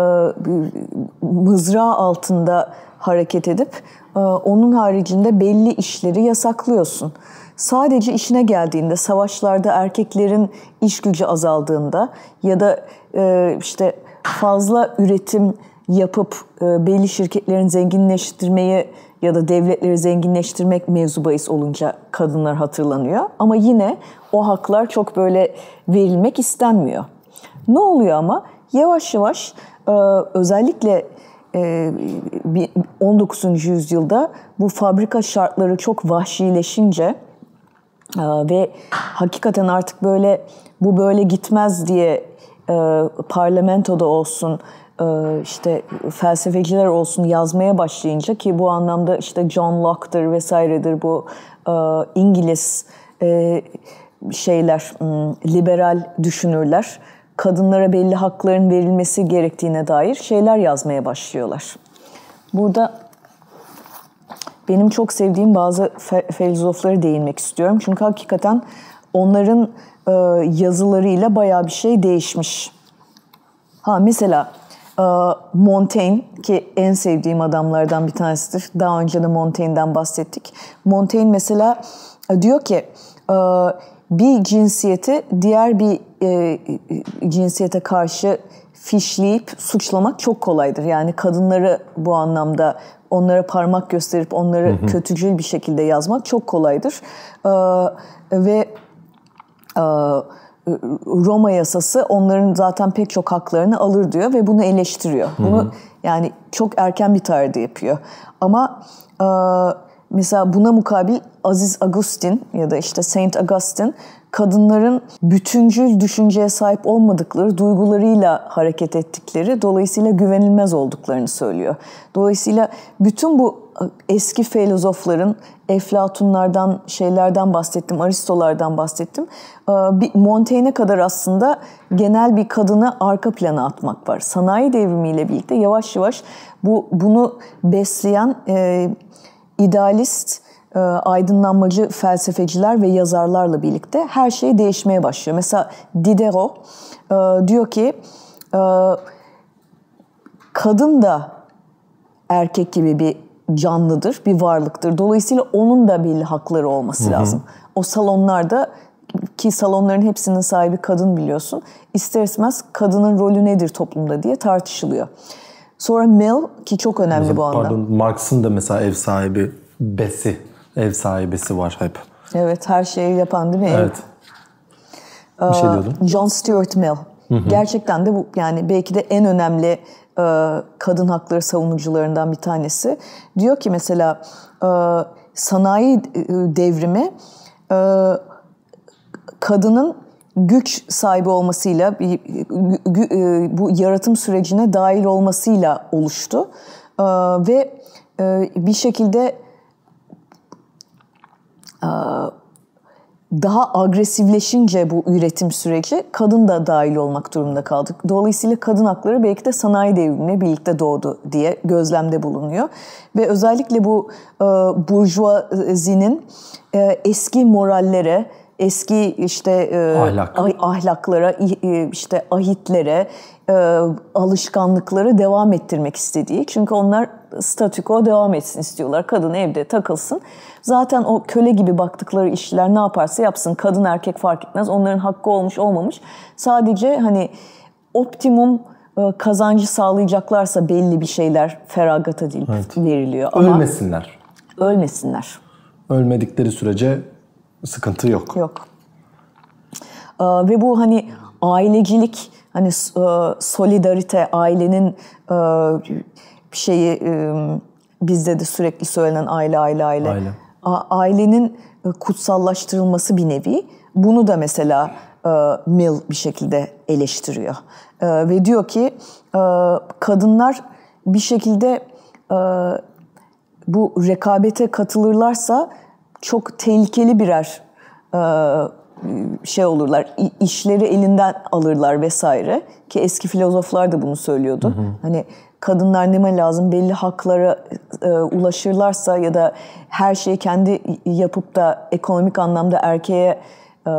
mızrağı altında hareket edip e, onun haricinde belli işleri yasaklıyorsun. Sadece işine geldiğinde, savaşlarda erkeklerin iş gücü azaldığında ya da e, işte fazla üretim yapıp e, belli şirketlerin zenginleştirmeyi ya da devletleri zenginleştirmek mevzu bahis olunca kadınlar hatırlanıyor. Ama yine o haklar çok böyle verilmek istenmiyor. Ne oluyor ama yavaş yavaş e, özellikle e, 19. yüzyılda bu fabrika şartları çok vahşileşince e, ve hakikaten artık böyle bu böyle gitmez diye e, parlamentoda olsun, e, işte felsefeciler olsun yazmaya başlayınca ki bu anlamda işte John Locke'dır vesairedir bu e, İngiliz e, şeyler liberal düşünürler kadınlara belli hakların verilmesi gerektiğine dair şeyler yazmaya başlıyorlar. Burada benim çok sevdiğim bazı fe- filozoflara değinmek istiyorum. Çünkü hakikaten onların e, yazılarıyla baya bir şey değişmiş. Ha mesela e, Montaigne ki en sevdiğim adamlardan bir tanesidir. Daha önce de Montaigne'den bahsettik. Montaigne mesela e, diyor ki e, bir cinsiyeti diğer bir e, cinsiyete karşı fişleyip suçlamak çok kolaydır. Yani kadınları bu anlamda onlara parmak gösterip onları hı kötücül bir şekilde yazmak çok kolaydır. Ee, ve ee, Roma yasası onların zaten pek çok haklarını alır diyor ve bunu eleştiriyor. Bunu hı hı. yani çok erken bir tarihte yapıyor. Ama e, Mesela buna mukabil Aziz Agustin ya da işte Saint Augustine kadınların bütüncül düşünceye sahip olmadıkları, duygularıyla hareket ettikleri, dolayısıyla güvenilmez olduklarını söylüyor. Dolayısıyla bütün bu eski filozofların, Eflatunlardan, şeylerden bahsettim, Aristolardan bahsettim. Ee, Montaigne kadar aslında genel bir kadını arka plana atmak var. Sanayi devrimiyle birlikte yavaş yavaş bu bunu besleyen... E, idealist, e, aydınlanmacı felsefeciler ve yazarlarla birlikte her şey değişmeye başlıyor. Mesela Diderot e, diyor ki e, kadın da erkek gibi bir canlıdır, bir varlıktır. Dolayısıyla onun da belli hakları olması Hı-hı. lazım. O salonlarda ki salonların hepsinin sahibi kadın biliyorsun. İster istemez kadının rolü nedir toplumda diye tartışılıyor. Sonra Mill ki çok önemli bu anda. Pardon Marx'ın da mesela ev sahibi besi, ev sahibesi var hep. Evet her şeyi yapan değil mi? Evet. Ee, Bir şey ee, diyordun. John Stuart Mill. Gerçekten de bu yani belki de en önemli e, kadın hakları savunucularından bir tanesi. Diyor ki mesela e, sanayi e, devrimi e, kadının güç sahibi olmasıyla e, bu yaratım sürecine dahil olmasıyla oluştu ee, ve e, bir şekilde e, daha agresifleşince bu üretim süreci kadın da dahil olmak durumunda kaldık. Dolayısıyla kadın hakları belki de sanayi devrimine birlikte doğdu diye gözlemde bulunuyor. Ve özellikle bu e, burjuvazinin e, eski morallere, eski işte e, Ahlak. ahlaklara, e, işte ahitlere, e, alışkanlıkları devam ettirmek istediği. Çünkü onlar statüko devam etsin istiyorlar. Kadın evde takılsın. Zaten o köle gibi baktıkları işler ne yaparsa yapsın. Kadın erkek fark etmez. Onların hakkı olmuş olmamış. Sadece hani optimum kazancı sağlayacaklarsa belli bir şeyler feragata değil evet. veriliyor. Ama ölmesinler. Ölmesinler. Ölmedikleri sürece Sıkıntı yok. Yok. Ee, ve bu hani ailecilik, hani e, solidarite, ailenin e, şeyi e, bizde de sürekli söylenen aile, aile, aile. aile. ailenin e, kutsallaştırılması bir nevi. Bunu da mesela e, Mill bir şekilde eleştiriyor. ve diyor ki kadınlar bir şekilde bu rekabete katılırlarsa çok tehlikeli birer e, şey olurlar. işleri elinden alırlar vesaire. Ki eski filozoflar da bunu söylüyordu. Hı hı. Hani kadınlar neme lazım belli haklara e, ulaşırlarsa ya da her şeyi kendi yapıp da ekonomik anlamda erkeğe e,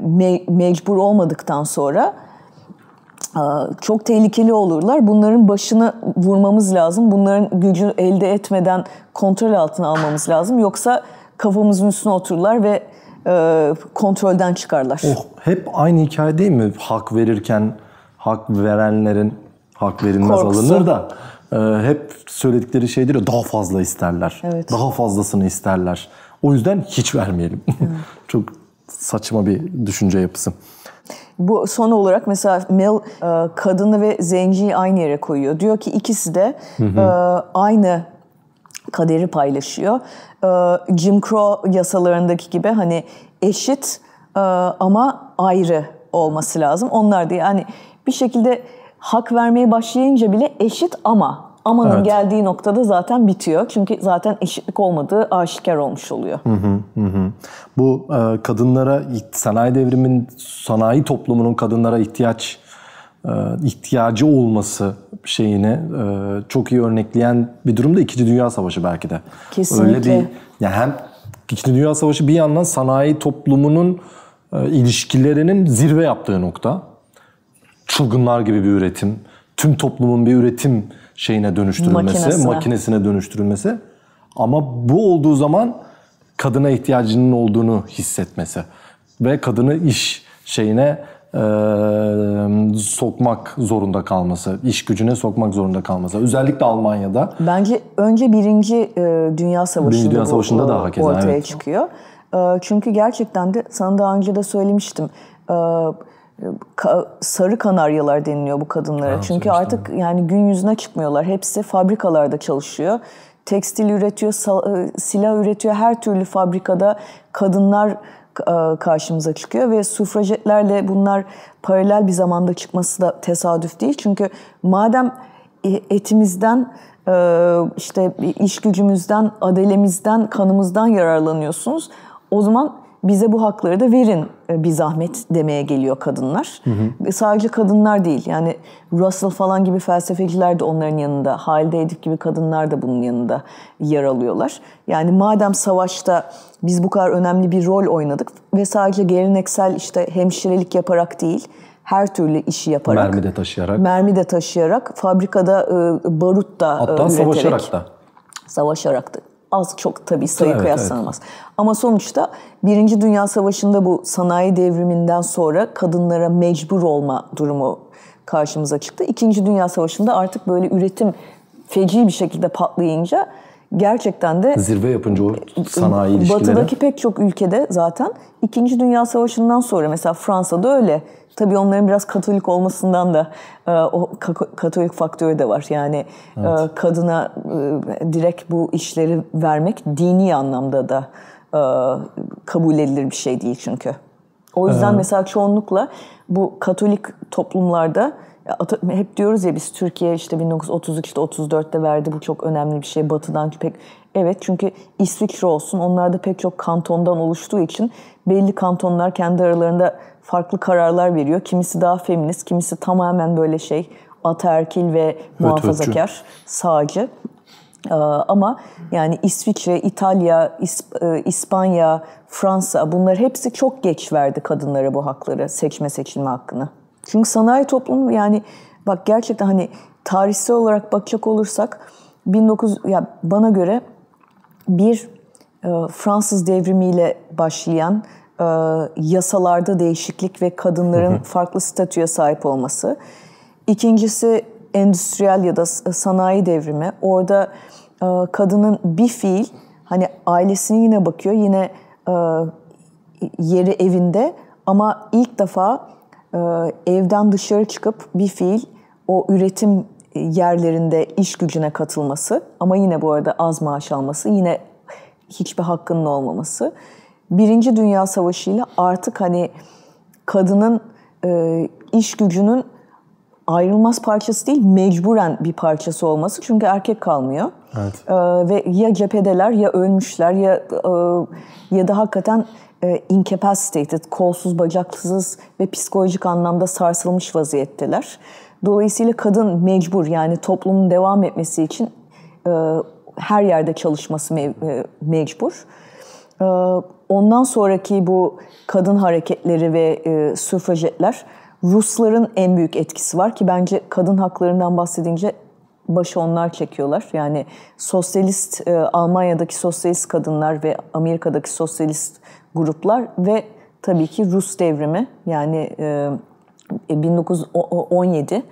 me mecbur olmadıktan sonra ee, çok tehlikeli olurlar. Bunların başını vurmamız lazım. Bunların gücü elde etmeden kontrol altına almamız lazım. Yoksa kafamızın üstüne otururlar ve e, kontrolden çıkarlar. Oh, hep aynı hikaye değil mi? Hak verirken hak verenlerin hak verilmez Korkusu. alınır da e, hep söyledikleri şeydir ya daha fazla isterler. Evet. Daha fazlasını isterler. O yüzden hiç vermeyelim. Evet. çok saçma bir düşünce yapısı. Bu son olarak mesela Mill e, kadını ve zenciyi aynı yere koyuyor. Diyor ki ikisi de hı hı. E, aynı kaderi paylaşıyor. E, Jim Crow yasalarındaki gibi hani eşit ama ayrı olması lazım. Onlar da yani bir şekilde hak vermeye başlayınca bile eşit ama amanın evet. geldiği noktada zaten bitiyor. Çünkü zaten eşitlik olmadığı aşikar olmuş oluyor. Hı hı hı. Bu e, kadınlara sanayi devrimin sanayi toplumunun kadınlara ihtiyaç e, ihtiyacı olması şeyini e, çok iyi örnekleyen bir durumda İkinci Dünya Savaşı belki de. Kesinlikle. Öyle bir yani hem İkinci Dünya Savaşı bir yandan sanayi toplumunun e, ilişkilerinin zirve yaptığı nokta. Çılgınlar gibi bir üretim, tüm toplumun bir üretim şeyine dönüştürülmesi, makinesine, makinesine dönüştürülmesi. Ama bu olduğu zaman kadına ihtiyacının olduğunu hissetmesi ve kadını iş şeyine e, sokmak zorunda kalması, iş gücüne sokmak zorunda kalması. Özellikle Almanya'da. Bence önce Birinci e, Dünya Savaşı'nda, Birinci Dünya Savaşı'nda bu, da hakeza, ortaya evet. çıkıyor. E, çünkü gerçekten de sana daha önce de söylemiştim. E, sarı kanaryalar deniliyor bu kadınlara. Ha, Çünkü artık yani gün yüzüne çıkmıyorlar. Hepsi fabrikalarda çalışıyor. Tekstil üretiyor, e, silah üretiyor. Her türlü fabrikada kadınlar e, karşımıza çıkıyor ve sufrajetlerle bunlar paralel bir zamanda çıkması da tesadüf değil. Çünkü madem e, etimizden işte iş gücümüzden, adelemizden, kanımızdan yararlanıyorsunuz o zaman bize bu hakları da verin e, bir zahmet demeye geliyor kadınlar. Hı hı. E, sadece kadınlar değil yani Russell falan gibi felsefeciler de onların yanında, Halide Edip gibi kadınlar da bunun yanında yer alıyorlar. Yani madem savaşta biz bu kadar önemli bir rol oynadık ve sadece geleneksel işte hemşirelik yaparak değil, her türlü işi yaparak. Mermi de taşıyarak. Mermi de taşıyarak, fabrikada e, barut da Hatta üreterek. Hatta savaşarak da. Savaşarak da az çok tabii sayı evet, kıyaslanamaz. Evet. Ama sonuçta Birinci Dünya Savaşı'nda bu sanayi devriminden sonra kadınlara mecbur olma durumu karşımıza çıktı. İkinci Dünya Savaşı'nda artık böyle üretim feci bir şekilde patlayınca gerçekten de zirve yapınca o sanayi ilişkileri. Batı'daki pek çok ülkede zaten İkinci Dünya Savaşı'ndan sonra mesela Fransa'da öyle. Tabii onların biraz Katolik olmasından da e, o Katolik faktörü de var. Yani e, evet. kadına e, direkt bu işleri vermek dini anlamda da kabul edilir bir şey değil çünkü. O yüzden ee, mesela çoğunlukla bu Katolik toplumlarda hep diyoruz ya biz Türkiye işte 1933 işte 34'te verdi bu çok önemli bir şey batıdan pek evet çünkü İsviçre olsun onlar da pek çok kantondan oluştuğu için belli kantonlar kendi aralarında farklı kararlar veriyor. Kimisi daha feminist, kimisi tamamen böyle şey ataerkil ve muhafazakar, sağcı. Ee, ama yani İsviçre, İtalya, İsp- e, İspanya, Fransa bunlar hepsi çok geç verdi kadınlara bu hakları, seçme seçilme hakkını. Çünkü sanayi toplumu yani bak gerçekten hani tarihsel olarak bakacak olursak 19 ya bana göre bir e, Fransız devrimiyle başlayan e, yasalarda değişiklik ve kadınların hı hı. farklı statüye sahip olması. İkincisi endüstriyel ya da sanayi devrimi. Orada e, kadının bir fiil hani ailesine yine bakıyor yine e, yeri evinde ama ilk defa ee, evden dışarı çıkıp bir fiil o üretim yerlerinde iş gücüne katılması ama yine bu arada az maaş alması, yine hiçbir hakkının olmaması. Birinci Dünya Savaşı ile artık hani kadının e, iş gücünün ayrılmaz parçası değil, mecburen bir parçası olması. Çünkü erkek kalmıyor. Evet. E, ve ya cephedeler, ya ölmüşler, ya e, ya da hakikaten e, incapacitated, kolsuz, bacaksız ve psikolojik anlamda sarsılmış vaziyetteler. Dolayısıyla kadın mecbur yani toplumun devam etmesi için e, her yerde çalışması me e, mecbur. E, ondan sonraki bu kadın hareketleri ve e, süfrajetler Rusların en büyük etkisi var ki bence kadın haklarından bahsedince başı onlar çekiyorlar. Yani sosyalist e, Almanya'daki sosyalist kadınlar ve Amerika'daki sosyalist gruplar ve tabii ki Rus devrimi yani 1917 e, e,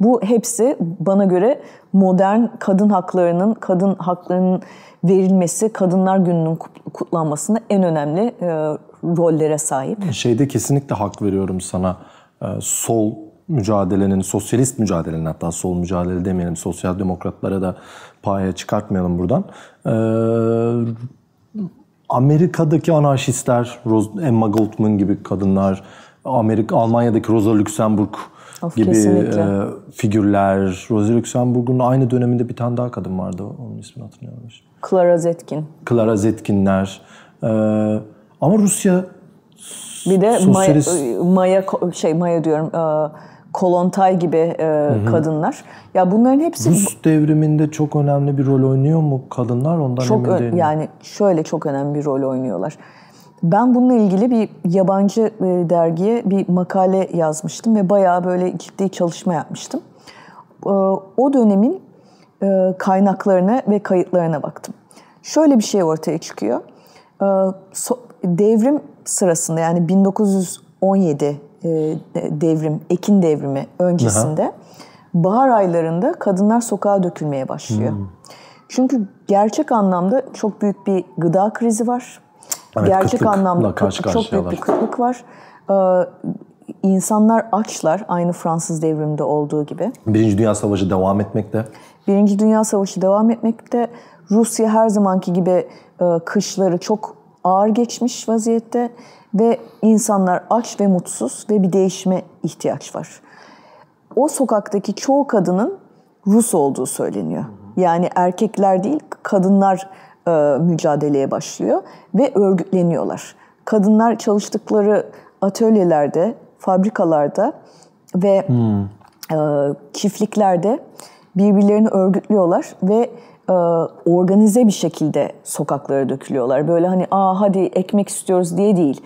bu hepsi bana göre modern kadın haklarının, kadın haklarının verilmesi, Kadınlar Günü'nün kutlanmasında en önemli e, rollere sahip. Şeyde kesinlikle hak veriyorum sana. sol mücadelenin, sosyalist mücadelenin hatta sol mücadele demeyelim, sosyal demokratlara da paya çıkartmayalım buradan. E, Amerika'daki anarşistler, Emma Goldman gibi kadınlar, Amerika, Almanya'daki Rosa Luxemburg of, gibi e, figürler. Rosa Luxemburg'un aynı döneminde bir tane daha kadın vardı. Onun ismini hatırlamıyorum. Clara Zetkin. Clara Zetkinler. E, ama Rusya bir de sosyalist... Maya, Maya şey Maya diyorum. E, Kolontay gibi e, kadınlar. Ya bunların hepsi Rus devriminde çok önemli bir rol oynuyor mu kadınlar? Ondan çok emin değilim. Yani şöyle çok önemli bir rol oynuyorlar. Ben bununla ilgili bir yabancı e, dergiye bir makale yazmıştım ve bayağı böyle ciddi çalışma yapmıştım. E, o dönemin e, kaynaklarına ve kayıtlarına baktım. Şöyle bir şey ortaya çıkıyor. Devrim sırasında yani 1917 e, devrim, ekin devrimi öncesinde Aha. bahar aylarında kadınlar sokağa dökülmeye başlıyor. Hmm. Çünkü gerçek anlamda çok büyük bir gıda krizi var. Evet, gerçek anlamda karşı çok büyük bir kıtlık var. Ee, insanlar açlar aynı Fransız devriminde olduğu gibi. Birinci Dünya Savaşı devam etmekte. Birinci Dünya Savaşı devam etmekte. Rusya her zamanki gibi e, kışları çok ağır geçmiş vaziyette. Ve insanlar aç ve mutsuz ve bir değişime ihtiyaç var. O sokaktaki çoğu kadının Rus olduğu söyleniyor. Yani erkekler değil kadınlar e, mücadeleye başlıyor ve örgütleniyorlar. Kadınlar çalıştıkları atölyelerde, fabrikalarda ve hmm. e, çiftliklerde birbirlerini örgütlüyorlar ve e, organize bir şekilde sokaklara dökülüyorlar. Böyle hani aa hadi ekmek istiyoruz diye değil.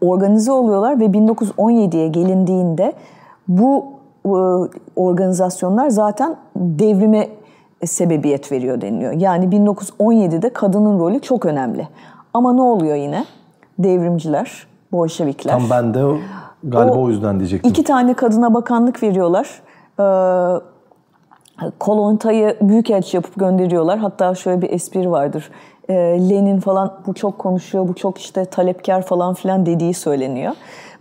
Organize oluyorlar ve 1917'ye gelindiğinde bu e, organizasyonlar zaten devrime sebebiyet veriyor deniliyor. Yani 1917'de kadının rolü çok önemli. Ama ne oluyor yine? Devrimciler, Bolşevikler. Tam ben de galiba o, o yüzden diyecektim. İki tane kadına bakanlık veriyorlar. Ee, Hani kolontayı büyük elçi yapıp gönderiyorlar. Hatta şöyle bir espri vardır. E, Lenin falan bu çok konuşuyor, bu çok işte talepkar falan filan dediği söyleniyor.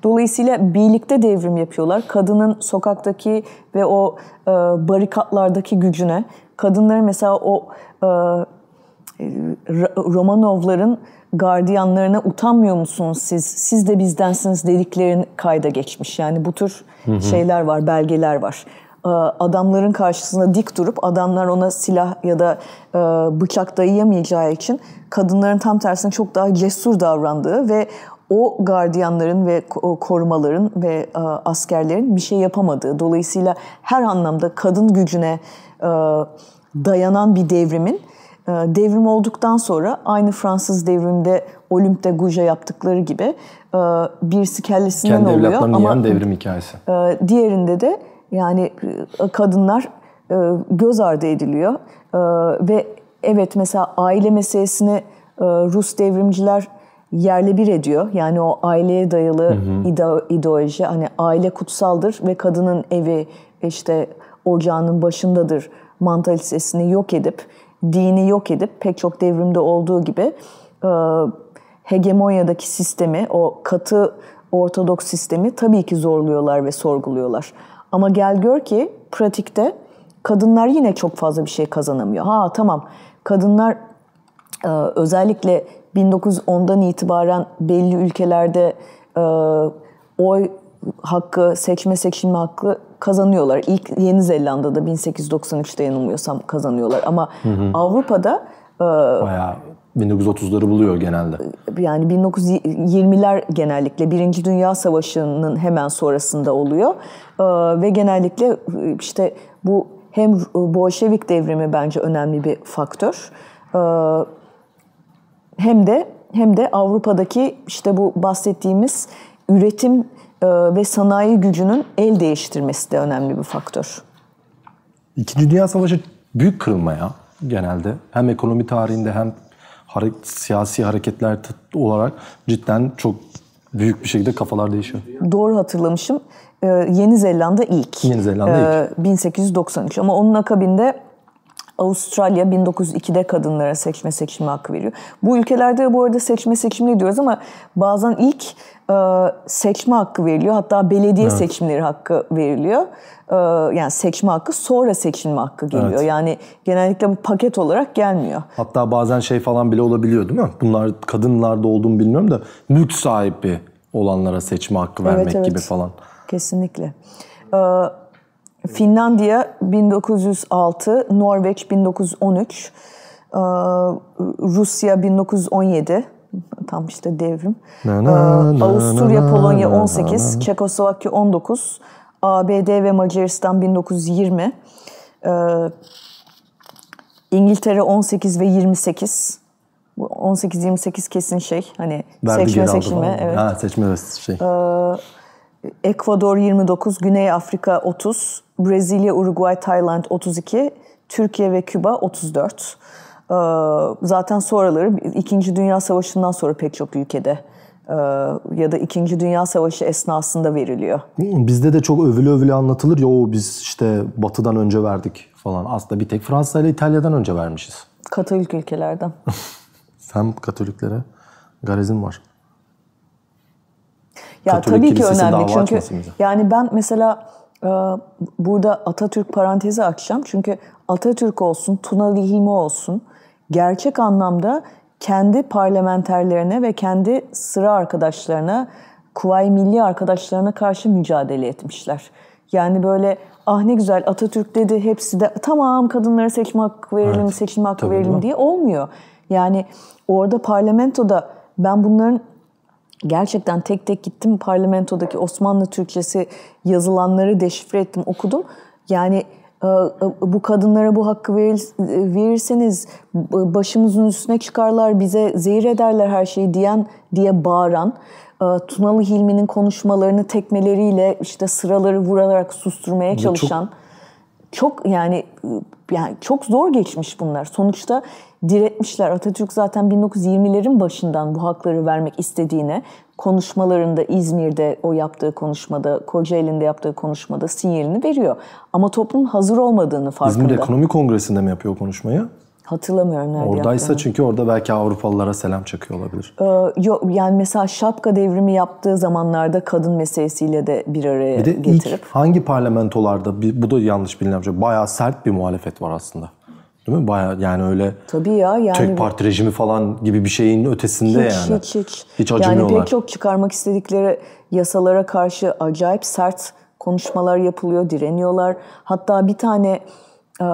Dolayısıyla birlikte devrim yapıyorlar. Kadının sokaktaki ve o e, barikatlardaki gücüne, kadınları mesela o e, Romanovların gardiyanlarına utanmıyor musunuz siz? Siz de bizdensiniz dediklerin kayda geçmiş. Yani bu tür hı hı. şeyler var, belgeler var. E, adamların karşısında dik durup adamlar ona silah ya da e, bıçak dayayamayacağı için kadınların tam tersine çok daha cesur davrandığı ve o gardiyanların ve korumaların ve e, askerlerin bir şey yapamadığı. Dolayısıyla her anlamda kadın gücüne dayanan bir devrimin devrim olduktan sonra aynı Fransız devrimde Olymp'te Gouja yaptıkları gibi birisi kellesinden Kendi oluyor. Kendi evlatlarını ama, yiyen devrim hikayesi. Diğerinde de yani e, kadınlar e, göz ardı ediliyor e, ve evet mesela aile meselesini Rus devrimciler yerle bir ediyor. Yani o aileye dayalı hı hı. ideoloji hani aile kutsaldır ve kadının evi işte ocağının başındadır mantalitesini yok edip dini yok edip pek çok devrimde olduğu gibi e, hegemonyadaki sistemi o katı ortodoks sistemi tabii ki zorluyorlar ve sorguluyorlar. Ama gel gör ki pratikte kadınlar yine çok fazla bir şey kazanamıyor. Ha tamam kadınlar e, özellikle 1910'dan itibaren belli ülkelerde e, oy hakkı, seçme seçilme hakkı kazanıyorlar. İlk Yeni Zelanda'da 1893'te yanılmıyorsam kazanıyorlar. Ama hı hı. Avrupa'da e, Bayağı 1930'ları buluyor genelde. Yani 1920'ler genellikle Birinci Dünya Savaşı'nın hemen sonrasında oluyor. Ee, ve genellikle e, işte bu hem e, Bolşevik devrimi bence önemli bir faktör. Ee, hem de hem de Avrupa'daki işte bu bahsettiğimiz üretim e, ve sanayi gücünün el değiştirmesi de önemli bir faktör. İkinci Dünya Savaşı büyük kırılma ya genelde. Hem ekonomi tarihinde hem hare siyasi hareketler olarak cidden çok büyük bir şekilde kafalar değişiyor. Doğru hatırlamışım. Ee, Yeni Zelanda ilk. Yeni Zelanda ee, ilk. Ee, 1893 ama onun akabinde Avustralya 1902'de kadınlara seçme seçimi hakkı veriyor. Bu ülkelerde bu arada seçme seçimleri diyoruz ama bazen ilk e, seçme hakkı veriliyor. Hatta belediye evet. seçimleri hakkı veriliyor. E, yani seçme hakkı sonra seçilme hakkı geliyor. Evet. Yani genellikle bu paket olarak gelmiyor. Hatta bazen şey falan bile olabiliyor değil mi? Bunlar kadınlarda olduğunu bilmiyorum da mülk sahibi olanlara seçme hakkı vermek evet, evet. gibi falan. Kesinlikle. Evet Finlandiya 1906, Norveç 1913, Rusya 1917 tam işte devrim. Na, na, Avusturya, na, Polonya 18, na, na. Çekoslovakya 19, ABD ve Macaristan 1920, İngiltere 18 ve 28. Bu 18-28 kesin şey hani Verdi seçme seçilme. Evet. Ha, seçme şey. Ekvador 29, Güney Afrika 30, Brezilya, Uruguay, Tayland 32, Türkiye ve Küba 34. Ee, zaten sonraları İkinci Dünya Savaşı'ndan sonra pek çok ülkede e, ya da İkinci Dünya Savaşı esnasında veriliyor. Hmm, bizde de çok övülü övülü anlatılır. Yo biz işte Batı'dan önce verdik falan. Aslında bir tek Fransa ile İtalya'dan önce vermişiz. Katolik ülkelerden. Sen Katoliklere garezin var. Ya Katolik tabii ki önemli çünkü yani ben mesela e, burada Atatürk parantezi açacağım. Çünkü Atatürk olsun, Tunalı Hilmi olsun gerçek anlamda kendi parlamenterlerine ve kendi sıra arkadaşlarına, Kuvayi Milli arkadaşlarına karşı mücadele etmişler. Yani böyle ah ne güzel Atatürk dedi hepsi de tamam kadınlara seçme hakkı verelim, evet, seçilme hakkı verelim diye olmuyor. Yani orada parlamentoda ben bunların gerçekten tek tek gittim parlamentodaki Osmanlı Türkçesi yazılanları deşifre ettim, okudum. Yani e, e, bu kadınlara bu hakkı verirseniz başımızın üstüne çıkarlar, bize zehir ederler her şeyi diyen diye bağıran e, Tunalı Hilmi'nin konuşmalarını tekmeleriyle işte sıraları vurarak susturmaya bu çalışan çok çok yani yani çok zor geçmiş bunlar. Sonuçta diretmişler. Atatürk zaten 1920'lerin başından bu hakları vermek istediğine konuşmalarında İzmir'de o yaptığı konuşmada, Kocaeli'nde yaptığı konuşmada sinyalini veriyor. Ama toplum hazır olmadığını farkında. İzmir Ekonomi Kongresi'nde mi yapıyor o konuşmayı? Hatırlamıyorum nerede Oradaysa çünkü orada belki Avrupalılara selam çakıyor olabilir. Ee, yok yani mesela şapka devrimi yaptığı zamanlarda kadın meselesiyle de bir araya bir de getirip. Ilk hangi parlamentolarda bu da yanlış bilinen şey. Bayağı sert bir muhalefet var aslında. Değil mi? Baya yani öyle Tabii ya, yani tek parti rejimi falan gibi bir şeyin ötesinde hiç, yani. Hiç hiç. Hiç acımıyorlar. Yani pek çok çıkarmak istedikleri yasalara karşı acayip sert konuşmalar yapılıyor, direniyorlar. Hatta bir tane e,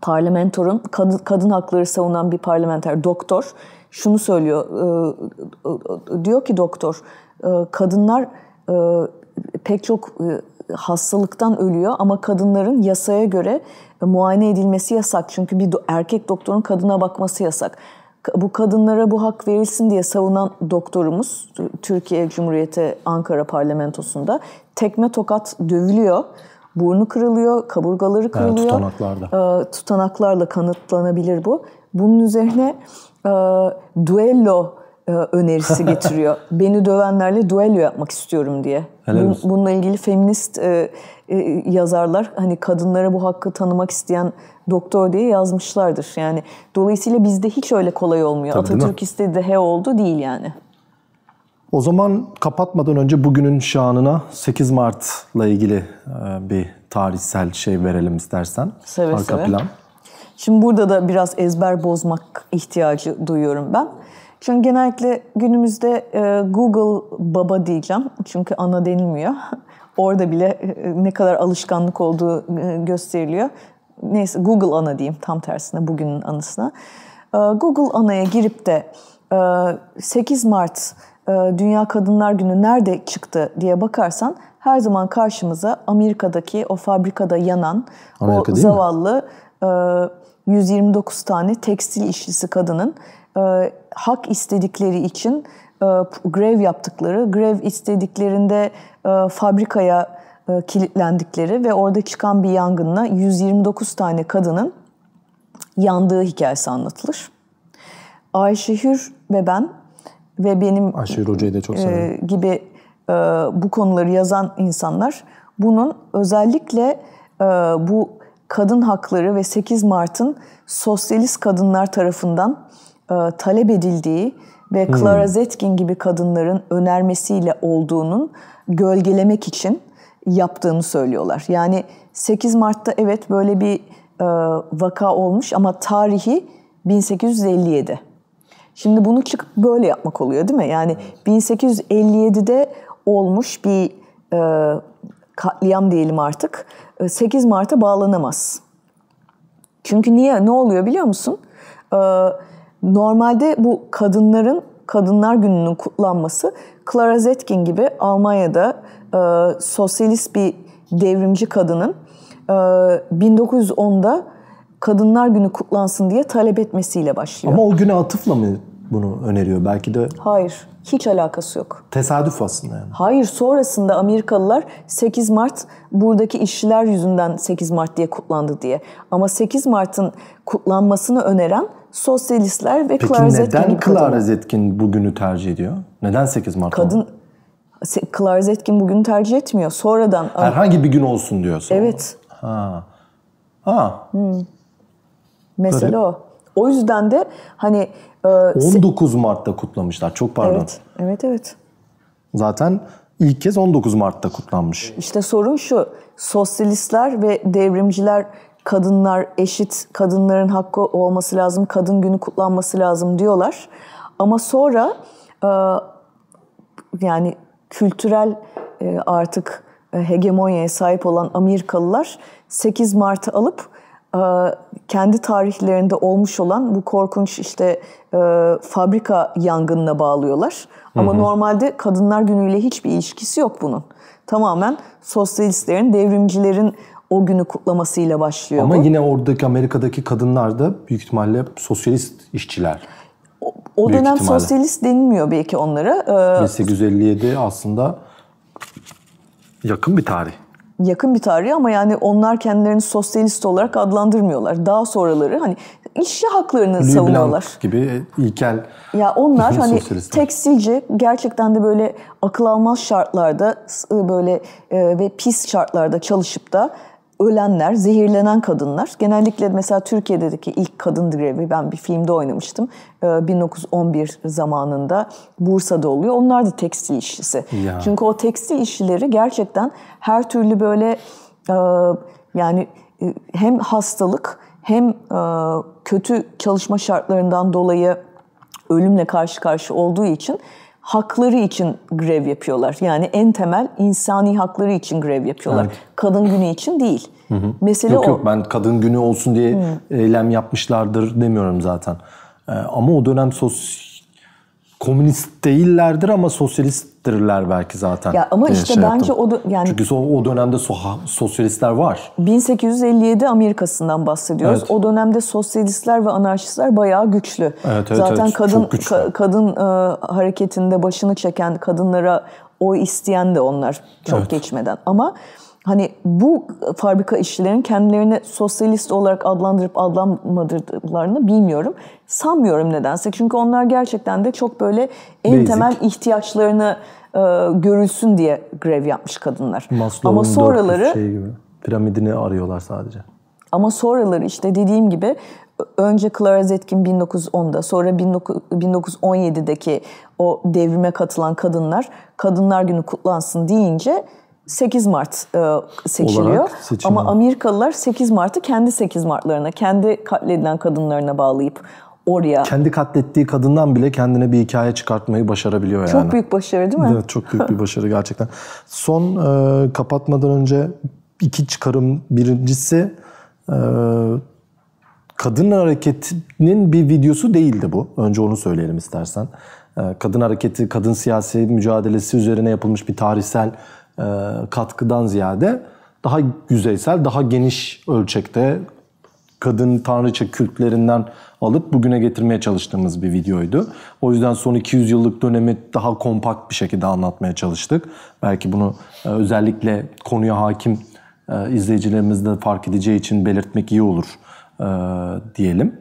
parlamentorun kadın, kadın hakları savunan bir parlamenter doktor şunu söylüyor e, e, e, diyor ki doktor kadınlar pek çok hastalıktan ölüyor ama kadınların yasaya göre muayene edilmesi yasak çünkü bir erkek doktorun kadına bakması yasak bu kadınlara bu hak verilsin diye savunan doktorumuz Türkiye Cumhuriyeti Ankara Parlamentosu'nda tekme tokat dövülüyor burnu kırılıyor, kaburgaları kırılıyor. Yani tutanaklarda. E, tutanaklarla kanıtlanabilir bu. Bunun üzerine e, duello e, önerisi getiriyor. Beni dövenlerle duello yapmak istiyorum diye. Bun, bununla ilgili feminist e, e, yazarlar hani kadınlara bu hakkı tanımak isteyen doktor diye yazmışlardır. Yani dolayısıyla bizde hiç öyle kolay olmuyor. Tabii Atatürk istedi de he oldu değil yani. O zaman kapatmadan önce bugünün şanına 8 Mart'la ilgili e, bir tarihsel şey verelim istersen. Seve Arka seve. plan. Şimdi burada da biraz ezber bozmak ihtiyacı duyuyorum ben. Çünkü genellikle günümüzde e, Google baba diyeceğim. Çünkü ana denilmiyor. Orada bile e, ne kadar alışkanlık olduğu gösteriliyor. Neyse Google ana diyeyim tam tersine bugünün anısına. Google anaya girip de 8 Mart e, Dünya Kadınlar Günü nerede çıktı diye bakarsan her zaman karşımıza Amerika'daki o fabrikada yanan Amerika o zavallı e, mi? 129 tane tekstil işçisi kadının e, hak istedikleri için grev yaptıkları, grev istediklerinde fabrikaya kilitlendikleri ve orada çıkan bir yangınla 129 tane kadının yandığı hikayesi anlatılır. Ayşe Hür ve ben ve benim Ayşe Hoca'yı da çok e, severim. E, gibi e, bu konuları yazan insanlar bunun özellikle e, bu kadın hakları ve 8 Mart'ın sosyalist kadınlar tarafından e, talep edildiği ve hmm. Clara Zetkin gibi kadınların önermesiyle olduğunun gölgelemek için yaptığını söylüyorlar. Yani 8 Mart'ta evet böyle bir e, vaka olmuş ama tarihi 1857. Şimdi bunu çıkıp böyle yapmak oluyor değil mi? Yani 1857'de olmuş bir e, katliam diyelim artık 8 e, Mart'a bağlanamaz. Çünkü niye? Ne oluyor biliyor musun? E, normalde bu kadınların Kadınlar Günü'nün kutlanması Clara Zetkin gibi Almanya'da e, sosyalist bir devrimci kadının e, 1910'da Kadınlar Günü kutlansın diye talep etmesiyle başlıyor. Ama o güne atıfla mı bunu öneriyor? Belki de... Hayır. Hiç alakası yok. Tesadüf aslında yani. Hayır sonrasında Amerikalılar 8 Mart buradaki işçiler yüzünden 8 Mart diye kutlandı diye. Ama 8 Mart'ın kutlanmasını öneren sosyalistler ve Peki Clara Zetkin'in neden Clara kadını. Zetkin bugünü tercih ediyor? Neden 8 Mart? Kadın mı? Clara Zetkin bugünü tercih etmiyor. Sonradan... Herhangi bir gün olsun diyorsun. Evet. Ha. Ha. Hmm. Mesele evet. o. O yüzden de hani... E, 19 Mart'ta kutlamışlar. Çok pardon. Evet, evet. evet. Zaten ilk kez 19 Mart'ta kutlanmış. İşte sorun şu. Sosyalistler ve devrimciler kadınlar eşit, kadınların hakkı olması lazım, kadın günü kutlanması lazım diyorlar. Ama sonra e, yani kültürel e, artık e, hegemonyaya sahip olan Amerikalılar 8 Mart'ı alıp ee, kendi tarihlerinde olmuş olan bu korkunç işte e, fabrika yangınına bağlıyorlar. Ama hı hı. normalde kadınlar günüyle hiçbir ilişkisi yok bunun. Tamamen sosyalistlerin, devrimcilerin o günü kutlamasıyla başlıyor Ama bu. yine oradaki Amerika'daki kadınlar da büyük ihtimalle sosyalist işçiler. O, o dönem ihtimalle. sosyalist denilmiyor belki onlara. Ee, 1857 aslında yakın bir tarih yakın bir tarihi ama yani onlar kendilerini sosyalist olarak adlandırmıyorlar. Daha sonraları hani işçi haklarını Louis savunuyorlar. Blanc gibi ilkel. Ya onlar hani tekstilci gerçekten de böyle akıl almaz şartlarda böyle e, ve pis şartlarda çalışıp da ölenler, zehirlenen kadınlar. Genellikle mesela Türkiye'deki ilk kadın grevi ben bir filmde oynamıştım. 1911 ee, zamanında Bursa'da oluyor. Onlar da tekstil işçisi. Ya. Çünkü o tekstil işçileri gerçekten her türlü böyle e, yani e, hem hastalık hem e, kötü çalışma şartlarından dolayı ölümle karşı karşı olduğu için hakları için grev yapıyorlar. Yani en temel insani hakları için grev yapıyorlar. Evet. Kadın günü için değil. Hı hı. Mesele yok, o. Yok ben kadın günü olsun diye hı. eylem yapmışlardır demiyorum zaten. Ee, ama o dönem sos komünist değillerdir ama sosyalist kısıttırırlar belki zaten. Ya ama ee, işte şey bence o yani Çünkü o, o dönemde so sosyalistler var. 1857 Amerika'sından bahsediyoruz. Evet. O dönemde sosyalistler ve anarşistler bayağı güçlü. Evet, evet, zaten evet, kadın ka kadın e, hareketinde başını çeken kadınlara oy isteyen de onlar çok evet. geçmeden. Ama hani bu fabrika işçilerin kendilerini sosyalist olarak adlandırıp adlandırmadıklarını bilmiyorum. Sanmıyorum nedense. Çünkü onlar gerçekten de çok böyle en Basic. temel ihtiyaçlarını e, görülsün diye grev yapmış kadınlar. Maslow'un Ama sonraları şey gibi, piramidini arıyorlar sadece. Ama sonraları işte dediğim gibi önce Clara Zetkin 1910'da sonra 1917'deki o devrime katılan kadınlar Kadınlar Günü kutlansın deyince 8 Mart e, seçiliyor. Ama Amerikalılar 8 Mart'ı kendi 8 Mart'larına, kendi katledilen kadınlarına bağlayıp oraya. Kendi katlettiği kadından bile kendine bir hikaye çıkartmayı başarabiliyor yani. Çok büyük başarı değil mi? Evet çok büyük bir başarı gerçekten. Son e, kapatmadan önce iki çıkarım. Birincisi e, kadın hareketinin bir videosu değildi bu. Önce onu söyleyelim istersen. E, kadın hareketi, kadın siyasi mücadelesi üzerine yapılmış bir tarihsel e, katkıdan ziyade daha yüzeysel, daha geniş ölçekte kadın tanrıça kültlerinden alıp bugüne getirmeye çalıştığımız bir videoydu. O yüzden son 200 yıllık dönemi daha kompakt bir şekilde anlatmaya çalıştık. Belki bunu e, özellikle konuya hakim e, izleyicilerimiz de fark edeceği için belirtmek iyi olur diyelim.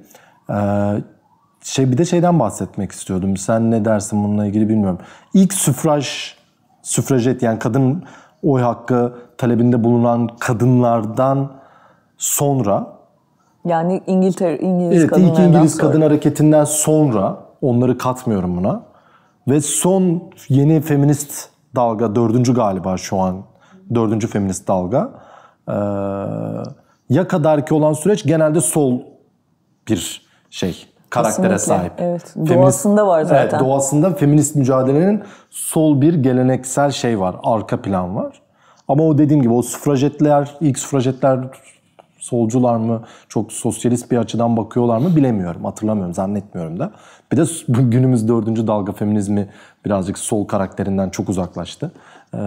Şey bir de şeyden bahsetmek istiyordum. Sen ne dersin bununla ilgili bilmiyorum. İlk süfraj süfrajet yani kadın oy hakkı talebinde bulunan kadınlardan sonra yani İngiltere İngiliz evet, kadınlardan ilk İngiliz sonra. kadın hareketinden sonra onları katmıyorum buna. Ve son yeni feminist dalga dördüncü galiba şu an dördüncü feminist dalga ee, ya kadar ki olan süreç genelde sol bir şey karaktere sahip. Evet. Feminist, doğasında var zaten. Evet, doğasında feminist mücadelenin sol bir geleneksel şey var, arka plan var. Ama o dediğim gibi o süfrajetler, ilk süfrajetler solcular mı, çok sosyalist bir açıdan bakıyorlar mı bilemiyorum. Hatırlamıyorum, zannetmiyorum da. Bir de günümüz dördüncü dalga feminizmi birazcık sol karakterinden çok uzaklaştı. Ee,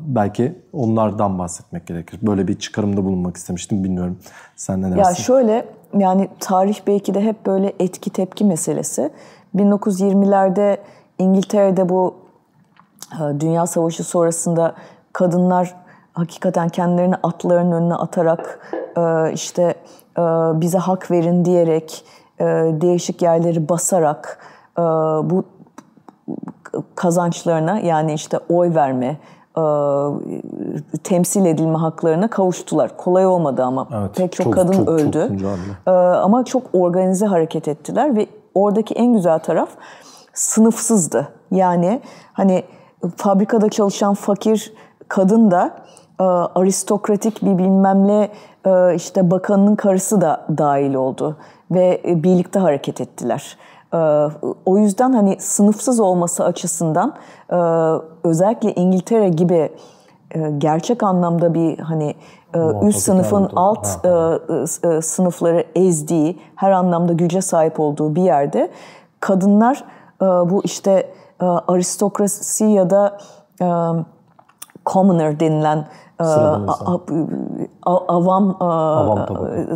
belki onlardan bahsetmek gerekir. Böyle bir çıkarımda bulunmak istemiştim. Bilmiyorum sen ne dersin? Ya şöyle yani tarih belki de hep böyle etki tepki meselesi. 1920'lerde İngiltere'de bu e, Dünya Savaşı sonrasında kadınlar hakikaten kendilerini atların önüne atarak e, işte e, bize hak verin diyerek değişik yerleri basarak bu kazançlarına yani işte oy verme, e, temsil edilme haklarına kavuştular. Kolay olmadı ama evet, pek çok, çok kadın çok, öldü. Çok, çok e, ama çok organize hareket ettiler ve oradaki en güzel taraf sınıfsızdı. Yani hani fabrikada çalışan fakir kadın da e, aristokratik bir bilmemle işte bakanın karısı da dahil oldu ve birlikte hareket ettiler. Ee, o yüzden hani sınıfsız olması açısından e, özellikle İngiltere gibi e, gerçek anlamda bir hani e, üst sınıfın alt sınıfları ezdiği, her anlamda güce sahip olduğu bir yerde kadınlar bu işte aristokrasi ya da commoner denilen a, avam, avam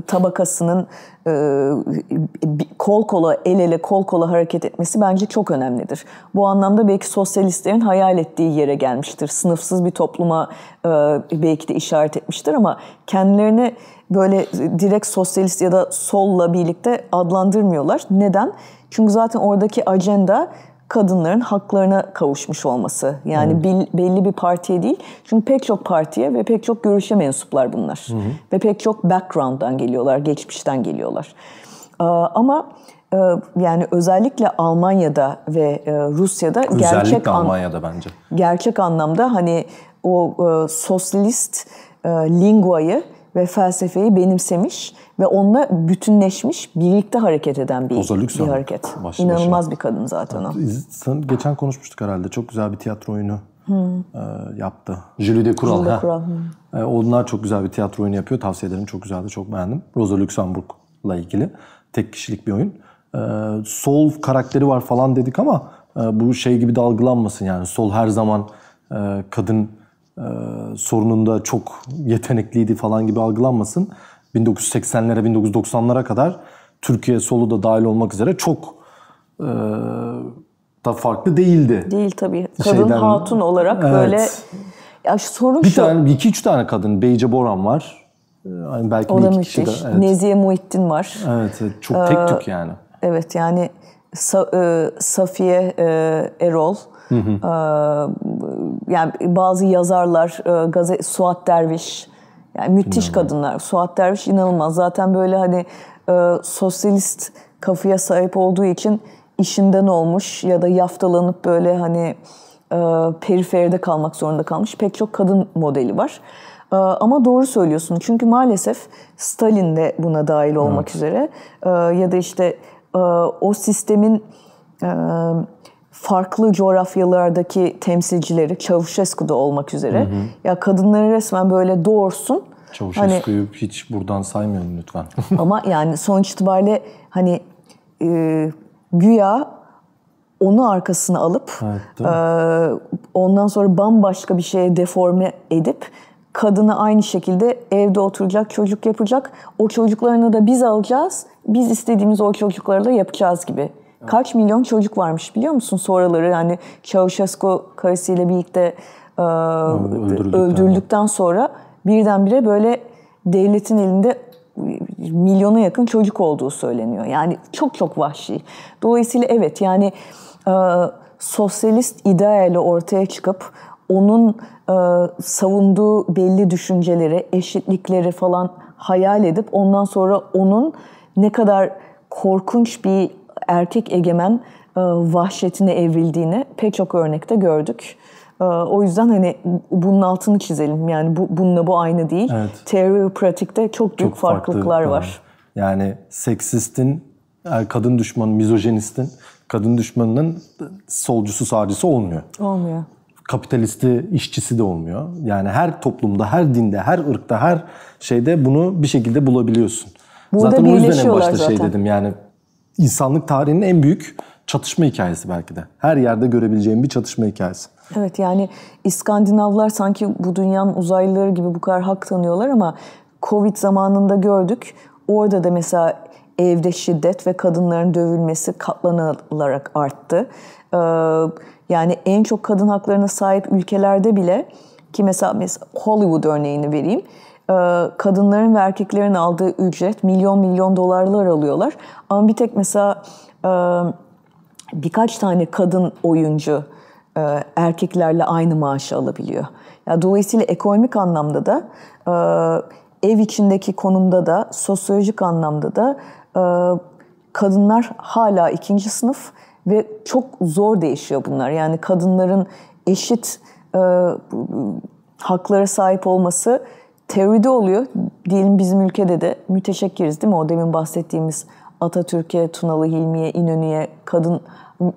tabakasının e, kol kola, el ele kol kola hareket etmesi bence çok önemlidir. Bu anlamda belki sosyalistlerin hayal ettiği yere gelmiştir. Sınıfsız bir topluma e, belki de işaret etmiştir ama kendilerini böyle direkt sosyalist ya da solla birlikte adlandırmıyorlar. Neden? Çünkü zaten oradaki agenda kadınların haklarına kavuşmuş olması. Yani hmm. bil, belli bir partiye değil. Çünkü pek çok partiye ve pek çok görüşe mensuplar bunlar. Hmm. Ve pek çok background'dan geliyorlar, geçmişten geliyorlar. Ee, ama e, yani özellikle Almanya'da ve e, Rusya'da özellikle gerçek Almanya'da an, bence. Gerçek anlamda hani o e, sosyalist e, linguayı ve felsefeyi benimsemiş ve onunla bütünleşmiş, birlikte hareket eden bir, Oza bir hareket. Başlı İnanılmaz başına. bir kadın zaten o. Sen geçen konuşmuştuk herhalde. Çok güzel bir tiyatro oyunu hmm. yaptı. Julie de Kural. Julie de Kural. Hmm. onlar çok güzel bir tiyatro oyunu yapıyor. Tavsiye ederim. Çok güzeldi. Çok beğendim. Rosa Luxemburg'la ilgili. Tek kişilik bir oyun. E, sol karakteri var falan dedik ama bu şey gibi dalgılanmasın yani. Sol her zaman kadın sorununda çok yetenekliydi falan gibi algılanmasın. 1980'lere 1990'lara kadar Türkiye solu da dahil olmak üzere çok e, da farklı değildi. Değil tabii. Kadın Şeyden, hatun olarak evet. böyle ya şu sorun bir şu. tane iki üç tane kadın Beyce Boran var. Yani e, belki o da müthiş. Kişi de, evet. Nezihe Muhittin var. Evet, evet çok tek ee, tük yani. Evet yani Sa, e, Safiye e, Erol hı hı. E, yani bazı yazarlar e, gazet Suat Derviş yani müthiş inanılmaz. kadınlar. Suat Derviş inanılmaz. Zaten böyle hani e, sosyalist kafaya sahip olduğu için işinden olmuş ya da yaftalanıp böyle hani e, periferide kalmak zorunda kalmış pek çok kadın modeli var. E, ama doğru söylüyorsun. Çünkü maalesef Stalin de buna dahil olmak evet. üzere e, ya da işte e, o sistemin e, farklı coğrafyalardaki temsilcileri Çavuşescu'da olmak üzere hı hı. ya kadınları resmen böyle doğursun. Çavuşescu'yu hani, hiç buradan saymayalım lütfen. ama yani sonuç itibariyle hani e, güya onu arkasına alıp evet, e, ondan sonra bambaşka bir şeye deforme edip kadını aynı şekilde evde oturacak, çocuk yapacak. O çocuklarını da biz alacağız. Biz istediğimiz o çocukları da yapacağız gibi Kaç milyon çocuk varmış biliyor musun sonraları? Yani Çavuşesko karısıyla birlikte e, öldürüldükten, öldürüldükten sonra birdenbire böyle devletin elinde milyona yakın çocuk olduğu söyleniyor. Yani çok çok vahşi. Dolayısıyla evet yani e, sosyalist ideali ortaya çıkıp onun e, savunduğu belli düşünceleri, eşitlikleri falan hayal edip ondan sonra onun ne kadar korkunç bir erkek egemen e, vahşetine evrildiğini pek çok örnekte gördük. E, o yüzden hani bunun altını çizelim. Yani bu, bununla bu aynı değil. Evet. Teori ve pratikte çok büyük çok farklılıklar var. Yani seksistin, e, kadın düşmanı, mizojenistin, kadın düşmanının solcusu sağcısı olmuyor. Olmuyor. Kapitalisti, işçisi de olmuyor. Yani her toplumda, her dinde, her ırkta, her şeyde bunu bir şekilde bulabiliyorsun. Burada zaten o yüzden en başta şey zaten. şey dedim yani insanlık tarihinin en büyük çatışma hikayesi belki de. Her yerde görebileceğim bir çatışma hikayesi. Evet yani İskandinavlar sanki bu dünyanın uzaylıları gibi bu kadar hak tanıyorlar ama Covid zamanında gördük. Orada da mesela evde şiddet ve kadınların dövülmesi katlanılarak arttı. Ee, yani en çok kadın haklarına sahip ülkelerde bile ki mesela, mesela Hollywood örneğini vereyim ee, kadınların ve erkeklerin aldığı ücret milyon milyon dolarlar alıyorlar. Ama bir tek mesela e, birkaç tane kadın oyuncu e, erkeklerle aynı maaşı alabiliyor. Yani dolayısıyla ekonomik anlamda da e, ev içindeki konumda da sosyolojik anlamda da kadınlar hala ikinci sınıf ve çok zor değişiyor bunlar. Yani kadınların eşit haklara sahip olması teoride oluyor. Diyelim bizim ülkede de müteşekkiriz değil mi? O demin bahsettiğimiz Atatürk'e, Tunalı Hilmi'ye, İnönü'ye, kadın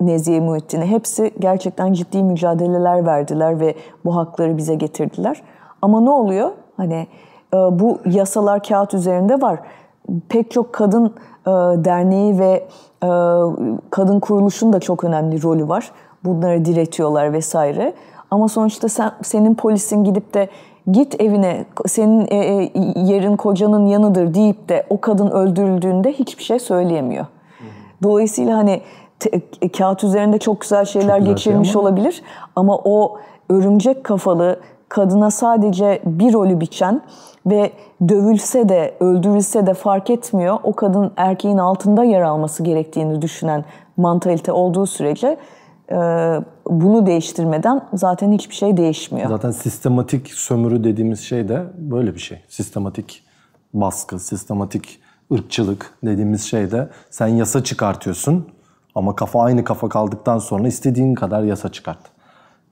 Nezihe Muhittin'e hepsi gerçekten ciddi mücadeleler verdiler ve bu hakları bize getirdiler. Ama ne oluyor? Hani e, bu yasalar kağıt üzerinde var. Pek çok kadın e, derneği ve e, kadın kuruluşun da çok önemli rolü var. Bunları diretiyorlar vesaire. Ama sonuçta sen, senin polisin gidip de git evine senin e, e, yerin kocanın yanıdır deyip de o kadın öldürüldüğünde hiçbir şey söyleyemiyor. Dolayısıyla hani te, e, kağıt üzerinde çok güzel şeyler çok geçirilmiş şey ama. olabilir ama o örümcek kafalı kadına sadece bir rolü biçen ve dövülse de öldürülse de fark etmiyor. O kadın erkeğin altında yer alması gerektiğini düşünen mantalite olduğu sürece ee, bunu değiştirmeden zaten hiçbir şey değişmiyor. Zaten sistematik sömürü dediğimiz şey de böyle bir şey. Sistematik baskı, sistematik ırkçılık dediğimiz şey de sen yasa çıkartıyorsun ama kafa aynı kafa kaldıktan sonra istediğin kadar yasa çıkart.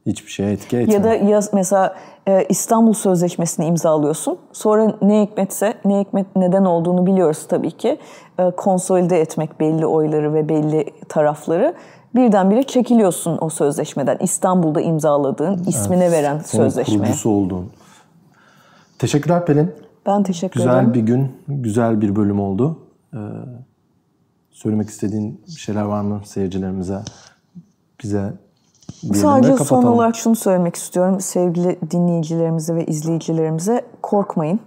Hiçbir şeye etki etmiyor. Ya da ya, mesela e, İstanbul Sözleşmesi'ni imzalıyorsun. Sonra ne hikmetse, ne hikmet neden olduğunu biliyoruz tabii ki. E, konsolide etmek belli oyları ve belli tarafları birdenbire çekiliyorsun o sözleşmeden. İstanbul'da imzaladığın, evet. ismine veren sözleşme. Kurucusu olduğun. Teşekkürler Pelin. Ben teşekkür güzel ederim. Güzel bir gün, güzel bir bölüm oldu. Ee, söylemek istediğin şeyler var mı seyircilerimize? Bize Sadece son olarak şunu söylemek istiyorum sevgili dinleyicilerimize ve izleyicilerimize korkmayın.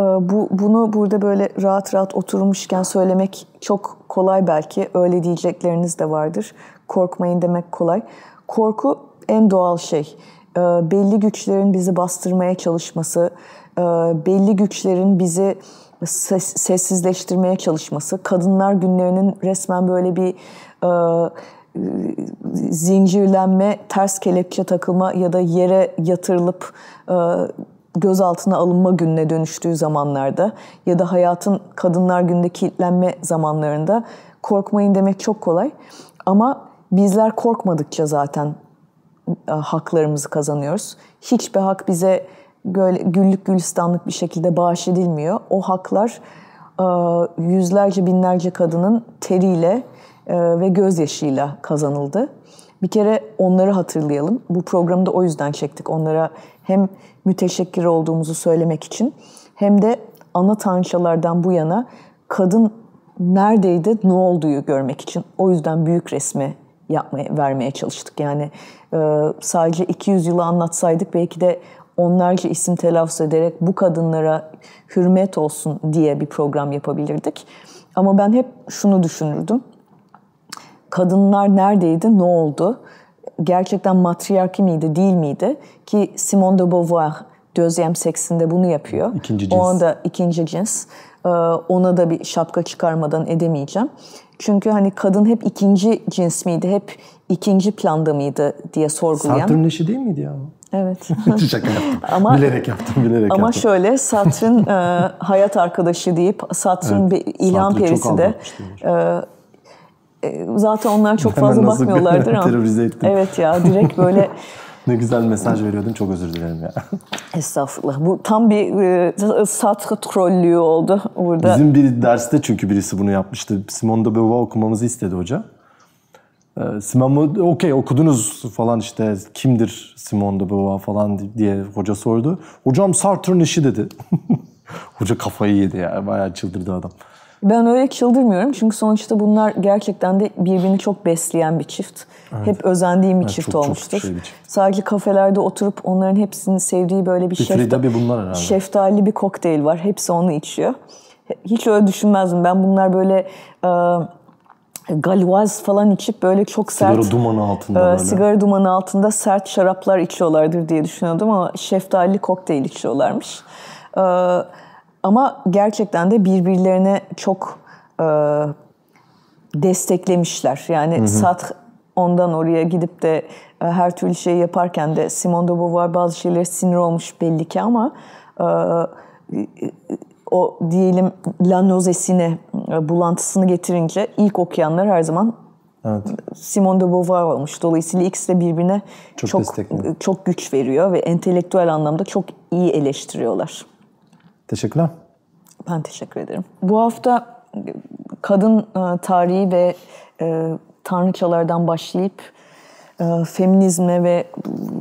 Ee, bu bunu burada böyle rahat rahat oturmuşken söylemek çok kolay belki. Öyle diyecekleriniz de vardır. Korkmayın demek kolay. Korku en doğal şey. Ee, belli güçlerin bizi bastırmaya çalışması, e, belli güçlerin bizi ses, sessizleştirmeye çalışması, kadınlar günlerinin resmen böyle bir e, zincirlenme, ters kelepçe takılma ya da yere yatırılıp e, gözaltına alınma gününe dönüştüğü zamanlarda ya da hayatın kadınlar günde kilitlenme zamanlarında korkmayın demek çok kolay. Ama bizler korkmadıkça zaten e, haklarımızı kazanıyoruz. Hiçbir hak bize böyle güllük gülistanlık bir şekilde bağış edilmiyor. O haklar e, yüzlerce binlerce kadının teriyle e, ve gözyaşıyla kazanıldı. Bir kere onları hatırlayalım. Bu programı da o yüzden çektik. Onlara hem müteşekkir olduğumuzu söylemek için hem de ana tanrıçalardan bu yana kadın neredeydi, ne olduğu görmek için. O yüzden büyük resmi yapmaya, vermeye çalıştık. Yani e, sadece 200 yılı anlatsaydık belki de onlarca isim telaffuz ederek bu kadınlara hürmet olsun diye bir program yapabilirdik. Ama ben hep şunu düşünürdüm. Kadınlar neredeydi, ne oldu? gerçekten matriarki miydi değil miydi? Ki Simone de Beauvoir Dözyem seksinde bunu yapıyor. İkinci cins. Ona da ikinci cins. Ee, ona da bir şapka çıkarmadan edemeyeceğim. Çünkü hani kadın hep ikinci cins miydi? Hep ikinci planda mıydı diye sorgulayan. Satürn eşi değil miydi ya? Evet. Şaka yaptım. Ama, bilerek yaptım, bilerek ama yaptım. Ama şöyle Satürn e, hayat arkadaşı deyip Satürn evet, bir ilan perisi de e, ee, zaten onlar çok Hemen fazla nasıl bakmıyorlardır ama. Terörize ettim. Evet ya direkt böyle Ne güzel mesaj veriyordum. Çok özür dilerim ya. Estağfurullah. Bu tam bir e, satır trollüğü oldu burada. Bizim bir derste çünkü birisi bunu yapmıştı. Simone de Beauvoir okumamızı istedi hoca. E, ee, Simone, okey okudunuz falan işte kimdir Simone de Beauvoir falan diye hoca sordu. Hocam Sartre'ın işi dedi. hoca kafayı yedi ya. Bayağı çıldırdı adam. Ben öyle çıldırmıyorum çünkü sonuçta bunlar gerçekten de birbirini çok besleyen bir çift. Evet. Hep özendiğim bir evet, çift çok, olmuştur. Çok şey bir çift. Sadece kafelerde oturup onların hepsini sevdiği böyle bir, şefta, bir şeftali bir kokteyl var. Hepsi onu içiyor. Hiç öyle düşünmezdim. Ben bunlar böyle... Iı, e, galvaz falan içip böyle çok sert sigara dumanı altında e, sigara dumanı altında sert şaraplar içiyorlardır diye düşünüyordum ama şeftali kokteyl içiyorlarmış. E, ama gerçekten de birbirlerine çok e, desteklemişler. Yani hı hı. Sat ondan oraya gidip de e, her türlü şeyi yaparken de Simone de Beauvoir bazı şeylere sinir olmuş belli ki ama e, e o diyelim lanozesine, e, bulantısını getirince ilk okuyanlar her zaman Evet. Simone de Beauvoir olmuş. Dolayısıyla ikisi de birbirine çok çok, çok güç veriyor ve entelektüel anlamda çok iyi eleştiriyorlar. Teşekkürler. Ben teşekkür ederim. Bu hafta kadın e, tarihi ve e, tanrıçalardan başlayıp e, feminizme ve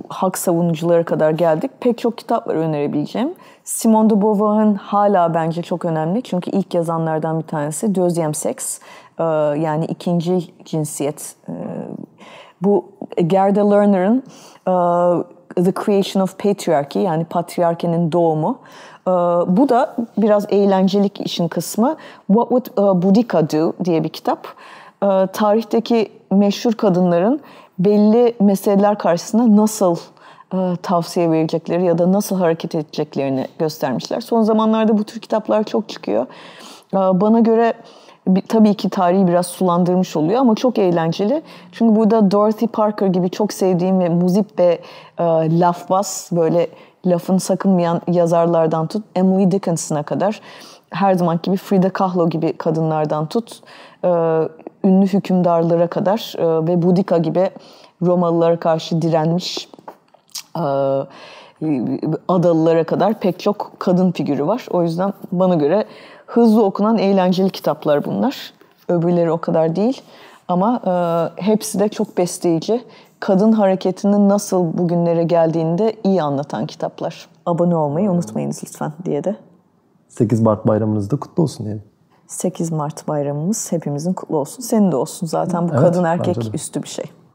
hak savunuculara kadar geldik. Pek çok kitap var önerebileceğim. Simone de Beauvoir'ın hala bence çok önemli. Çünkü ilk yazanlardan bir tanesi Deuxième Sex. Yani ikinci cinsiyet. Bu Gerda Lerner'ın The Creation of Patriarchy yani patriarkenin doğumu. Ee, bu da biraz eğlencelik işin kısmı. What Would e, Boudica Do diye bir kitap. Ee, tarihteki meşhur kadınların belli meseleler karşısında nasıl e, tavsiye verecekleri ya da nasıl hareket edeceklerini göstermişler. Son zamanlarda bu tür kitaplar çok çıkıyor. Ee, bana göre tabii ki tarihi biraz sulandırmış oluyor ama çok eğlenceli. Çünkü burada Dorothy Parker gibi çok sevdiğim ve muzip ve e, lafbaz böyle lafını sakınmayan yazarlardan tut Emily Dickinson'a kadar her zaman gibi Frida Kahlo gibi kadınlardan tut ee, ünlü hükümdarlara kadar e, ve Budika gibi Romalılara karşı direnmiş e, adalılara kadar pek çok kadın figürü var. O yüzden bana göre hızlı okunan eğlenceli kitaplar bunlar. Öbürleri o kadar değil ama e, hepsi de çok besleyici kadın hareketinin nasıl bugünlere geldiğini de iyi anlatan kitaplar. Abone olmayı unutmayınız lütfen diye de. 8 Mart bayramınız da kutlu olsun diyelim. 8 Mart bayramımız hepimizin kutlu olsun. Senin de olsun zaten bu evet, kadın erkek üstü bir şey.